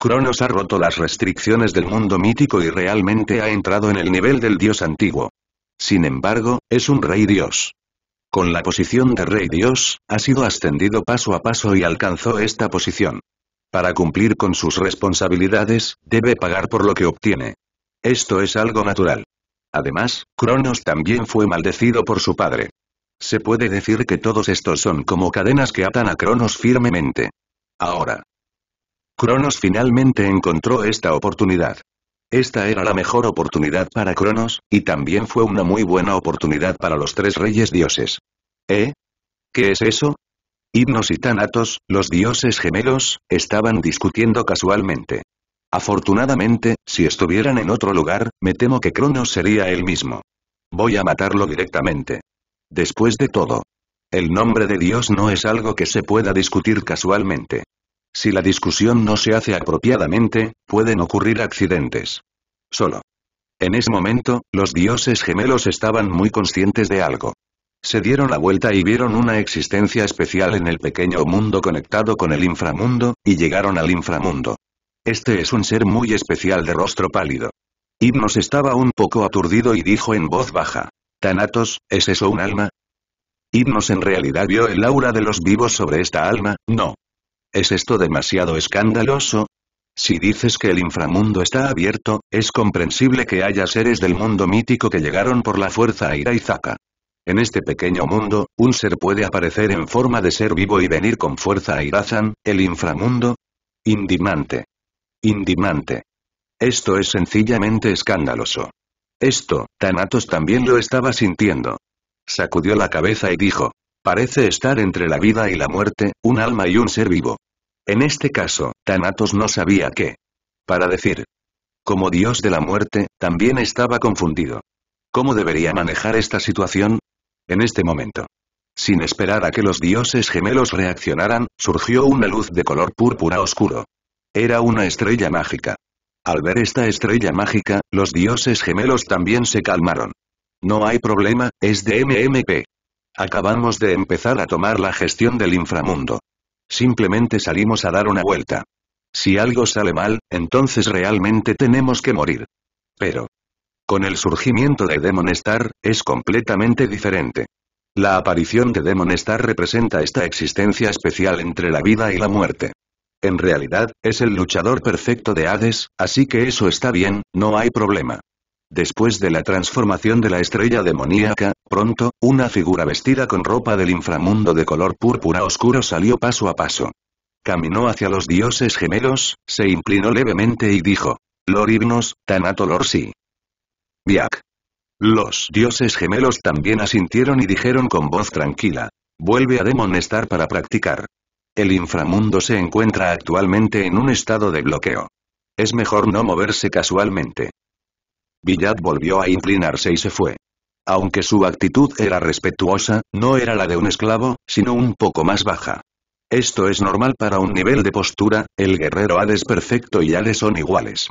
Cronos ha roto las restricciones del mundo mítico y realmente ha entrado en el nivel del dios antiguo. Sin embargo, es un rey dios. Con la posición de rey dios, ha sido ascendido paso a paso y alcanzó esta posición. Para cumplir con sus responsabilidades, debe pagar por lo que obtiene. Esto es algo natural. Además, Cronos también fue maldecido por su padre. Se puede decir que todos estos son como cadenas que atan a Cronos firmemente. Ahora. Cronos finalmente encontró esta oportunidad. Esta era la mejor oportunidad para Cronos, y también fue una muy buena oportunidad para los tres reyes dioses. ¿Eh? ¿Qué es eso? Himnos y Thanatos, los dioses gemelos, estaban discutiendo casualmente. Afortunadamente, si estuvieran en otro lugar, me temo que Cronos sería el mismo. Voy a matarlo directamente. Después de todo. El nombre de Dios no es algo que se pueda discutir casualmente. Si la discusión no se hace apropiadamente, pueden ocurrir accidentes. Solo. En ese momento, los dioses gemelos estaban muy conscientes de algo. Se dieron la vuelta y vieron una existencia especial en el pequeño mundo conectado con el inframundo, y llegaron al inframundo. Este es un ser muy especial de rostro pálido. Himnos estaba un poco aturdido y dijo en voz baja. Tanatos, ¿es eso un alma? Himnos en realidad vio el aura de los vivos sobre esta alma, no. ¿Es esto demasiado escandaloso? Si dices que el inframundo está abierto, es comprensible que haya seres del mundo mítico que llegaron por la fuerza a Iraizaka. En este pequeño mundo, un ser puede aparecer en forma de ser vivo y venir con fuerza a Irazan, el inframundo. Indignante. Indignante. Esto es sencillamente escandaloso. Esto, Thanatos también lo estaba sintiendo. Sacudió la cabeza y dijo. Parece estar entre la vida y la muerte, un alma y un ser vivo. En este caso, Thanatos no sabía qué. Para decir. Como dios de la muerte, también estaba confundido. ¿Cómo debería manejar esta situación? En este momento. Sin esperar a que los dioses gemelos reaccionaran, surgió una luz de color púrpura oscuro. Era una estrella mágica. Al ver esta estrella mágica, los dioses gemelos también se calmaron. No hay problema, es de MMP. Acabamos de empezar a tomar la gestión del inframundo. Simplemente salimos a dar una vuelta. Si algo sale mal, entonces realmente tenemos que morir. Pero... Con el surgimiento de Demon Star, es completamente diferente. La aparición de Demon Star representa esta existencia especial entre la vida y la muerte. En realidad, es el luchador perfecto de Hades, así que eso está bien, no hay problema. Después de la transformación de la estrella demoníaca, pronto, una figura vestida con ropa del inframundo de color púrpura oscuro salió paso a paso. Caminó hacia los dioses gemelos, se inclinó levemente y dijo, Loribnos, Tanato si. Biak. Los dioses gemelos también asintieron y dijeron con voz tranquila, vuelve a demonestar para practicar. El inframundo se encuentra actualmente en un estado de bloqueo. Es mejor no moverse casualmente. Villad volvió a inclinarse y se fue. Aunque su actitud era respetuosa, no era la de un esclavo, sino un poco más baja. Esto es normal para un nivel de postura, el guerrero Hades perfecto y Hades son iguales.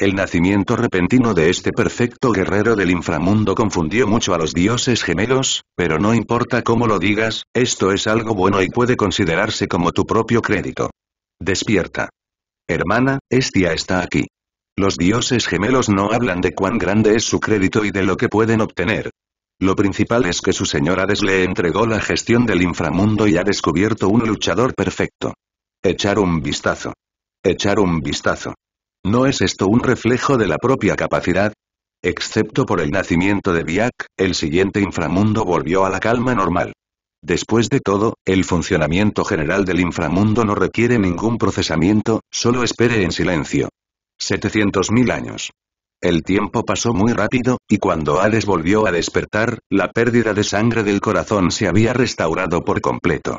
El nacimiento repentino de este perfecto guerrero del inframundo confundió mucho a los dioses gemelos, pero no importa cómo lo digas, esto es algo bueno y puede considerarse como tu propio crédito. Despierta. Hermana, Estia está aquí. Los dioses gemelos no hablan de cuán grande es su crédito y de lo que pueden obtener. Lo principal es que su señora Hades le entregó la gestión del inframundo y ha descubierto un luchador perfecto. Echar un vistazo. Echar un vistazo. ¿No es esto un reflejo de la propia capacidad? Excepto por el nacimiento de Biak, el siguiente inframundo volvió a la calma normal. Después de todo, el funcionamiento general del inframundo no requiere ningún procesamiento, solo espere en silencio. 700.000 años. El tiempo pasó muy rápido, y cuando Hades volvió a despertar, la pérdida de sangre del corazón se había restaurado por completo.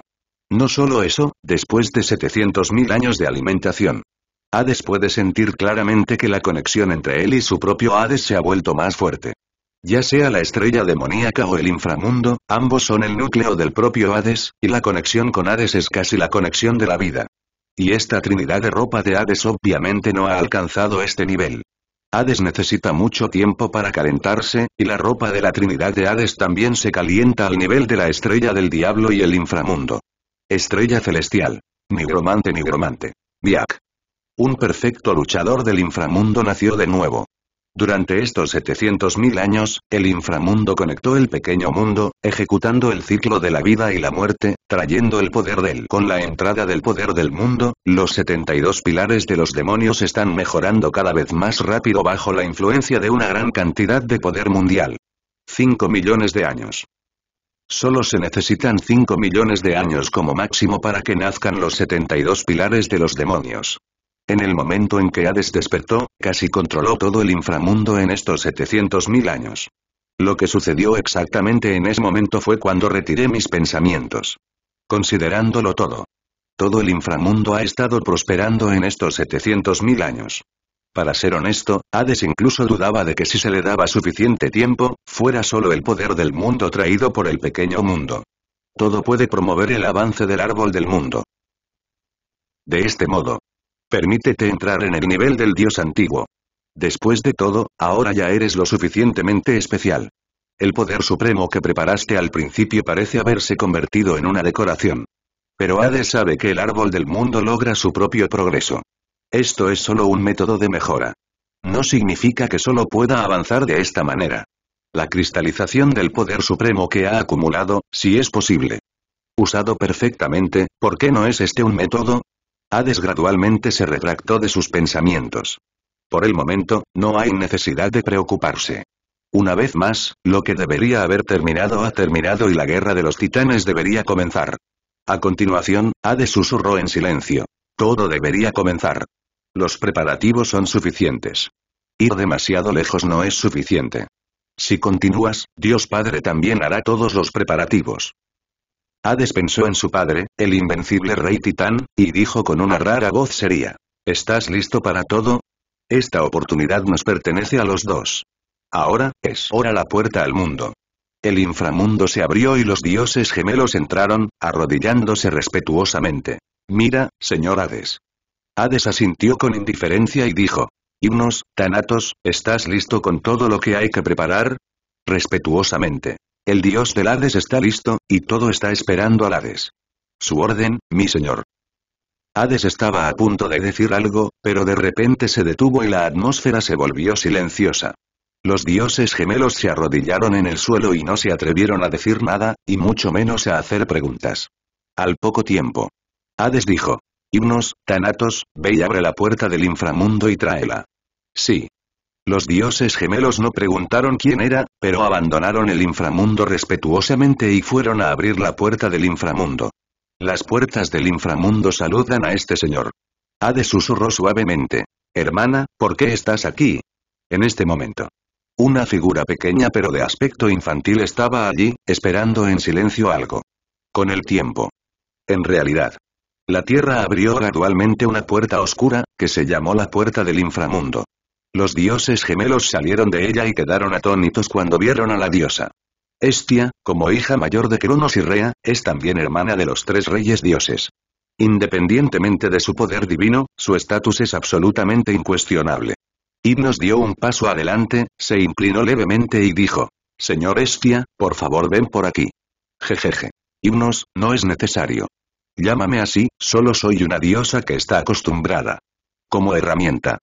No solo eso, después de 700.000 años de alimentación. Hades puede sentir claramente que la conexión entre él y su propio Hades se ha vuelto más fuerte. Ya sea la estrella demoníaca o el inframundo, ambos son el núcleo del propio Hades, y la conexión con Hades es casi la conexión de la vida. Y esta trinidad de ropa de Hades obviamente no ha alcanzado este nivel. Hades necesita mucho tiempo para calentarse, y la ropa de la Trinidad de Hades también se calienta al nivel de la estrella del diablo y el inframundo. Estrella celestial. Nigromante Nigromante. Biak. Un perfecto luchador del inframundo nació de nuevo. Durante estos 700.000 años, el inframundo conectó el pequeño mundo, ejecutando el ciclo de la vida y la muerte, trayendo el poder del. Con la entrada del poder del mundo, los 72 pilares de los demonios están mejorando cada vez más rápido bajo la influencia de una gran cantidad de poder mundial. 5 millones de años. Solo se necesitan 5 millones de años como máximo para que nazcan los 72 pilares de los demonios. En el momento en que Hades despertó, casi controló todo el inframundo en estos 700.000 años. Lo que sucedió exactamente en ese momento fue cuando retiré mis pensamientos. Considerándolo todo. Todo el inframundo ha estado prosperando en estos 700.000 años. Para ser honesto, Hades incluso dudaba de que si se le daba suficiente tiempo, fuera solo el poder del mundo traído por el pequeño mundo. Todo puede promover el avance del árbol del mundo. De este modo, Permítete entrar en el nivel del dios antiguo. Después de todo, ahora ya eres lo suficientemente especial. El poder supremo que preparaste al principio parece haberse convertido en una decoración. Pero Hades sabe que el árbol del mundo logra su propio progreso. Esto es solo un método de mejora. No significa que solo pueda avanzar de esta manera. La cristalización del poder supremo que ha acumulado, si es posible. Usado perfectamente, ¿por qué no es este un método? Hades gradualmente se retractó de sus pensamientos. Por el momento, no hay necesidad de preocuparse. Una vez más, lo que debería haber terminado ha terminado y la guerra de los titanes debería comenzar. A continuación, Hades susurró en silencio. Todo debería comenzar. Los preparativos son suficientes. Ir demasiado lejos no es suficiente. Si continúas, Dios Padre también hará todos los preparativos. Hades pensó en su padre, el invencible rey titán, y dijo con una rara voz seria. ¿Estás listo para todo? Esta oportunidad nos pertenece a los dos. Ahora, es hora la puerta al mundo. El inframundo se abrió y los dioses gemelos entraron, arrodillándose respetuosamente. Mira, señor Hades. Hades asintió con indiferencia y dijo. Himnos, tanatos, ¿estás listo con todo lo que hay que preparar? Respetuosamente. El dios del Hades está listo, y todo está esperando al Hades. Su orden, mi señor. Hades estaba a punto de decir algo, pero de repente se detuvo y la atmósfera se volvió silenciosa. Los dioses gemelos se arrodillaron en el suelo y no se atrevieron a decir nada, y mucho menos a hacer preguntas. Al poco tiempo. Hades dijo. Himnos, tanatos, ve y abre la puerta del inframundo y tráela. Sí, los dioses gemelos no preguntaron quién era, pero abandonaron el inframundo respetuosamente y fueron a abrir la puerta del inframundo. Las puertas del inframundo saludan a este señor. Ade susurró suavemente. Hermana, ¿por qué estás aquí? En este momento. Una figura pequeña pero de aspecto infantil estaba allí, esperando en silencio algo. Con el tiempo. En realidad. La Tierra abrió gradualmente una puerta oscura, que se llamó la Puerta del Inframundo. Los dioses gemelos salieron de ella y quedaron atónitos cuando vieron a la diosa. Estia, como hija mayor de Cronos y Rea, es también hermana de los tres reyes dioses. Independientemente de su poder divino, su estatus es absolutamente incuestionable. Himnos dio un paso adelante, se inclinó levemente y dijo, Señor Estia, por favor ven por aquí. Jejeje. Himnos, no es necesario. Llámame así, solo soy una diosa que está acostumbrada. Como herramienta.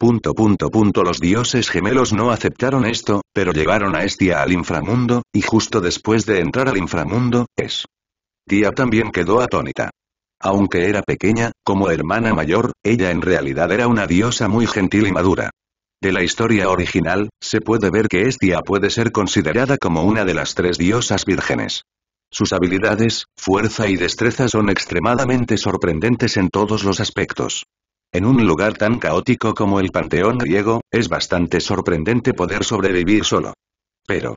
Punto punto punto los dioses gemelos no aceptaron esto, pero llevaron a Estia al inframundo, y justo después de entrar al inframundo, es. Tía también quedó atónita. Aunque era pequeña, como hermana mayor, ella en realidad era una diosa muy gentil y madura. De la historia original, se puede ver que Estia puede ser considerada como una de las tres diosas vírgenes. Sus habilidades, fuerza y destreza son extremadamente sorprendentes en todos los aspectos. En un lugar tan caótico como el panteón griego, es bastante sorprendente poder sobrevivir solo. Pero.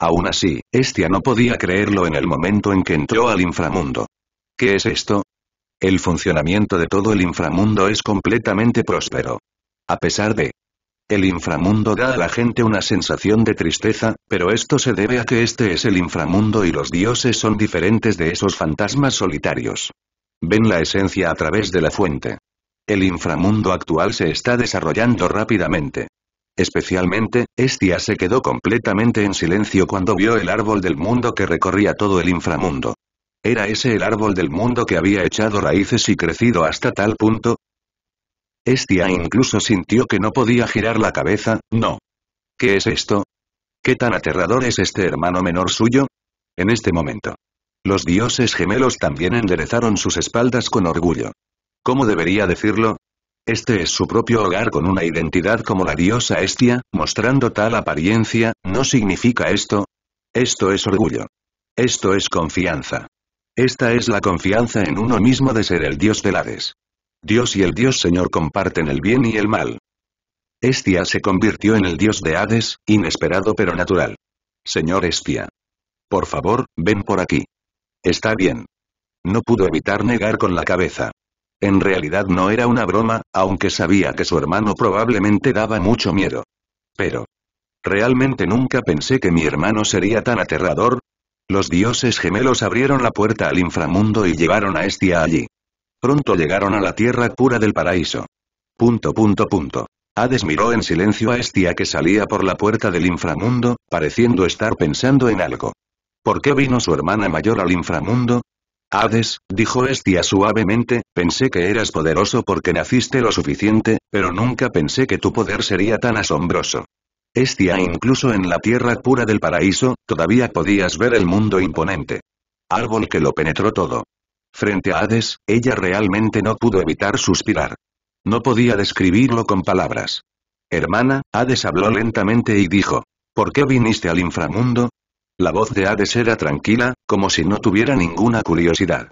Aún así, Estia no podía creerlo en el momento en que entró al inframundo. ¿Qué es esto? El funcionamiento de todo el inframundo es completamente próspero. A pesar de, el inframundo da a la gente una sensación de tristeza, pero esto se debe a que este es el inframundo y los dioses son diferentes de esos fantasmas solitarios. Ven la esencia a través de la fuente. El inframundo actual se está desarrollando rápidamente. Especialmente, Estia se quedó completamente en silencio cuando vio el árbol del mundo que recorría todo el inframundo. ¿Era ese el árbol del mundo que había echado raíces y crecido hasta tal punto? Estia incluso sintió que no podía girar la cabeza, no. ¿Qué es esto? ¿Qué tan aterrador es este hermano menor suyo? En este momento. Los dioses gemelos también enderezaron sus espaldas con orgullo. ¿Cómo debería decirlo? Este es su propio hogar con una identidad como la diosa Estia, mostrando tal apariencia, ¿no significa esto? Esto es orgullo. Esto es confianza. Esta es la confianza en uno mismo de ser el dios del Hades. Dios y el dios señor comparten el bien y el mal. Estia se convirtió en el dios de Hades, inesperado pero natural. Señor Estia. Por favor, ven por aquí. Está bien. No pudo evitar negar con la cabeza. En realidad no era una broma, aunque sabía que su hermano probablemente daba mucho miedo. Pero... Realmente nunca pensé que mi hermano sería tan aterrador. Los dioses gemelos abrieron la puerta al inframundo y llevaron a Estia allí. Pronto llegaron a la tierra pura del paraíso. Punto punto punto. Hades miró en silencio a Estia que salía por la puerta del inframundo, pareciendo estar pensando en algo. ¿Por qué vino su hermana mayor al inframundo? Hades, dijo Estia suavemente, pensé que eras poderoso porque naciste lo suficiente, pero nunca pensé que tu poder sería tan asombroso. Estia incluso en la tierra pura del paraíso, todavía podías ver el mundo imponente. Árbol que lo penetró todo. Frente a Hades, ella realmente no pudo evitar suspirar. No podía describirlo con palabras. Hermana, Hades habló lentamente y dijo, ¿por qué viniste al inframundo? La voz de Hades era tranquila, como si no tuviera ninguna curiosidad.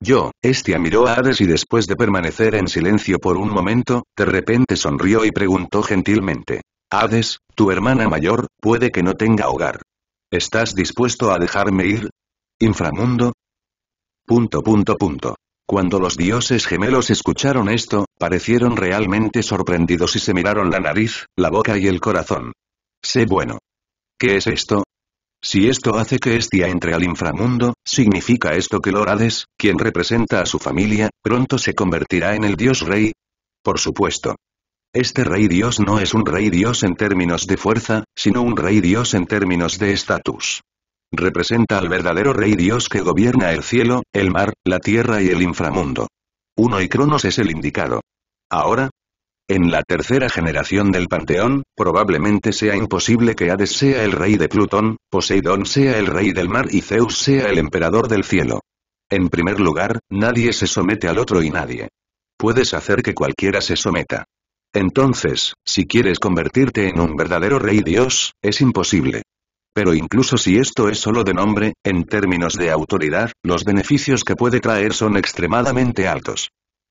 Yo, Estia miró a Hades y después de permanecer en silencio por un momento, de repente sonrió y preguntó gentilmente. Hades, tu hermana mayor, puede que no tenga hogar. ¿Estás dispuesto a dejarme ir? Inframundo. Punto punto punto. Cuando los dioses gemelos escucharon esto, parecieron realmente sorprendidos y se miraron la nariz, la boca y el corazón. Sé bueno. ¿Qué es esto? Si esto hace que Estia entre al inframundo, ¿significa esto que Lorades, quien representa a su familia, pronto se convertirá en el dios rey? Por supuesto. Este rey dios no es un rey dios en términos de fuerza, sino un rey dios en términos de estatus. Representa al verdadero rey dios que gobierna el cielo, el mar, la tierra y el inframundo. Uno y Cronos es el indicado. Ahora, en la tercera generación del Panteón, probablemente sea imposible que Hades sea el rey de Plutón, Poseidón sea el rey del mar y Zeus sea el emperador del cielo. En primer lugar, nadie se somete al otro y nadie. Puedes hacer que cualquiera se someta. Entonces, si quieres convertirte en un verdadero rey dios, es imposible. Pero incluso si esto es solo de nombre, en términos de autoridad, los beneficios que puede traer son extremadamente altos.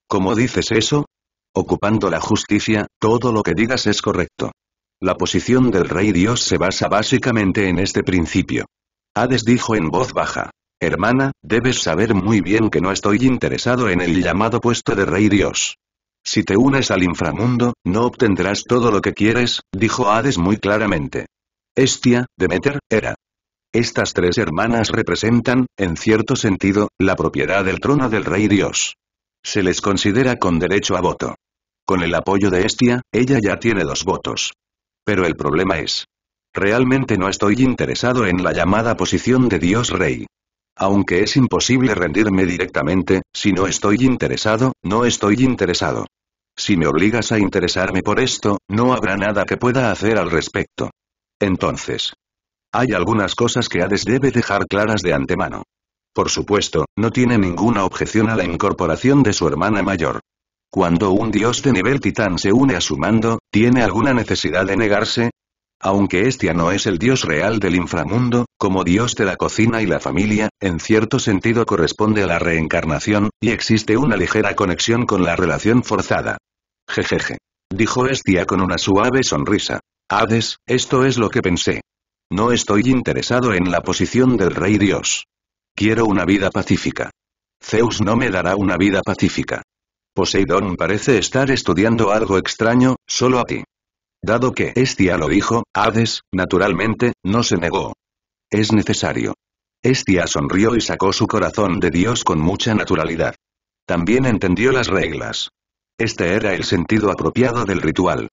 ¿Cómo dices eso? Ocupando la justicia, todo lo que digas es correcto. La posición del rey Dios se basa básicamente en este principio. Hades dijo en voz baja. Hermana, debes saber muy bien que no estoy interesado en el llamado puesto de rey Dios. Si te unes al inframundo, no obtendrás todo lo que quieres, dijo Hades muy claramente. Estia, Demeter, era. Estas tres hermanas representan, en cierto sentido, la propiedad del trono del rey Dios. Se les considera con derecho a voto. Con el apoyo de Estia, ella ya tiene dos votos. Pero el problema es. Realmente no estoy interesado en la llamada posición de Dios Rey. Aunque es imposible rendirme directamente, si no estoy interesado, no estoy interesado. Si me obligas a interesarme por esto, no habrá nada que pueda hacer al respecto. Entonces. Hay algunas cosas que Hades debe dejar claras de antemano. Por supuesto, no tiene ninguna objeción a la incorporación de su hermana mayor. Cuando un dios de nivel titán se une a su mando, ¿tiene alguna necesidad de negarse? Aunque Estia no es el dios real del inframundo, como dios de la cocina y la familia, en cierto sentido corresponde a la reencarnación, y existe una ligera conexión con la relación forzada. Jejeje. Dijo Estia con una suave sonrisa. Hades, esto es lo que pensé. No estoy interesado en la posición del rey dios. Quiero una vida pacífica. Zeus no me dará una vida pacífica. Poseidón parece estar estudiando algo extraño, solo a ti. Dado que Estia lo dijo, Hades, naturalmente, no se negó. Es necesario. Estia sonrió y sacó su corazón de Dios con mucha naturalidad. También entendió las reglas. Este era el sentido apropiado del ritual.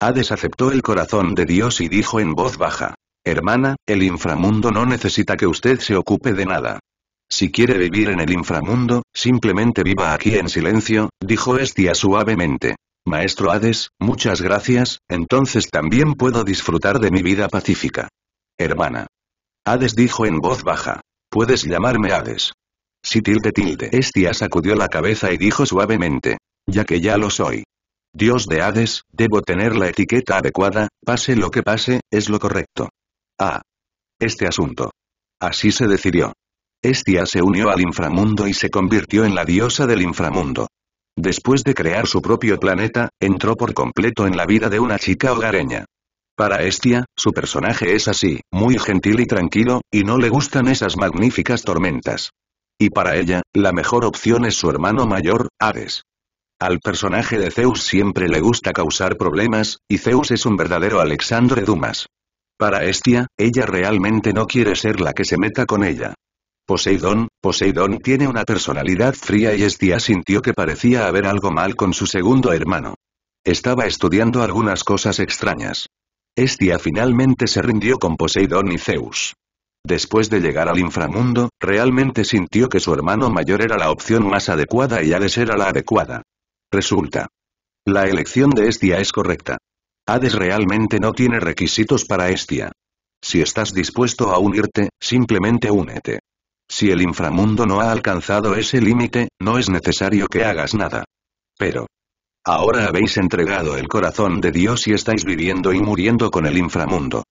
Hades aceptó el corazón de Dios y dijo en voz baja. Hermana, el inframundo no necesita que usted se ocupe de nada. Si quiere vivir en el inframundo, simplemente viva aquí en silencio, dijo Estia suavemente. Maestro Hades, muchas gracias, entonces también puedo disfrutar de mi vida pacífica. Hermana. Hades dijo en voz baja. Puedes llamarme Hades. Si tilde tilde. Estia sacudió la cabeza y dijo suavemente. Ya que ya lo soy. Dios de Hades, debo tener la etiqueta adecuada, pase lo que pase, es lo correcto. Ah. Este asunto. Así se decidió. Estia se unió al inframundo y se convirtió en la diosa del inframundo. Después de crear su propio planeta, entró por completo en la vida de una chica hogareña. Para Estia, su personaje es así, muy gentil y tranquilo, y no le gustan esas magníficas tormentas. Y para ella, la mejor opción es su hermano mayor, Ares. Al personaje de Zeus siempre le gusta causar problemas, y Zeus es un verdadero Alexandre Dumas. Para Estia, ella realmente no quiere ser la que se meta con ella. Poseidón, Poseidón tiene una personalidad fría y Estia sintió que parecía haber algo mal con su segundo hermano. Estaba estudiando algunas cosas extrañas. Estia finalmente se rindió con Poseidón y Zeus. Después de llegar al inframundo, realmente sintió que su hermano mayor era la opción más adecuada y Hades era la adecuada. Resulta. La elección de Estia es correcta. Hades realmente no tiene requisitos para Estia. Si estás dispuesto a unirte, simplemente únete. Si el inframundo no ha alcanzado ese límite, no es necesario que hagas nada. Pero. Ahora habéis entregado el corazón de Dios y estáis viviendo y muriendo con el inframundo.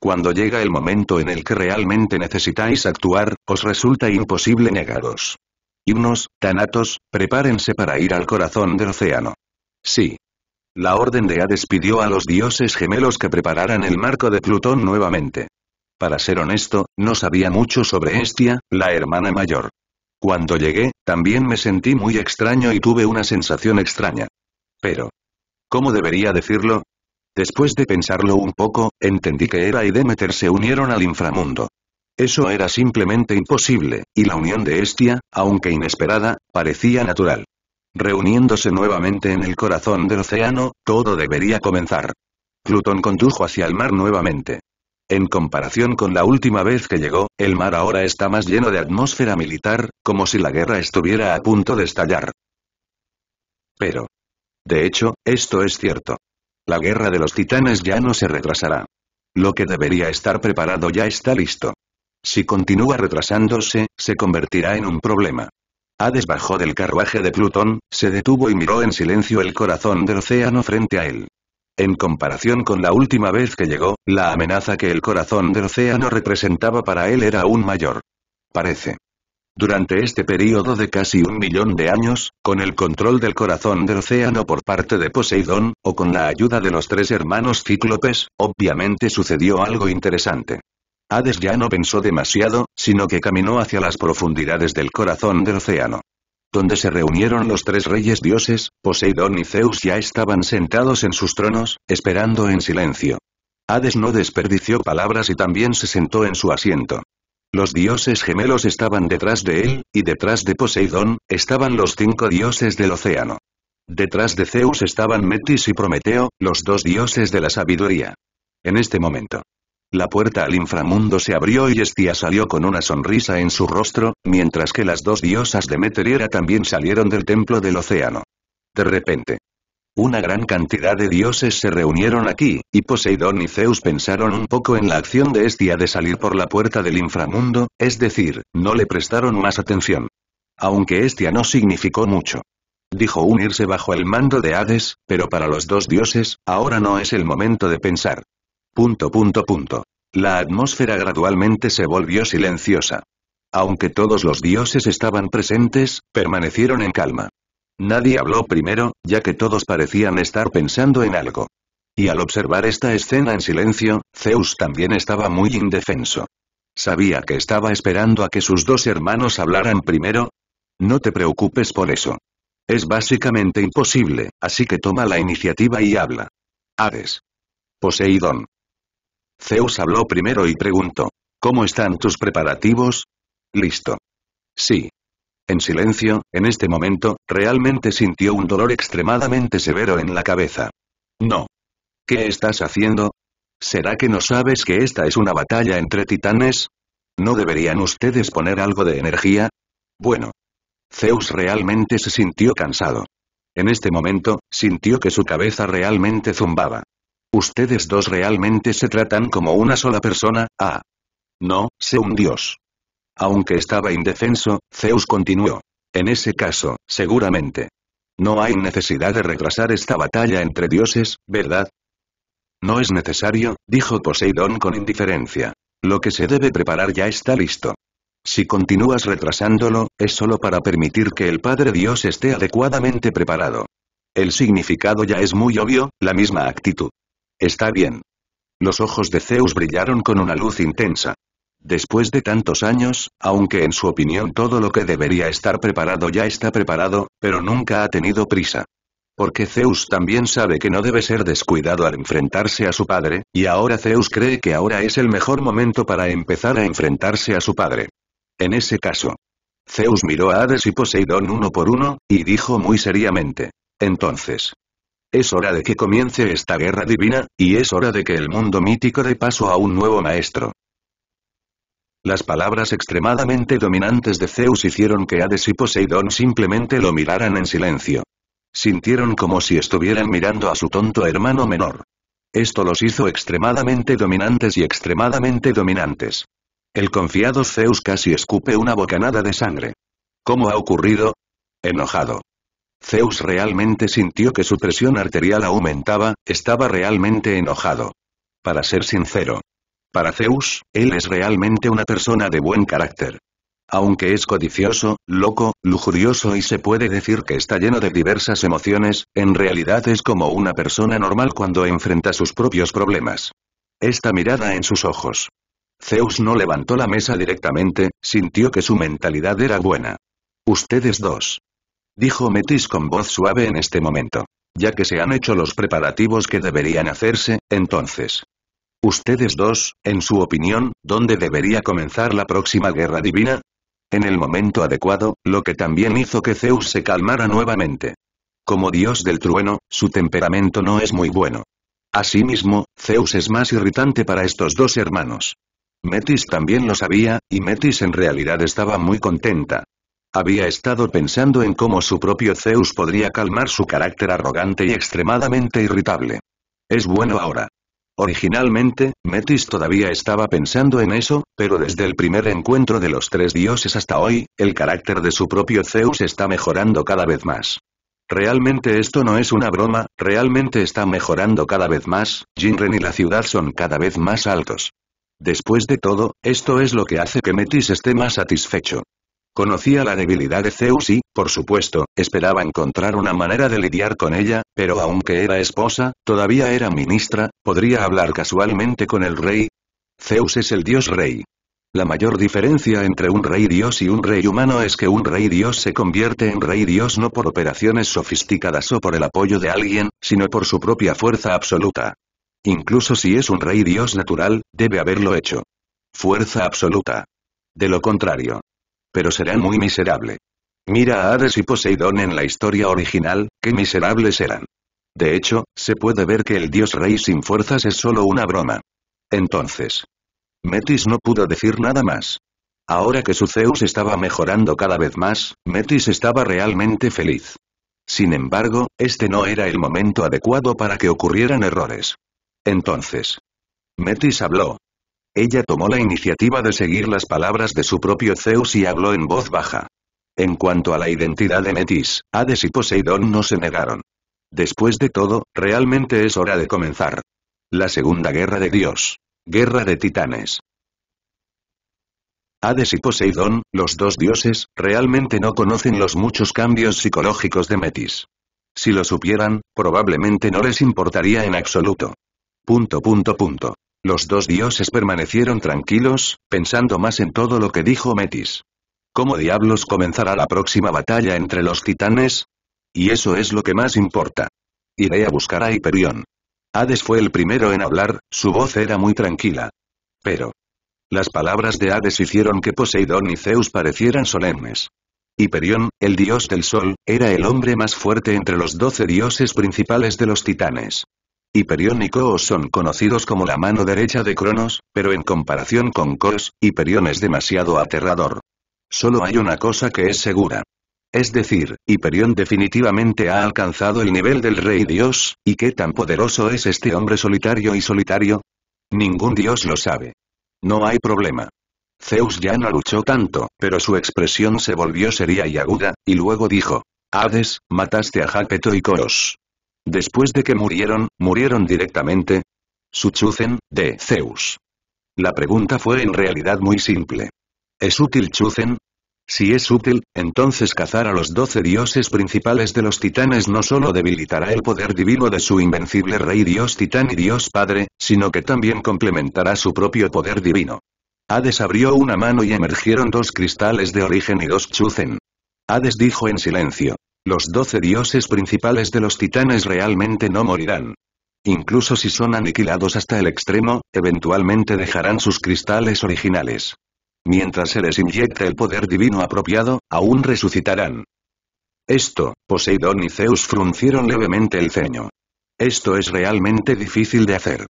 Cuando llega el momento en el que realmente necesitáis actuar, os resulta imposible negaros. Himnos, Tanatos, prepárense para ir al corazón del océano. Sí. La Orden de Hades pidió a los dioses gemelos que prepararan el marco de Plutón nuevamente. Para ser honesto, no sabía mucho sobre Estia, la hermana mayor. Cuando llegué, también me sentí muy extraño y tuve una sensación extraña. Pero... ¿Cómo debería decirlo? Después de pensarlo un poco, entendí que era y Demeter se unieron al inframundo. Eso era simplemente imposible, y la unión de Estia, aunque inesperada, parecía natural. Reuniéndose nuevamente en el corazón del océano, todo debería comenzar. Plutón condujo hacia el mar nuevamente. En comparación con la última vez que llegó, el mar ahora está más lleno de atmósfera militar, como si la guerra estuviera a punto de estallar. Pero. De hecho, esto es cierto. La guerra de los titanes ya no se retrasará. Lo que debería estar preparado ya está listo. Si continúa retrasándose, se convertirá en un problema. Hades bajó del carruaje de Plutón, se detuvo y miró en silencio el corazón del océano frente a él. En comparación con la última vez que llegó, la amenaza que el corazón del océano representaba para él era aún mayor. Parece. Durante este período de casi un millón de años, con el control del corazón del océano por parte de Poseidón, o con la ayuda de los tres hermanos cíclopes, obviamente sucedió algo interesante. Hades ya no pensó demasiado, sino que caminó hacia las profundidades del corazón del océano donde se reunieron los tres reyes dioses, Poseidón y Zeus ya estaban sentados en sus tronos, esperando en silencio. Hades no desperdició palabras y también se sentó en su asiento. Los dioses gemelos estaban detrás de él, y detrás de Poseidón, estaban los cinco dioses del océano. Detrás de Zeus estaban Metis y Prometeo, los dos dioses de la sabiduría. En este momento, la puerta al inframundo se abrió y Estia salió con una sonrisa en su rostro, mientras que las dos diosas de Meteriera también salieron del templo del océano. De repente. Una gran cantidad de dioses se reunieron aquí, y Poseidón y Zeus pensaron un poco en la acción de Estia de salir por la puerta del inframundo, es decir, no le prestaron más atención. Aunque Estia no significó mucho dijo unirse bajo el mando de Hades, pero para los dos dioses, ahora no es el momento de pensar. Punto punto punto. La atmósfera gradualmente se volvió silenciosa. Aunque todos los dioses estaban presentes, permanecieron en calma. Nadie habló primero, ya que todos parecían estar pensando en algo. Y al observar esta escena en silencio, Zeus también estaba muy indefenso. Sabía que estaba esperando a que sus dos hermanos hablaran primero. No te preocupes por eso. Es básicamente imposible, así que toma la iniciativa y habla. Hades. Poseidón. Zeus habló primero y preguntó. ¿Cómo están tus preparativos? Listo. Sí. En silencio, en este momento, realmente sintió un dolor extremadamente severo en la cabeza. No. ¿Qué estás haciendo? ¿Será que no sabes que esta es una batalla entre titanes? ¿No deberían ustedes poner algo de energía? Bueno. Zeus realmente se sintió cansado. En este momento, sintió que su cabeza realmente zumbaba. Ustedes dos realmente se tratan como una sola persona, ¿a? Ah. No, sé un dios. Aunque estaba indefenso, Zeus continuó. En ese caso, seguramente. No hay necesidad de retrasar esta batalla entre dioses, ¿verdad? No es necesario, dijo Poseidón con indiferencia. Lo que se debe preparar ya está listo. Si continúas retrasándolo, es solo para permitir que el Padre Dios esté adecuadamente preparado. El significado ya es muy obvio, la misma actitud Está bien. Los ojos de Zeus brillaron con una luz intensa. Después de tantos años, aunque en su opinión todo lo que debería estar preparado ya está preparado, pero nunca ha tenido prisa. Porque Zeus también sabe que no debe ser descuidado al enfrentarse a su padre, y ahora Zeus cree que ahora es el mejor momento para empezar a enfrentarse a su padre. En ese caso. Zeus miró a Hades y Poseidón uno por uno, y dijo muy seriamente. Entonces. Es hora de que comience esta guerra divina, y es hora de que el mundo mítico dé paso a un nuevo maestro. Las palabras extremadamente dominantes de Zeus hicieron que Hades y Poseidón simplemente lo miraran en silencio. Sintieron como si estuvieran mirando a su tonto hermano menor. Esto los hizo extremadamente dominantes y extremadamente dominantes. El confiado Zeus casi escupe una bocanada de sangre. ¿Cómo ha ocurrido? Enojado. Zeus realmente sintió que su presión arterial aumentaba, estaba realmente enojado. Para ser sincero. Para Zeus, él es realmente una persona de buen carácter. Aunque es codicioso, loco, lujurioso y se puede decir que está lleno de diversas emociones, en realidad es como una persona normal cuando enfrenta sus propios problemas. Esta mirada en sus ojos. Zeus no levantó la mesa directamente, sintió que su mentalidad era buena. Ustedes dos. Dijo Metis con voz suave en este momento. Ya que se han hecho los preparativos que deberían hacerse, entonces. Ustedes dos, en su opinión, ¿dónde debería comenzar la próxima guerra divina? En el momento adecuado, lo que también hizo que Zeus se calmara nuevamente. Como dios del trueno, su temperamento no es muy bueno. Asimismo, Zeus es más irritante para estos dos hermanos. Metis también lo sabía, y Metis en realidad estaba muy contenta. Había estado pensando en cómo su propio Zeus podría calmar su carácter arrogante y extremadamente irritable. Es bueno ahora. Originalmente, Metis todavía estaba pensando en eso, pero desde el primer encuentro de los tres dioses hasta hoy, el carácter de su propio Zeus está mejorando cada vez más. Realmente esto no es una broma, realmente está mejorando cada vez más, Jinren y la ciudad son cada vez más altos. Después de todo, esto es lo que hace que Metis esté más satisfecho. Conocía la debilidad de Zeus y, por supuesto, esperaba encontrar una manera de lidiar con ella, pero aunque era esposa, todavía era ministra, podría hablar casualmente con el rey. Zeus es el dios rey. La mayor diferencia entre un rey dios y un rey humano es que un rey dios se convierte en rey dios no por operaciones sofisticadas o por el apoyo de alguien, sino por su propia fuerza absoluta. Incluso si es un rey dios natural, debe haberlo hecho. Fuerza absoluta. De lo contrario, pero serán muy miserable. Mira a Hades y Poseidón en la historia original, qué miserables eran. De hecho, se puede ver que el dios rey sin fuerzas es solo una broma. Entonces. Metis no pudo decir nada más. Ahora que su Zeus estaba mejorando cada vez más, Metis estaba realmente feliz. Sin embargo, este no era el momento adecuado para que ocurrieran errores. Entonces. Metis habló, ella tomó la iniciativa de seguir las palabras de su propio Zeus y habló en voz baja. En cuanto a la identidad de Metis, Hades y Poseidón no se negaron. Después de todo, realmente es hora de comenzar. La Segunda Guerra de Dios. Guerra de Titanes. Hades y Poseidón, los dos dioses, realmente no conocen los muchos cambios psicológicos de Metis. Si lo supieran, probablemente no les importaría en absoluto. Punto punto punto. Los dos dioses permanecieron tranquilos, pensando más en todo lo que dijo Metis. ¿Cómo diablos comenzará la próxima batalla entre los titanes? Y eso es lo que más importa. Iré a buscar a Hiperión. Hades fue el primero en hablar, su voz era muy tranquila. Pero. Las palabras de Hades hicieron que Poseidón y Zeus parecieran solemnes. Hiperión, el dios del sol, era el hombre más fuerte entre los doce dioses principales de los titanes. Hiperión y Kos son conocidos como la mano derecha de Cronos, pero en comparación con Kos, Hiperión es demasiado aterrador. Solo hay una cosa que es segura. Es decir, Hiperión definitivamente ha alcanzado el nivel del Rey Dios, ¿y qué tan poderoso es este hombre solitario y solitario? Ningún dios lo sabe. No hay problema. Zeus ya no luchó tanto, pero su expresión se volvió seria y aguda, y luego dijo, Hades, mataste a Japeto y Coros. Después de que murieron, ¿murieron directamente? Suchuzen, de Zeus. La pregunta fue en realidad muy simple. ¿Es útil Chuzen? Si es útil, entonces cazar a los doce dioses principales de los titanes no solo debilitará el poder divino de su invencible rey dios titán y dios padre, sino que también complementará su propio poder divino. Hades abrió una mano y emergieron dos cristales de origen y dos Chuzen. Hades dijo en silencio. Los doce dioses principales de los titanes realmente no morirán. Incluso si son aniquilados hasta el extremo, eventualmente dejarán sus cristales originales. Mientras se les inyecte el poder divino apropiado, aún resucitarán. Esto, Poseidón y Zeus fruncieron levemente el ceño. Esto es realmente difícil de hacer.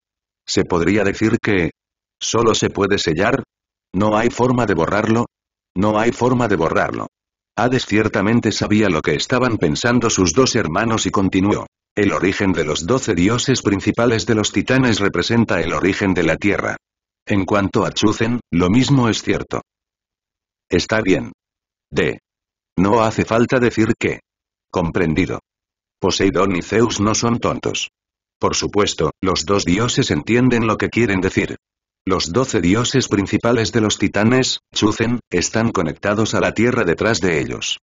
¿Se podría decir que... solo se puede sellar? ¿No hay forma de borrarlo? No hay forma de borrarlo. Hades ciertamente sabía lo que estaban pensando sus dos hermanos y continuó. El origen de los doce dioses principales de los titanes representa el origen de la Tierra. En cuanto a Chuzen, lo mismo es cierto. Está bien. D. No hace falta decir que. Comprendido. Poseidón y Zeus no son tontos. Por supuesto, los dos dioses entienden lo que quieren decir. Los doce dioses principales de los titanes, Chuzen, están conectados a la Tierra detrás de ellos.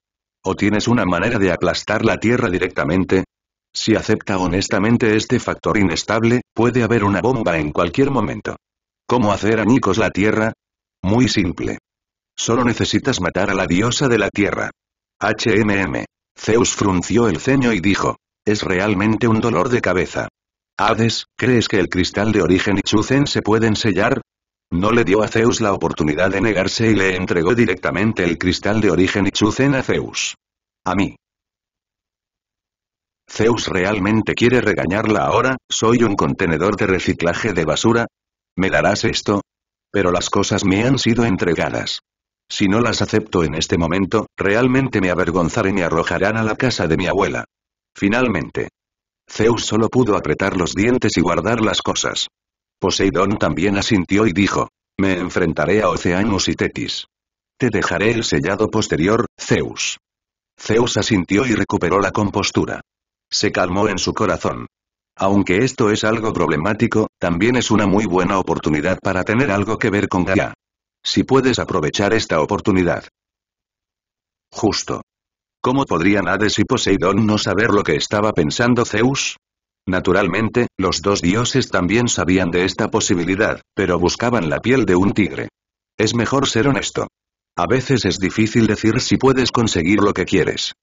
¿O tienes una manera de aplastar la Tierra directamente? Si acepta honestamente este factor inestable, puede haber una bomba en cualquier momento. ¿Cómo hacer a Nicos la Tierra? Muy simple. Solo necesitas matar a la diosa de la Tierra. HMM. Zeus frunció el ceño y dijo. Es realmente un dolor de cabeza. Hades, ¿crees que el cristal de origen y se pueden sellar? No le dio a Zeus la oportunidad de negarse y le entregó directamente el cristal de origen y Chuzen a Zeus. A mí. ¿Zeus realmente quiere regañarla ahora? ¿Soy un contenedor de reciclaje de basura? ¿Me darás esto? Pero las cosas me han sido entregadas. Si no las acepto en este momento, realmente me avergonzaré y me arrojarán a la casa de mi abuela. Finalmente. Zeus solo pudo apretar los dientes y guardar las cosas. Poseidón también asintió y dijo, me enfrentaré a Oceanus y Tetis. Te dejaré el sellado posterior, Zeus. Zeus asintió y recuperó la compostura. Se calmó en su corazón. Aunque esto es algo problemático, también es una muy buena oportunidad para tener algo que ver con Gaia. Si puedes aprovechar esta oportunidad. Justo. ¿Cómo podrían Hades y Poseidón no saber lo que estaba pensando Zeus? Naturalmente, los dos dioses también sabían de esta posibilidad, pero buscaban la piel de un tigre. Es mejor ser honesto. A veces es difícil decir si puedes conseguir lo que quieres.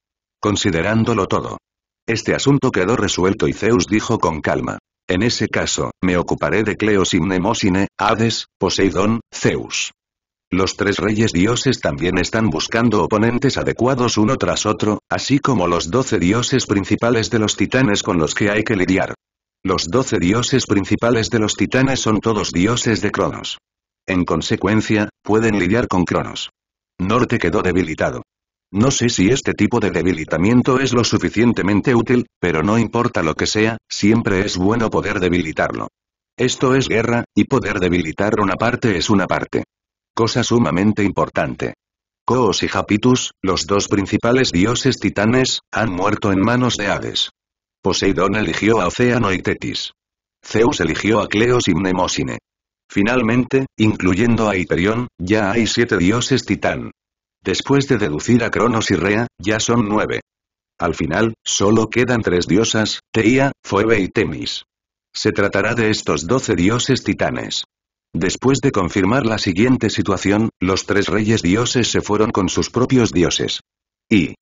Considerándolo todo. Este asunto quedó resuelto y Zeus dijo con calma. En ese caso, me ocuparé de Cleos y Mnemosine, Hades, Poseidón, Zeus. Los tres reyes dioses también están buscando oponentes adecuados uno tras otro, así como los doce dioses principales de los titanes con los que hay que lidiar. Los doce dioses principales de los titanes son todos dioses de Cronos. En consecuencia, pueden lidiar con Cronos. Norte quedó debilitado. No sé si este tipo de debilitamiento es lo suficientemente útil, pero no importa lo que sea, siempre es bueno poder debilitarlo. Esto es guerra, y poder debilitar una parte es una parte cosa sumamente importante. Coos y Japitus, los dos principales dioses titanes, han muerto en manos de Hades. Poseidón eligió a Océano y Tetis. Zeus eligió a Cleos y Mnemosine. Finalmente, incluyendo a Hiperión, ya hay siete dioses titán. Después de deducir a Cronos y Rea, ya son nueve. Al final, solo quedan tres diosas, Teia, Phoebe y Temis. Se tratará de estos doce dioses titanes. Después de confirmar la siguiente situación, los tres reyes dioses se fueron con sus propios dioses. Y...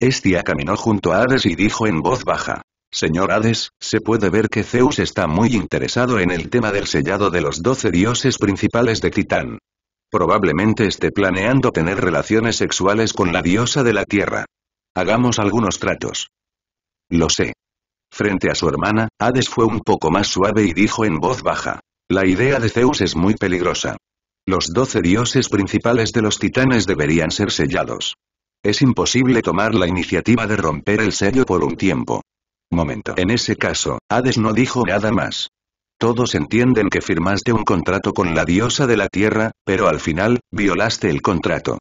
Estia caminó junto a Hades y dijo en voz baja. Señor Hades, se puede ver que Zeus está muy interesado en el tema del sellado de los doce dioses principales de Titán. Probablemente esté planeando tener relaciones sexuales con la diosa de la Tierra. Hagamos algunos tratos. Lo sé. Frente a su hermana, Hades fue un poco más suave y dijo en voz baja. La idea de Zeus es muy peligrosa. Los doce dioses principales de los titanes deberían ser sellados. Es imposible tomar la iniciativa de romper el sello por un tiempo. Momento. En ese caso, Hades no dijo nada más. Todos entienden que firmaste un contrato con la diosa de la tierra, pero al final, violaste el contrato.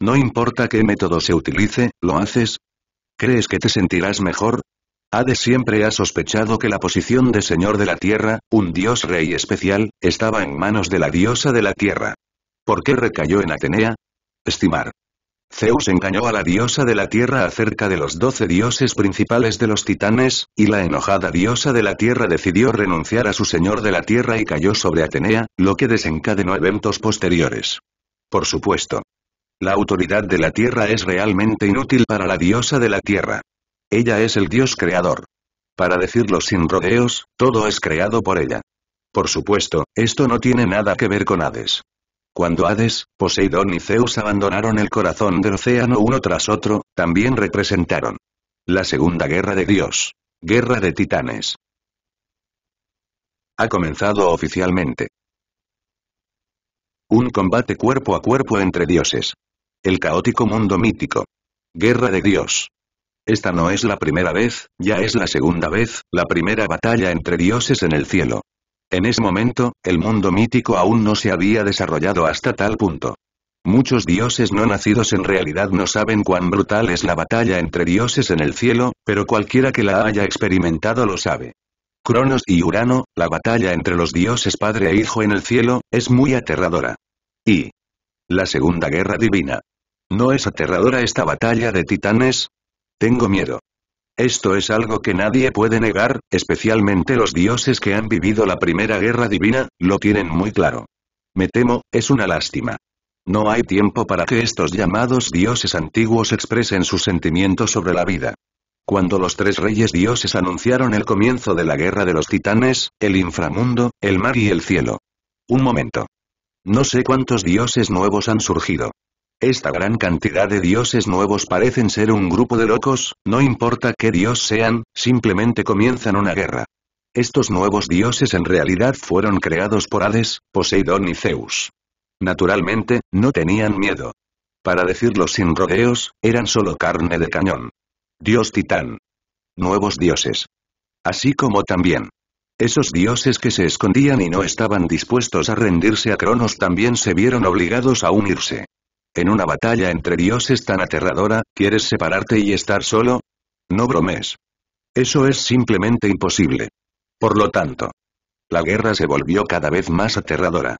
No importa qué método se utilice, ¿lo haces? ¿Crees que te sentirás mejor? Hades siempre ha sospechado que la posición de Señor de la Tierra, un dios rey especial, estaba en manos de la diosa de la Tierra. ¿Por qué recayó en Atenea? Estimar. Zeus engañó a la diosa de la Tierra acerca de los doce dioses principales de los titanes, y la enojada diosa de la Tierra decidió renunciar a su Señor de la Tierra y cayó sobre Atenea, lo que desencadenó eventos posteriores. Por supuesto. La autoridad de la Tierra es realmente inútil para la diosa de la Tierra. Ella es el Dios creador. Para decirlo sin rodeos, todo es creado por ella. Por supuesto, esto no tiene nada que ver con Hades. Cuando Hades, Poseidón y Zeus abandonaron el corazón del océano uno tras otro, también representaron la Segunda Guerra de Dios. Guerra de Titanes. Ha comenzado oficialmente. Un combate cuerpo a cuerpo entre dioses. El caótico mundo mítico. Guerra de Dios. Esta no es la primera vez, ya es la segunda vez, la primera batalla entre dioses en el cielo. En ese momento, el mundo mítico aún no se había desarrollado hasta tal punto. Muchos dioses no nacidos en realidad no saben cuán brutal es la batalla entre dioses en el cielo, pero cualquiera que la haya experimentado lo sabe. Cronos y Urano, la batalla entre los dioses padre e hijo en el cielo, es muy aterradora. Y. La Segunda Guerra Divina. ¿No es aterradora esta batalla de titanes? Tengo miedo. Esto es algo que nadie puede negar, especialmente los dioses que han vivido la primera guerra divina, lo tienen muy claro. Me temo, es una lástima. No hay tiempo para que estos llamados dioses antiguos expresen sus sentimientos sobre la vida. Cuando los tres reyes dioses anunciaron el comienzo de la guerra de los titanes, el inframundo, el mar y el cielo. Un momento. No sé cuántos dioses nuevos han surgido. Esta gran cantidad de dioses nuevos parecen ser un grupo de locos, no importa qué dios sean, simplemente comienzan una guerra. Estos nuevos dioses en realidad fueron creados por Hades, Poseidón y Zeus. Naturalmente, no tenían miedo. Para decirlo sin rodeos, eran solo carne de cañón. Dios Titán. Nuevos dioses. Así como también. Esos dioses que se escondían y no estaban dispuestos a rendirse a Cronos también se vieron obligados a unirse. En una batalla entre dioses tan aterradora, ¿quieres separarte y estar solo? No bromes. Eso es simplemente imposible. Por lo tanto, la guerra se volvió cada vez más aterradora.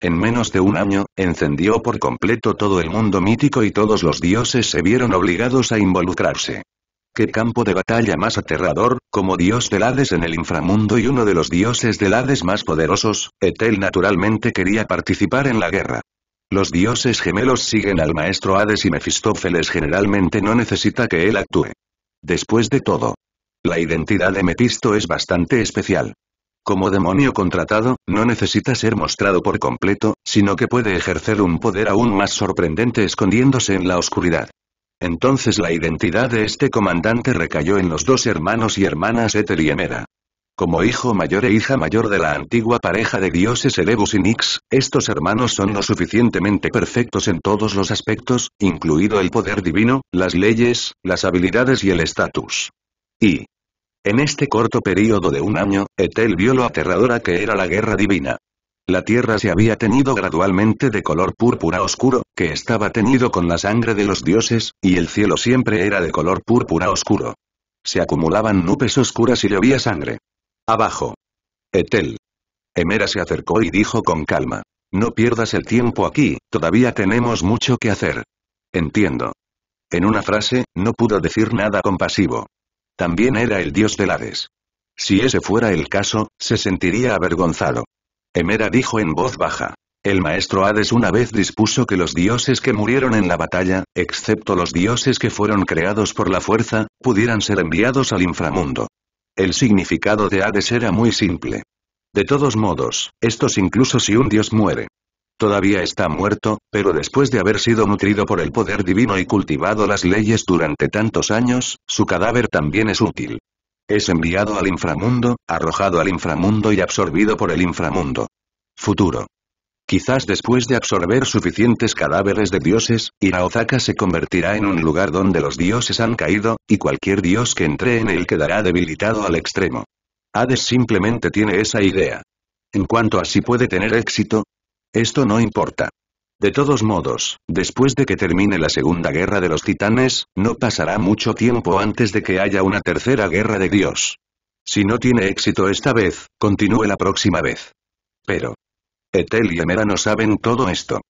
En menos de un año, encendió por completo todo el mundo mítico y todos los dioses se vieron obligados a involucrarse. ¿Qué campo de batalla más aterrador, como dios de Hades en el inframundo y uno de los dioses de Hades más poderosos, Etel naturalmente quería participar en la guerra. Los dioses gemelos siguen al maestro Hades y Mefistófeles generalmente no necesita que él actúe. Después de todo, la identidad de Metisto es bastante especial. Como demonio contratado, no necesita ser mostrado por completo, sino que puede ejercer un poder aún más sorprendente escondiéndose en la oscuridad. Entonces la identidad de este comandante recayó en los dos hermanos y hermanas Éter y Emeda. Como hijo mayor e hija mayor de la antigua pareja de dioses Erebus y Nix, estos hermanos son lo suficientemente perfectos en todos los aspectos, incluido el poder divino, las leyes, las habilidades y el estatus. Y, en este corto periodo de un año, Etel vio lo aterradora que era la guerra divina. La tierra se había tenido gradualmente de color púrpura oscuro, que estaba teñido con la sangre de los dioses, y el cielo siempre era de color púrpura oscuro. Se acumulaban nubes oscuras y llovía sangre. Abajo. Etel. Hemera se acercó y dijo con calma. No pierdas el tiempo aquí, todavía tenemos mucho que hacer. Entiendo. En una frase, no pudo decir nada compasivo. También era el dios del Hades. Si ese fuera el caso, se sentiría avergonzado. Hemera dijo en voz baja. El maestro Hades una vez dispuso que los dioses que murieron en la batalla, excepto los dioses que fueron creados por la fuerza, pudieran ser enviados al inframundo. El significado de Hades era muy simple. De todos modos, estos incluso si un dios muere. Todavía está muerto, pero después de haber sido nutrido por el poder divino y cultivado las leyes durante tantos años, su cadáver también es útil. Es enviado al inframundo, arrojado al inframundo y absorbido por el inframundo. Futuro. Quizás después de absorber suficientes cadáveres de dioses, Iraozaka se convertirá en un lugar donde los dioses han caído, y cualquier dios que entre en él quedará debilitado al extremo. Hades simplemente tiene esa idea. En cuanto a si puede tener éxito, esto no importa. De todos modos, después de que termine la Segunda Guerra de los Titanes, no pasará mucho tiempo antes de que haya una Tercera Guerra de Dios. Si no tiene éxito esta vez, continúe la próxima vez. Pero, Etel y Emera no saben todo esto.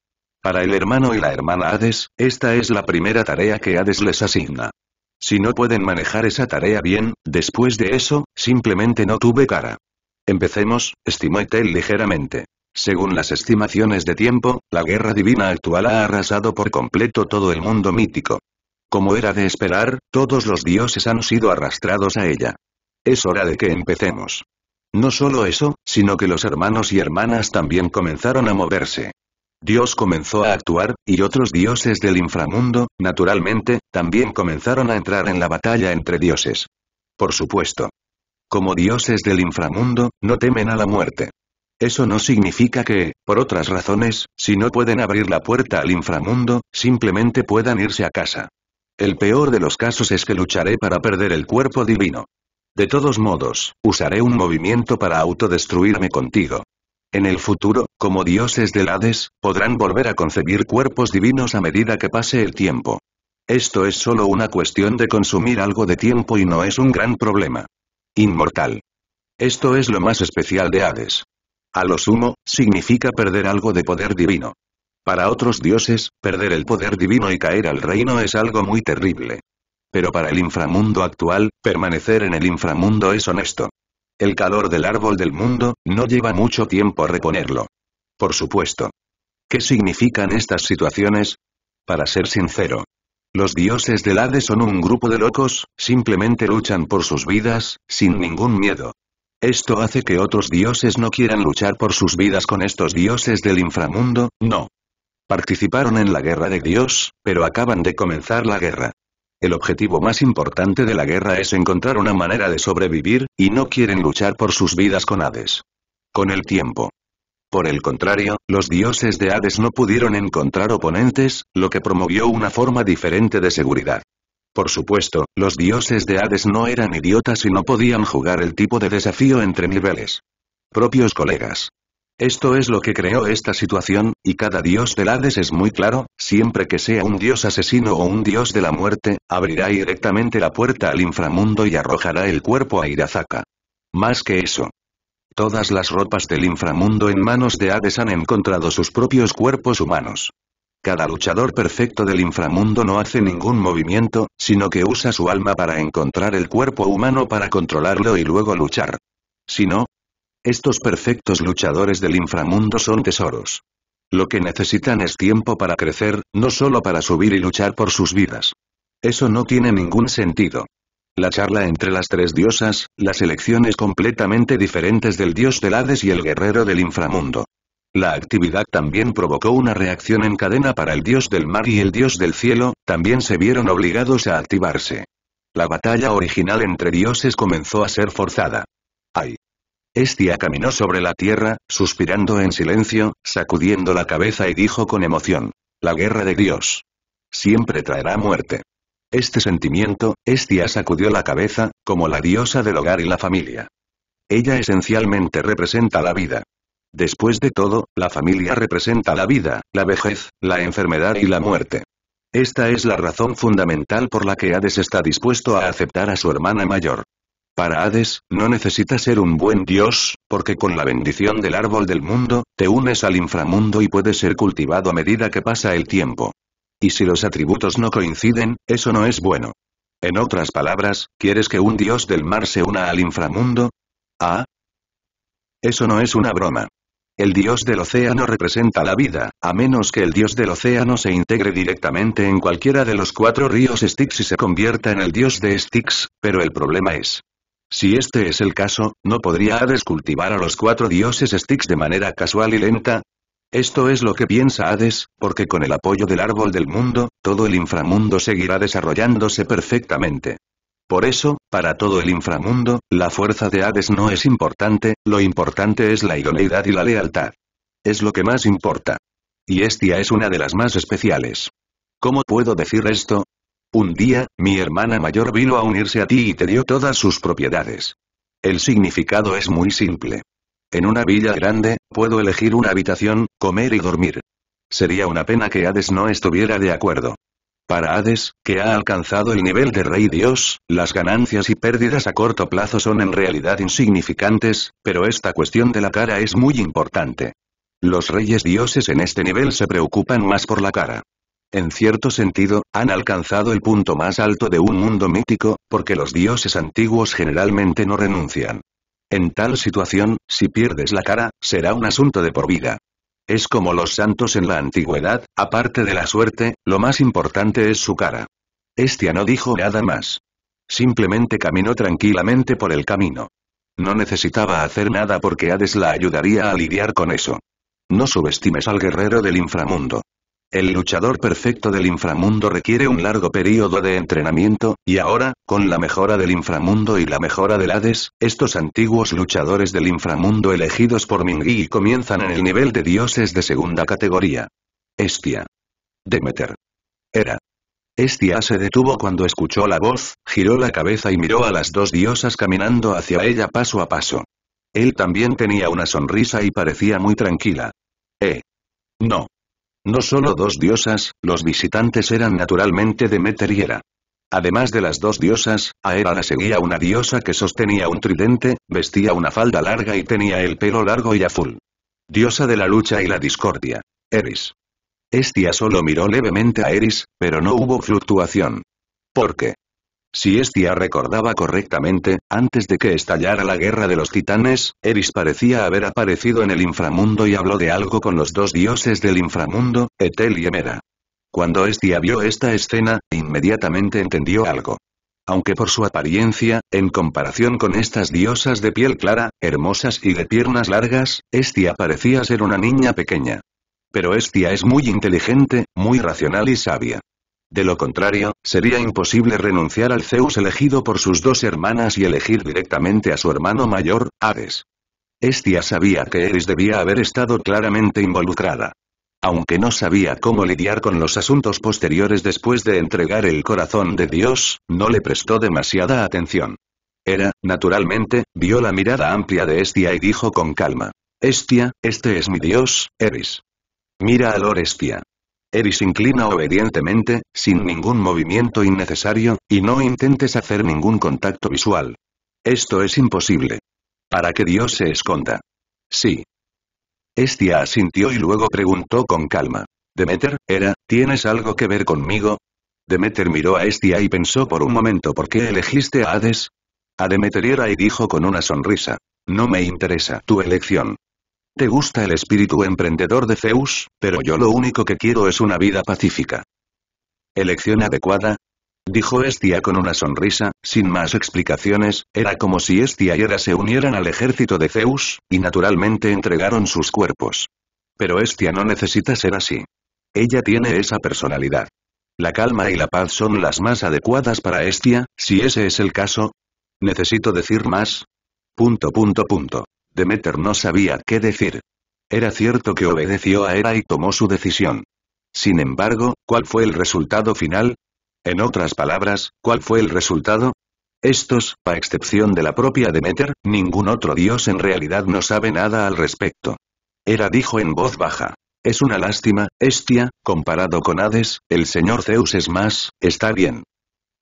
Para el hermano y la hermana Hades, esta es la primera tarea que Hades les asigna. Si no pueden manejar esa tarea bien, después de eso, simplemente no tuve cara. Empecemos, estimó Etel ligeramente. Según las estimaciones de tiempo, la guerra divina actual ha arrasado por completo todo el mundo mítico. Como era de esperar, todos los dioses han sido arrastrados a ella. Es hora de que empecemos. No solo eso, sino que los hermanos y hermanas también comenzaron a moverse. Dios comenzó a actuar, y otros dioses del inframundo, naturalmente, también comenzaron a entrar en la batalla entre dioses. Por supuesto. Como dioses del inframundo, no temen a la muerte. Eso no significa que, por otras razones, si no pueden abrir la puerta al inframundo, simplemente puedan irse a casa. El peor de los casos es que lucharé para perder el cuerpo divino. De todos modos, usaré un movimiento para autodestruirme contigo. En el futuro, como dioses del Hades, podrán volver a concebir cuerpos divinos a medida que pase el tiempo. Esto es solo una cuestión de consumir algo de tiempo y no es un gran problema. Inmortal. Esto es lo más especial de Hades. A lo sumo, significa perder algo de poder divino. Para otros dioses, perder el poder divino y caer al reino es algo muy terrible. Pero para el inframundo actual, permanecer en el inframundo es honesto. El calor del árbol del mundo, no lleva mucho tiempo a reponerlo. Por supuesto. ¿Qué significan estas situaciones? Para ser sincero. Los dioses del Hades son un grupo de locos, simplemente luchan por sus vidas, sin ningún miedo. Esto hace que otros dioses no quieran luchar por sus vidas con estos dioses del inframundo, no. Participaron en la guerra de Dios, pero acaban de comenzar la guerra. El objetivo más importante de la guerra es encontrar una manera de sobrevivir, y no quieren luchar por sus vidas con Hades. Con el tiempo. Por el contrario, los dioses de Hades no pudieron encontrar oponentes, lo que promovió una forma diferente de seguridad. Por supuesto, los dioses de Hades no eran idiotas y no podían jugar el tipo de desafío entre niveles. Propios colegas. Esto es lo que creó esta situación, y cada dios del Hades es muy claro, siempre que sea un dios asesino o un dios de la muerte, abrirá directamente la puerta al inframundo y arrojará el cuerpo a Irazaka. Más que eso. Todas las ropas del inframundo en manos de Hades han encontrado sus propios cuerpos humanos. Cada luchador perfecto del inframundo no hace ningún movimiento, sino que usa su alma para encontrar el cuerpo humano para controlarlo y luego luchar. Si no, estos perfectos luchadores del inframundo son tesoros. Lo que necesitan es tiempo para crecer, no solo para subir y luchar por sus vidas. Eso no tiene ningún sentido. La charla entre las tres diosas, las elecciones completamente diferentes del dios del Hades y el guerrero del inframundo. La actividad también provocó una reacción en cadena para el dios del mar y el dios del cielo, también se vieron obligados a activarse. La batalla original entre dioses comenzó a ser forzada. ¡Ay! Estia caminó sobre la tierra, suspirando en silencio, sacudiendo la cabeza y dijo con emoción. La guerra de Dios. Siempre traerá muerte. Este sentimiento, Estia sacudió la cabeza, como la diosa del hogar y la familia. Ella esencialmente representa la vida. Después de todo, la familia representa la vida, la vejez, la enfermedad y la muerte. Esta es la razón fundamental por la que Hades está dispuesto a aceptar a su hermana mayor. Para Hades, no necesitas ser un buen dios, porque con la bendición del árbol del mundo, te unes al inframundo y puedes ser cultivado a medida que pasa el tiempo. Y si los atributos no coinciden, eso no es bueno. En otras palabras, ¿quieres que un dios del mar se una al inframundo? ¿Ah? Eso no es una broma. El dios del océano representa la vida, a menos que el dios del océano se integre directamente en cualquiera de los cuatro ríos Styx y se convierta en el dios de Styx, pero el problema es, si este es el caso, ¿no podría Hades cultivar a los cuatro dioses Styx de manera casual y lenta? Esto es lo que piensa Hades, porque con el apoyo del árbol del mundo, todo el inframundo seguirá desarrollándose perfectamente. Por eso, para todo el inframundo, la fuerza de Hades no es importante, lo importante es la idoneidad y la lealtad. Es lo que más importa. Y Estia es una de las más especiales. ¿Cómo puedo decir esto? Un día, mi hermana mayor vino a unirse a ti y te dio todas sus propiedades. El significado es muy simple. En una villa grande, puedo elegir una habitación, comer y dormir. Sería una pena que Hades no estuviera de acuerdo. Para Hades, que ha alcanzado el nivel de Rey Dios, las ganancias y pérdidas a corto plazo son en realidad insignificantes, pero esta cuestión de la cara es muy importante. Los reyes dioses en este nivel se preocupan más por la cara en cierto sentido, han alcanzado el punto más alto de un mundo mítico, porque los dioses antiguos generalmente no renuncian. En tal situación, si pierdes la cara, será un asunto de por vida. Es como los santos en la antigüedad, aparte de la suerte, lo más importante es su cara. Estia no dijo nada más. Simplemente caminó tranquilamente por el camino. No necesitaba hacer nada porque Hades la ayudaría a lidiar con eso. No subestimes al guerrero del inframundo. El luchador perfecto del inframundo requiere un largo periodo de entrenamiento, y ahora, con la mejora del inframundo y la mejora del Hades, estos antiguos luchadores del inframundo elegidos por Mingui comienzan en el nivel de dioses de segunda categoría. Estia. Demeter. Era. Estia se detuvo cuando escuchó la voz, giró la cabeza y miró a las dos diosas caminando hacia ella paso a paso. Él también tenía una sonrisa y parecía muy tranquila. Eh. No. No solo dos diosas, los visitantes eran naturalmente Demeter y Hera. Además de las dos diosas, a la seguía una diosa que sostenía un tridente, vestía una falda larga y tenía el pelo largo y azul. Diosa de la lucha y la discordia. Eris. Estia solo miró levemente a Eris, pero no hubo fluctuación. ¿Por qué? Si Estia recordaba correctamente, antes de que estallara la guerra de los titanes, Eris parecía haber aparecido en el inframundo y habló de algo con los dos dioses del inframundo, Etel y Emera. Cuando Estia vio esta escena, inmediatamente entendió algo. Aunque por su apariencia, en comparación con estas diosas de piel clara, hermosas y de piernas largas, Estia parecía ser una niña pequeña. Pero Estia es muy inteligente, muy racional y sabia. De lo contrario, sería imposible renunciar al Zeus elegido por sus dos hermanas y elegir directamente a su hermano mayor, Ares. Estia sabía que Eris debía haber estado claramente involucrada. Aunque no sabía cómo lidiar con los asuntos posteriores después de entregar el corazón de Dios, no le prestó demasiada atención. Era, naturalmente, vio la mirada amplia de Estia y dijo con calma. Estia, este es mi Dios, Eris. Mira al Orestia. Eris inclina obedientemente, sin ningún movimiento innecesario, y no intentes hacer ningún contacto visual. Esto es imposible. Para que Dios se esconda. Sí. Estia asintió y luego preguntó con calma. Demeter, era, ¿tienes algo que ver conmigo? Demeter miró a Estia y pensó por un momento por qué elegiste a Hades. A Demeter era y dijo con una sonrisa. No me interesa tu elección. ¿Te gusta el espíritu emprendedor de Zeus, pero yo lo único que quiero es una vida pacífica? ¿Elección adecuada? Dijo Estia con una sonrisa, sin más explicaciones, era como si Estia y Hera se unieran al ejército de Zeus, y naturalmente entregaron sus cuerpos. Pero Estia no necesita ser así. Ella tiene esa personalidad. La calma y la paz son las más adecuadas para Estia, si ese es el caso. Necesito decir más. Punto punto punto. Demeter no sabía qué decir. Era cierto que obedeció a Hera y tomó su decisión. Sin embargo, ¿cuál fue el resultado final? En otras palabras, ¿cuál fue el resultado? Estos, a excepción de la propia Demeter, ningún otro dios en realidad no sabe nada al respecto. Hera dijo en voz baja. Es una lástima, Estia, comparado con Hades, el señor Zeus es más, está bien.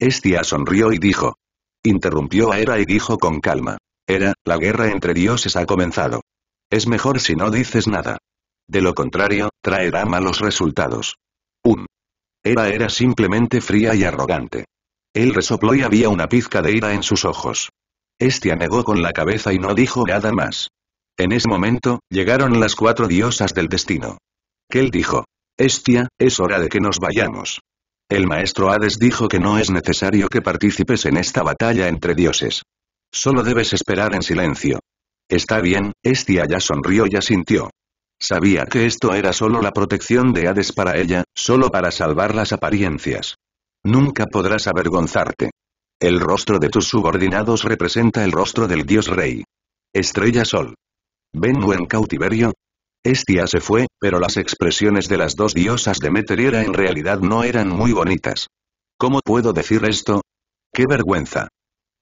Estia sonrió y dijo. Interrumpió a Hera y dijo con calma. Era, la guerra entre dioses ha comenzado. Es mejor si no dices nada. De lo contrario, traerá malos resultados. Un. Eva era simplemente fría y arrogante. Él resopló y había una pizca de ira en sus ojos. Estia negó con la cabeza y no dijo nada más. En ese momento, llegaron las cuatro diosas del destino. Kel dijo. Estia, es hora de que nos vayamos. El maestro Hades dijo que no es necesario que participes en esta batalla entre dioses. Solo debes esperar en silencio. Está bien, Estia ya sonrió y asintió. Sabía que esto era solo la protección de Hades para ella, solo para salvar las apariencias. Nunca podrás avergonzarte. El rostro de tus subordinados representa el rostro del dios rey. Estrella Sol. Ven en cautiverio? Estia se fue, pero las expresiones de las dos diosas de Meteriera en realidad no eran muy bonitas. ¿Cómo puedo decir esto? ¡Qué vergüenza!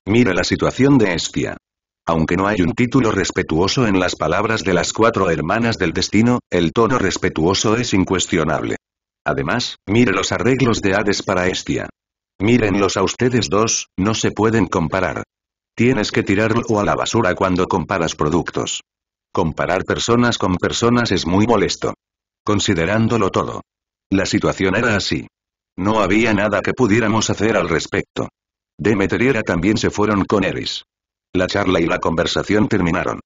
Mire la situación de Estia. Aunque no hay un título respetuoso en las palabras de las cuatro hermanas del destino, el tono respetuoso es incuestionable. Además, mire los arreglos de Hades para Estia. Mírenlos a ustedes dos, no se pueden comparar. Tienes que tirarlo a la basura cuando comparas productos. Comparar personas con personas es muy molesto. Considerándolo todo. La situación era así. No había nada que pudiéramos hacer al respecto. Demeter y también se fueron con Eris. La charla y la conversación terminaron.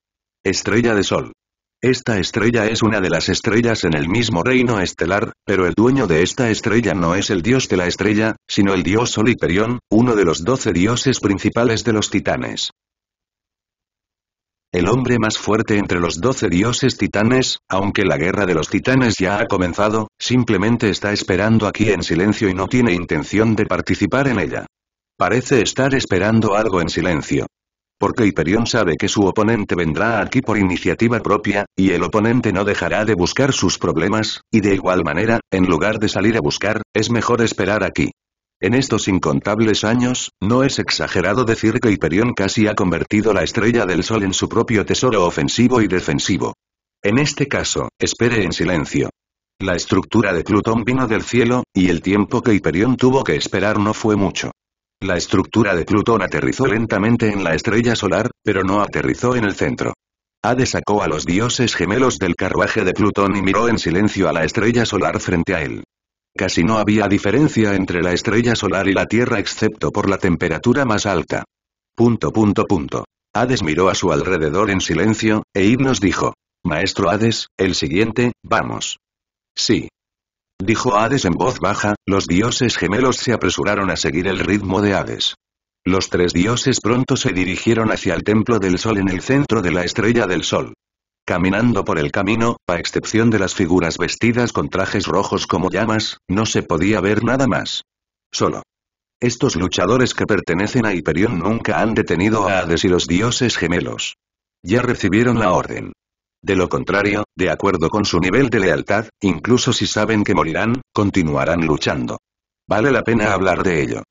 Estrella de Sol. Esta estrella es una de las estrellas en el mismo reino estelar, pero el dueño de esta estrella no es el dios de la estrella, sino el dios Sol Hiperión, uno de los doce dioses principales de los titanes. El hombre más fuerte entre los doce dioses titanes, aunque la guerra de los titanes ya ha comenzado, simplemente está esperando aquí en silencio y no tiene intención de participar en ella. Parece estar esperando algo en silencio. Porque Hyperion sabe que su oponente vendrá aquí por iniciativa propia, y el oponente no dejará de buscar sus problemas, y de igual manera, en lugar de salir a buscar, es mejor esperar aquí. En estos incontables años, no es exagerado decir que Hyperion casi ha convertido la estrella del sol en su propio tesoro ofensivo y defensivo. En este caso, espere en silencio. La estructura de Plutón vino del cielo, y el tiempo que Hyperion tuvo que esperar no fue mucho. La estructura de Plutón aterrizó lentamente en la estrella solar, pero no aterrizó en el centro. Hades sacó a los dioses gemelos del carruaje de Plutón y miró en silencio a la estrella solar frente a él. Casi no había diferencia entre la estrella solar y la Tierra excepto por la temperatura más alta. Punto punto punto. Hades miró a su alrededor en silencio, e Ibnos dijo. Maestro Hades, el siguiente, vamos. Sí. Dijo Hades en voz baja, los dioses gemelos se apresuraron a seguir el ritmo de Hades. Los tres dioses pronto se dirigieron hacia el templo del sol en el centro de la estrella del sol. Caminando por el camino, a excepción de las figuras vestidas con trajes rojos como llamas, no se podía ver nada más. Solo. Estos luchadores que pertenecen a Hiperión nunca han detenido a Hades y los dioses gemelos. Ya recibieron la orden. De lo contrario, de acuerdo con su nivel de lealtad, incluso si saben que morirán, continuarán luchando. Vale la pena hablar de ello.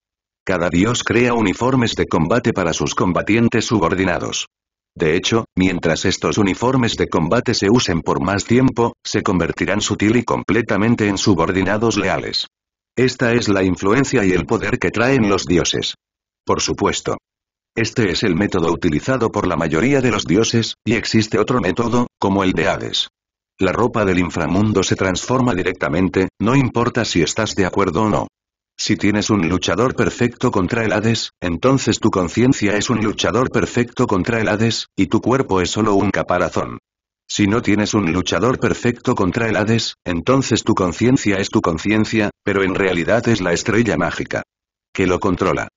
Cada dios crea uniformes de combate para sus combatientes subordinados. De hecho, mientras estos uniformes de combate se usen por más tiempo, se convertirán sutil y completamente en subordinados leales. Esta es la influencia y el poder que traen los dioses. Por supuesto, este es el método utilizado por la mayoría de los dioses, y existe otro método, como el de Hades. La ropa del inframundo se transforma directamente, no importa si estás de acuerdo o no. Si tienes un luchador perfecto contra el Hades, entonces tu conciencia es un luchador perfecto contra el Hades, y tu cuerpo es solo un caparazón. Si no tienes un luchador perfecto contra el Hades, entonces tu conciencia es tu conciencia, pero en realidad es la estrella mágica. Que lo controla.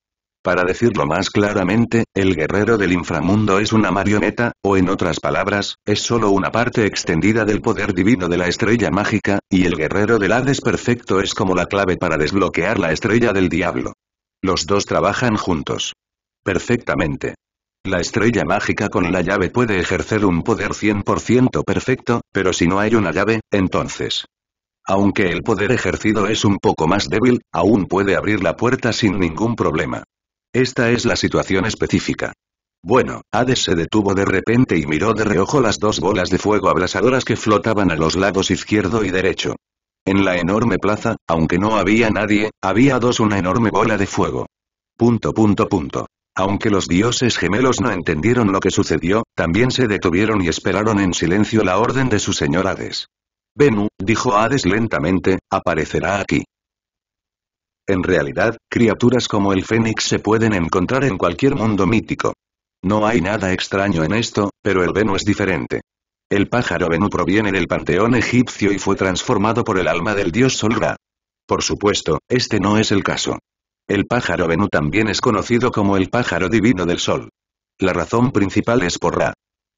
Para decirlo más claramente, el guerrero del inframundo es una marioneta, o en otras palabras, es solo una parte extendida del poder divino de la estrella mágica, y el guerrero del Hades perfecto es como la clave para desbloquear la estrella del diablo. Los dos trabajan juntos. Perfectamente. La estrella mágica con la llave puede ejercer un poder 100% perfecto, pero si no hay una llave, entonces... Aunque el poder ejercido es un poco más débil, aún puede abrir la puerta sin ningún problema. Esta es la situación específica. Bueno, Hades se detuvo de repente y miró de reojo las dos bolas de fuego abrasadoras que flotaban a los lados izquierdo y derecho. En la enorme plaza, aunque no había nadie, había dos una enorme bola de fuego. Punto punto punto. Aunque los dioses gemelos no entendieron lo que sucedió, también se detuvieron y esperaron en silencio la orden de su señor Hades. Venu, dijo Hades lentamente, aparecerá aquí. En realidad, criaturas como el Fénix se pueden encontrar en cualquier mundo mítico. No hay nada extraño en esto, pero el Venu es diferente. El pájaro Venu proviene del panteón egipcio y fue transformado por el alma del dios Sol Ra. Por supuesto, este no es el caso. El pájaro Venu también es conocido como el pájaro divino del sol. La razón principal es por Ra.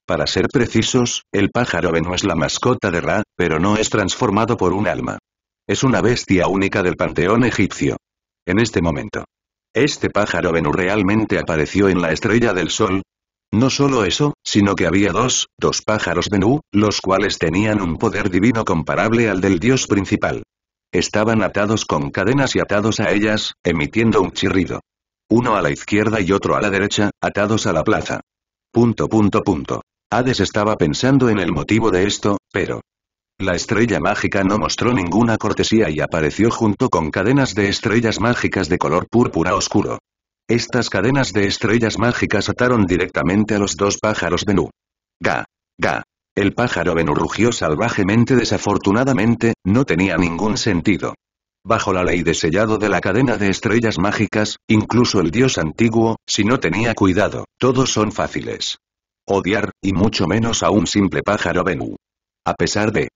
Para ser precisos, el pájaro Venu es la mascota de Ra, pero no es transformado por un alma. Es una bestia única del panteón egipcio. En este momento. Este pájaro Benú realmente apareció en la estrella del sol. No solo eso, sino que había dos, dos pájaros Venú, los cuales tenían un poder divino comparable al del dios principal. Estaban atados con cadenas y atados a ellas, emitiendo un chirrido. Uno a la izquierda y otro a la derecha, atados a la plaza. Punto punto punto. Hades estaba pensando en el motivo de esto, pero, la estrella mágica no mostró ninguna cortesía y apareció junto con cadenas de estrellas mágicas de color púrpura oscuro. Estas cadenas de estrellas mágicas ataron directamente a los dos pájaros Benú. Ga. Ga. El pájaro Benú rugió salvajemente desafortunadamente, no tenía ningún sentido. Bajo la ley de sellado de la cadena de estrellas mágicas, incluso el dios antiguo, si no tenía cuidado, todos son fáciles. Odiar, y mucho menos a un simple pájaro Benú. A pesar de,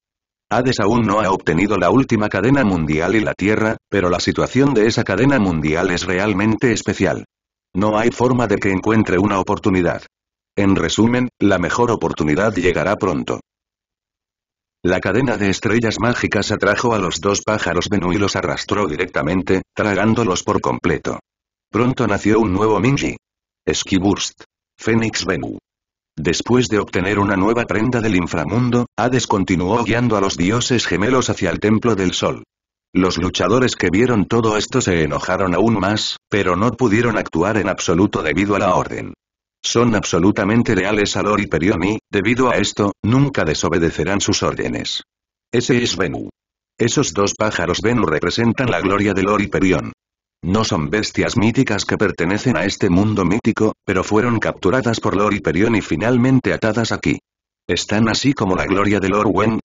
Hades aún no ha obtenido la última cadena mundial y la Tierra, pero la situación de esa cadena mundial es realmente especial. No hay forma de que encuentre una oportunidad. En resumen, la mejor oportunidad llegará pronto. La cadena de estrellas mágicas atrajo a los dos pájaros Bennu y los arrastró directamente, tragándolos por completo. Pronto nació un nuevo Minji. Skiburst. Fénix Bennu. Después de obtener una nueva prenda del inframundo, Hades continuó guiando a los dioses gemelos hacia el Templo del Sol. Los luchadores que vieron todo esto se enojaron aún más, pero no pudieron actuar en absoluto debido a la orden. Son absolutamente leales a Lor y Perion y, debido a esto, nunca desobedecerán sus órdenes. Ese es Venu. Esos dos pájaros Venu representan la gloria de Lor y Perion. No son bestias míticas que pertenecen a este mundo mítico, pero fueron capturadas por Lord Hyperion y finalmente atadas aquí. Están así como la gloria de Lord Wen,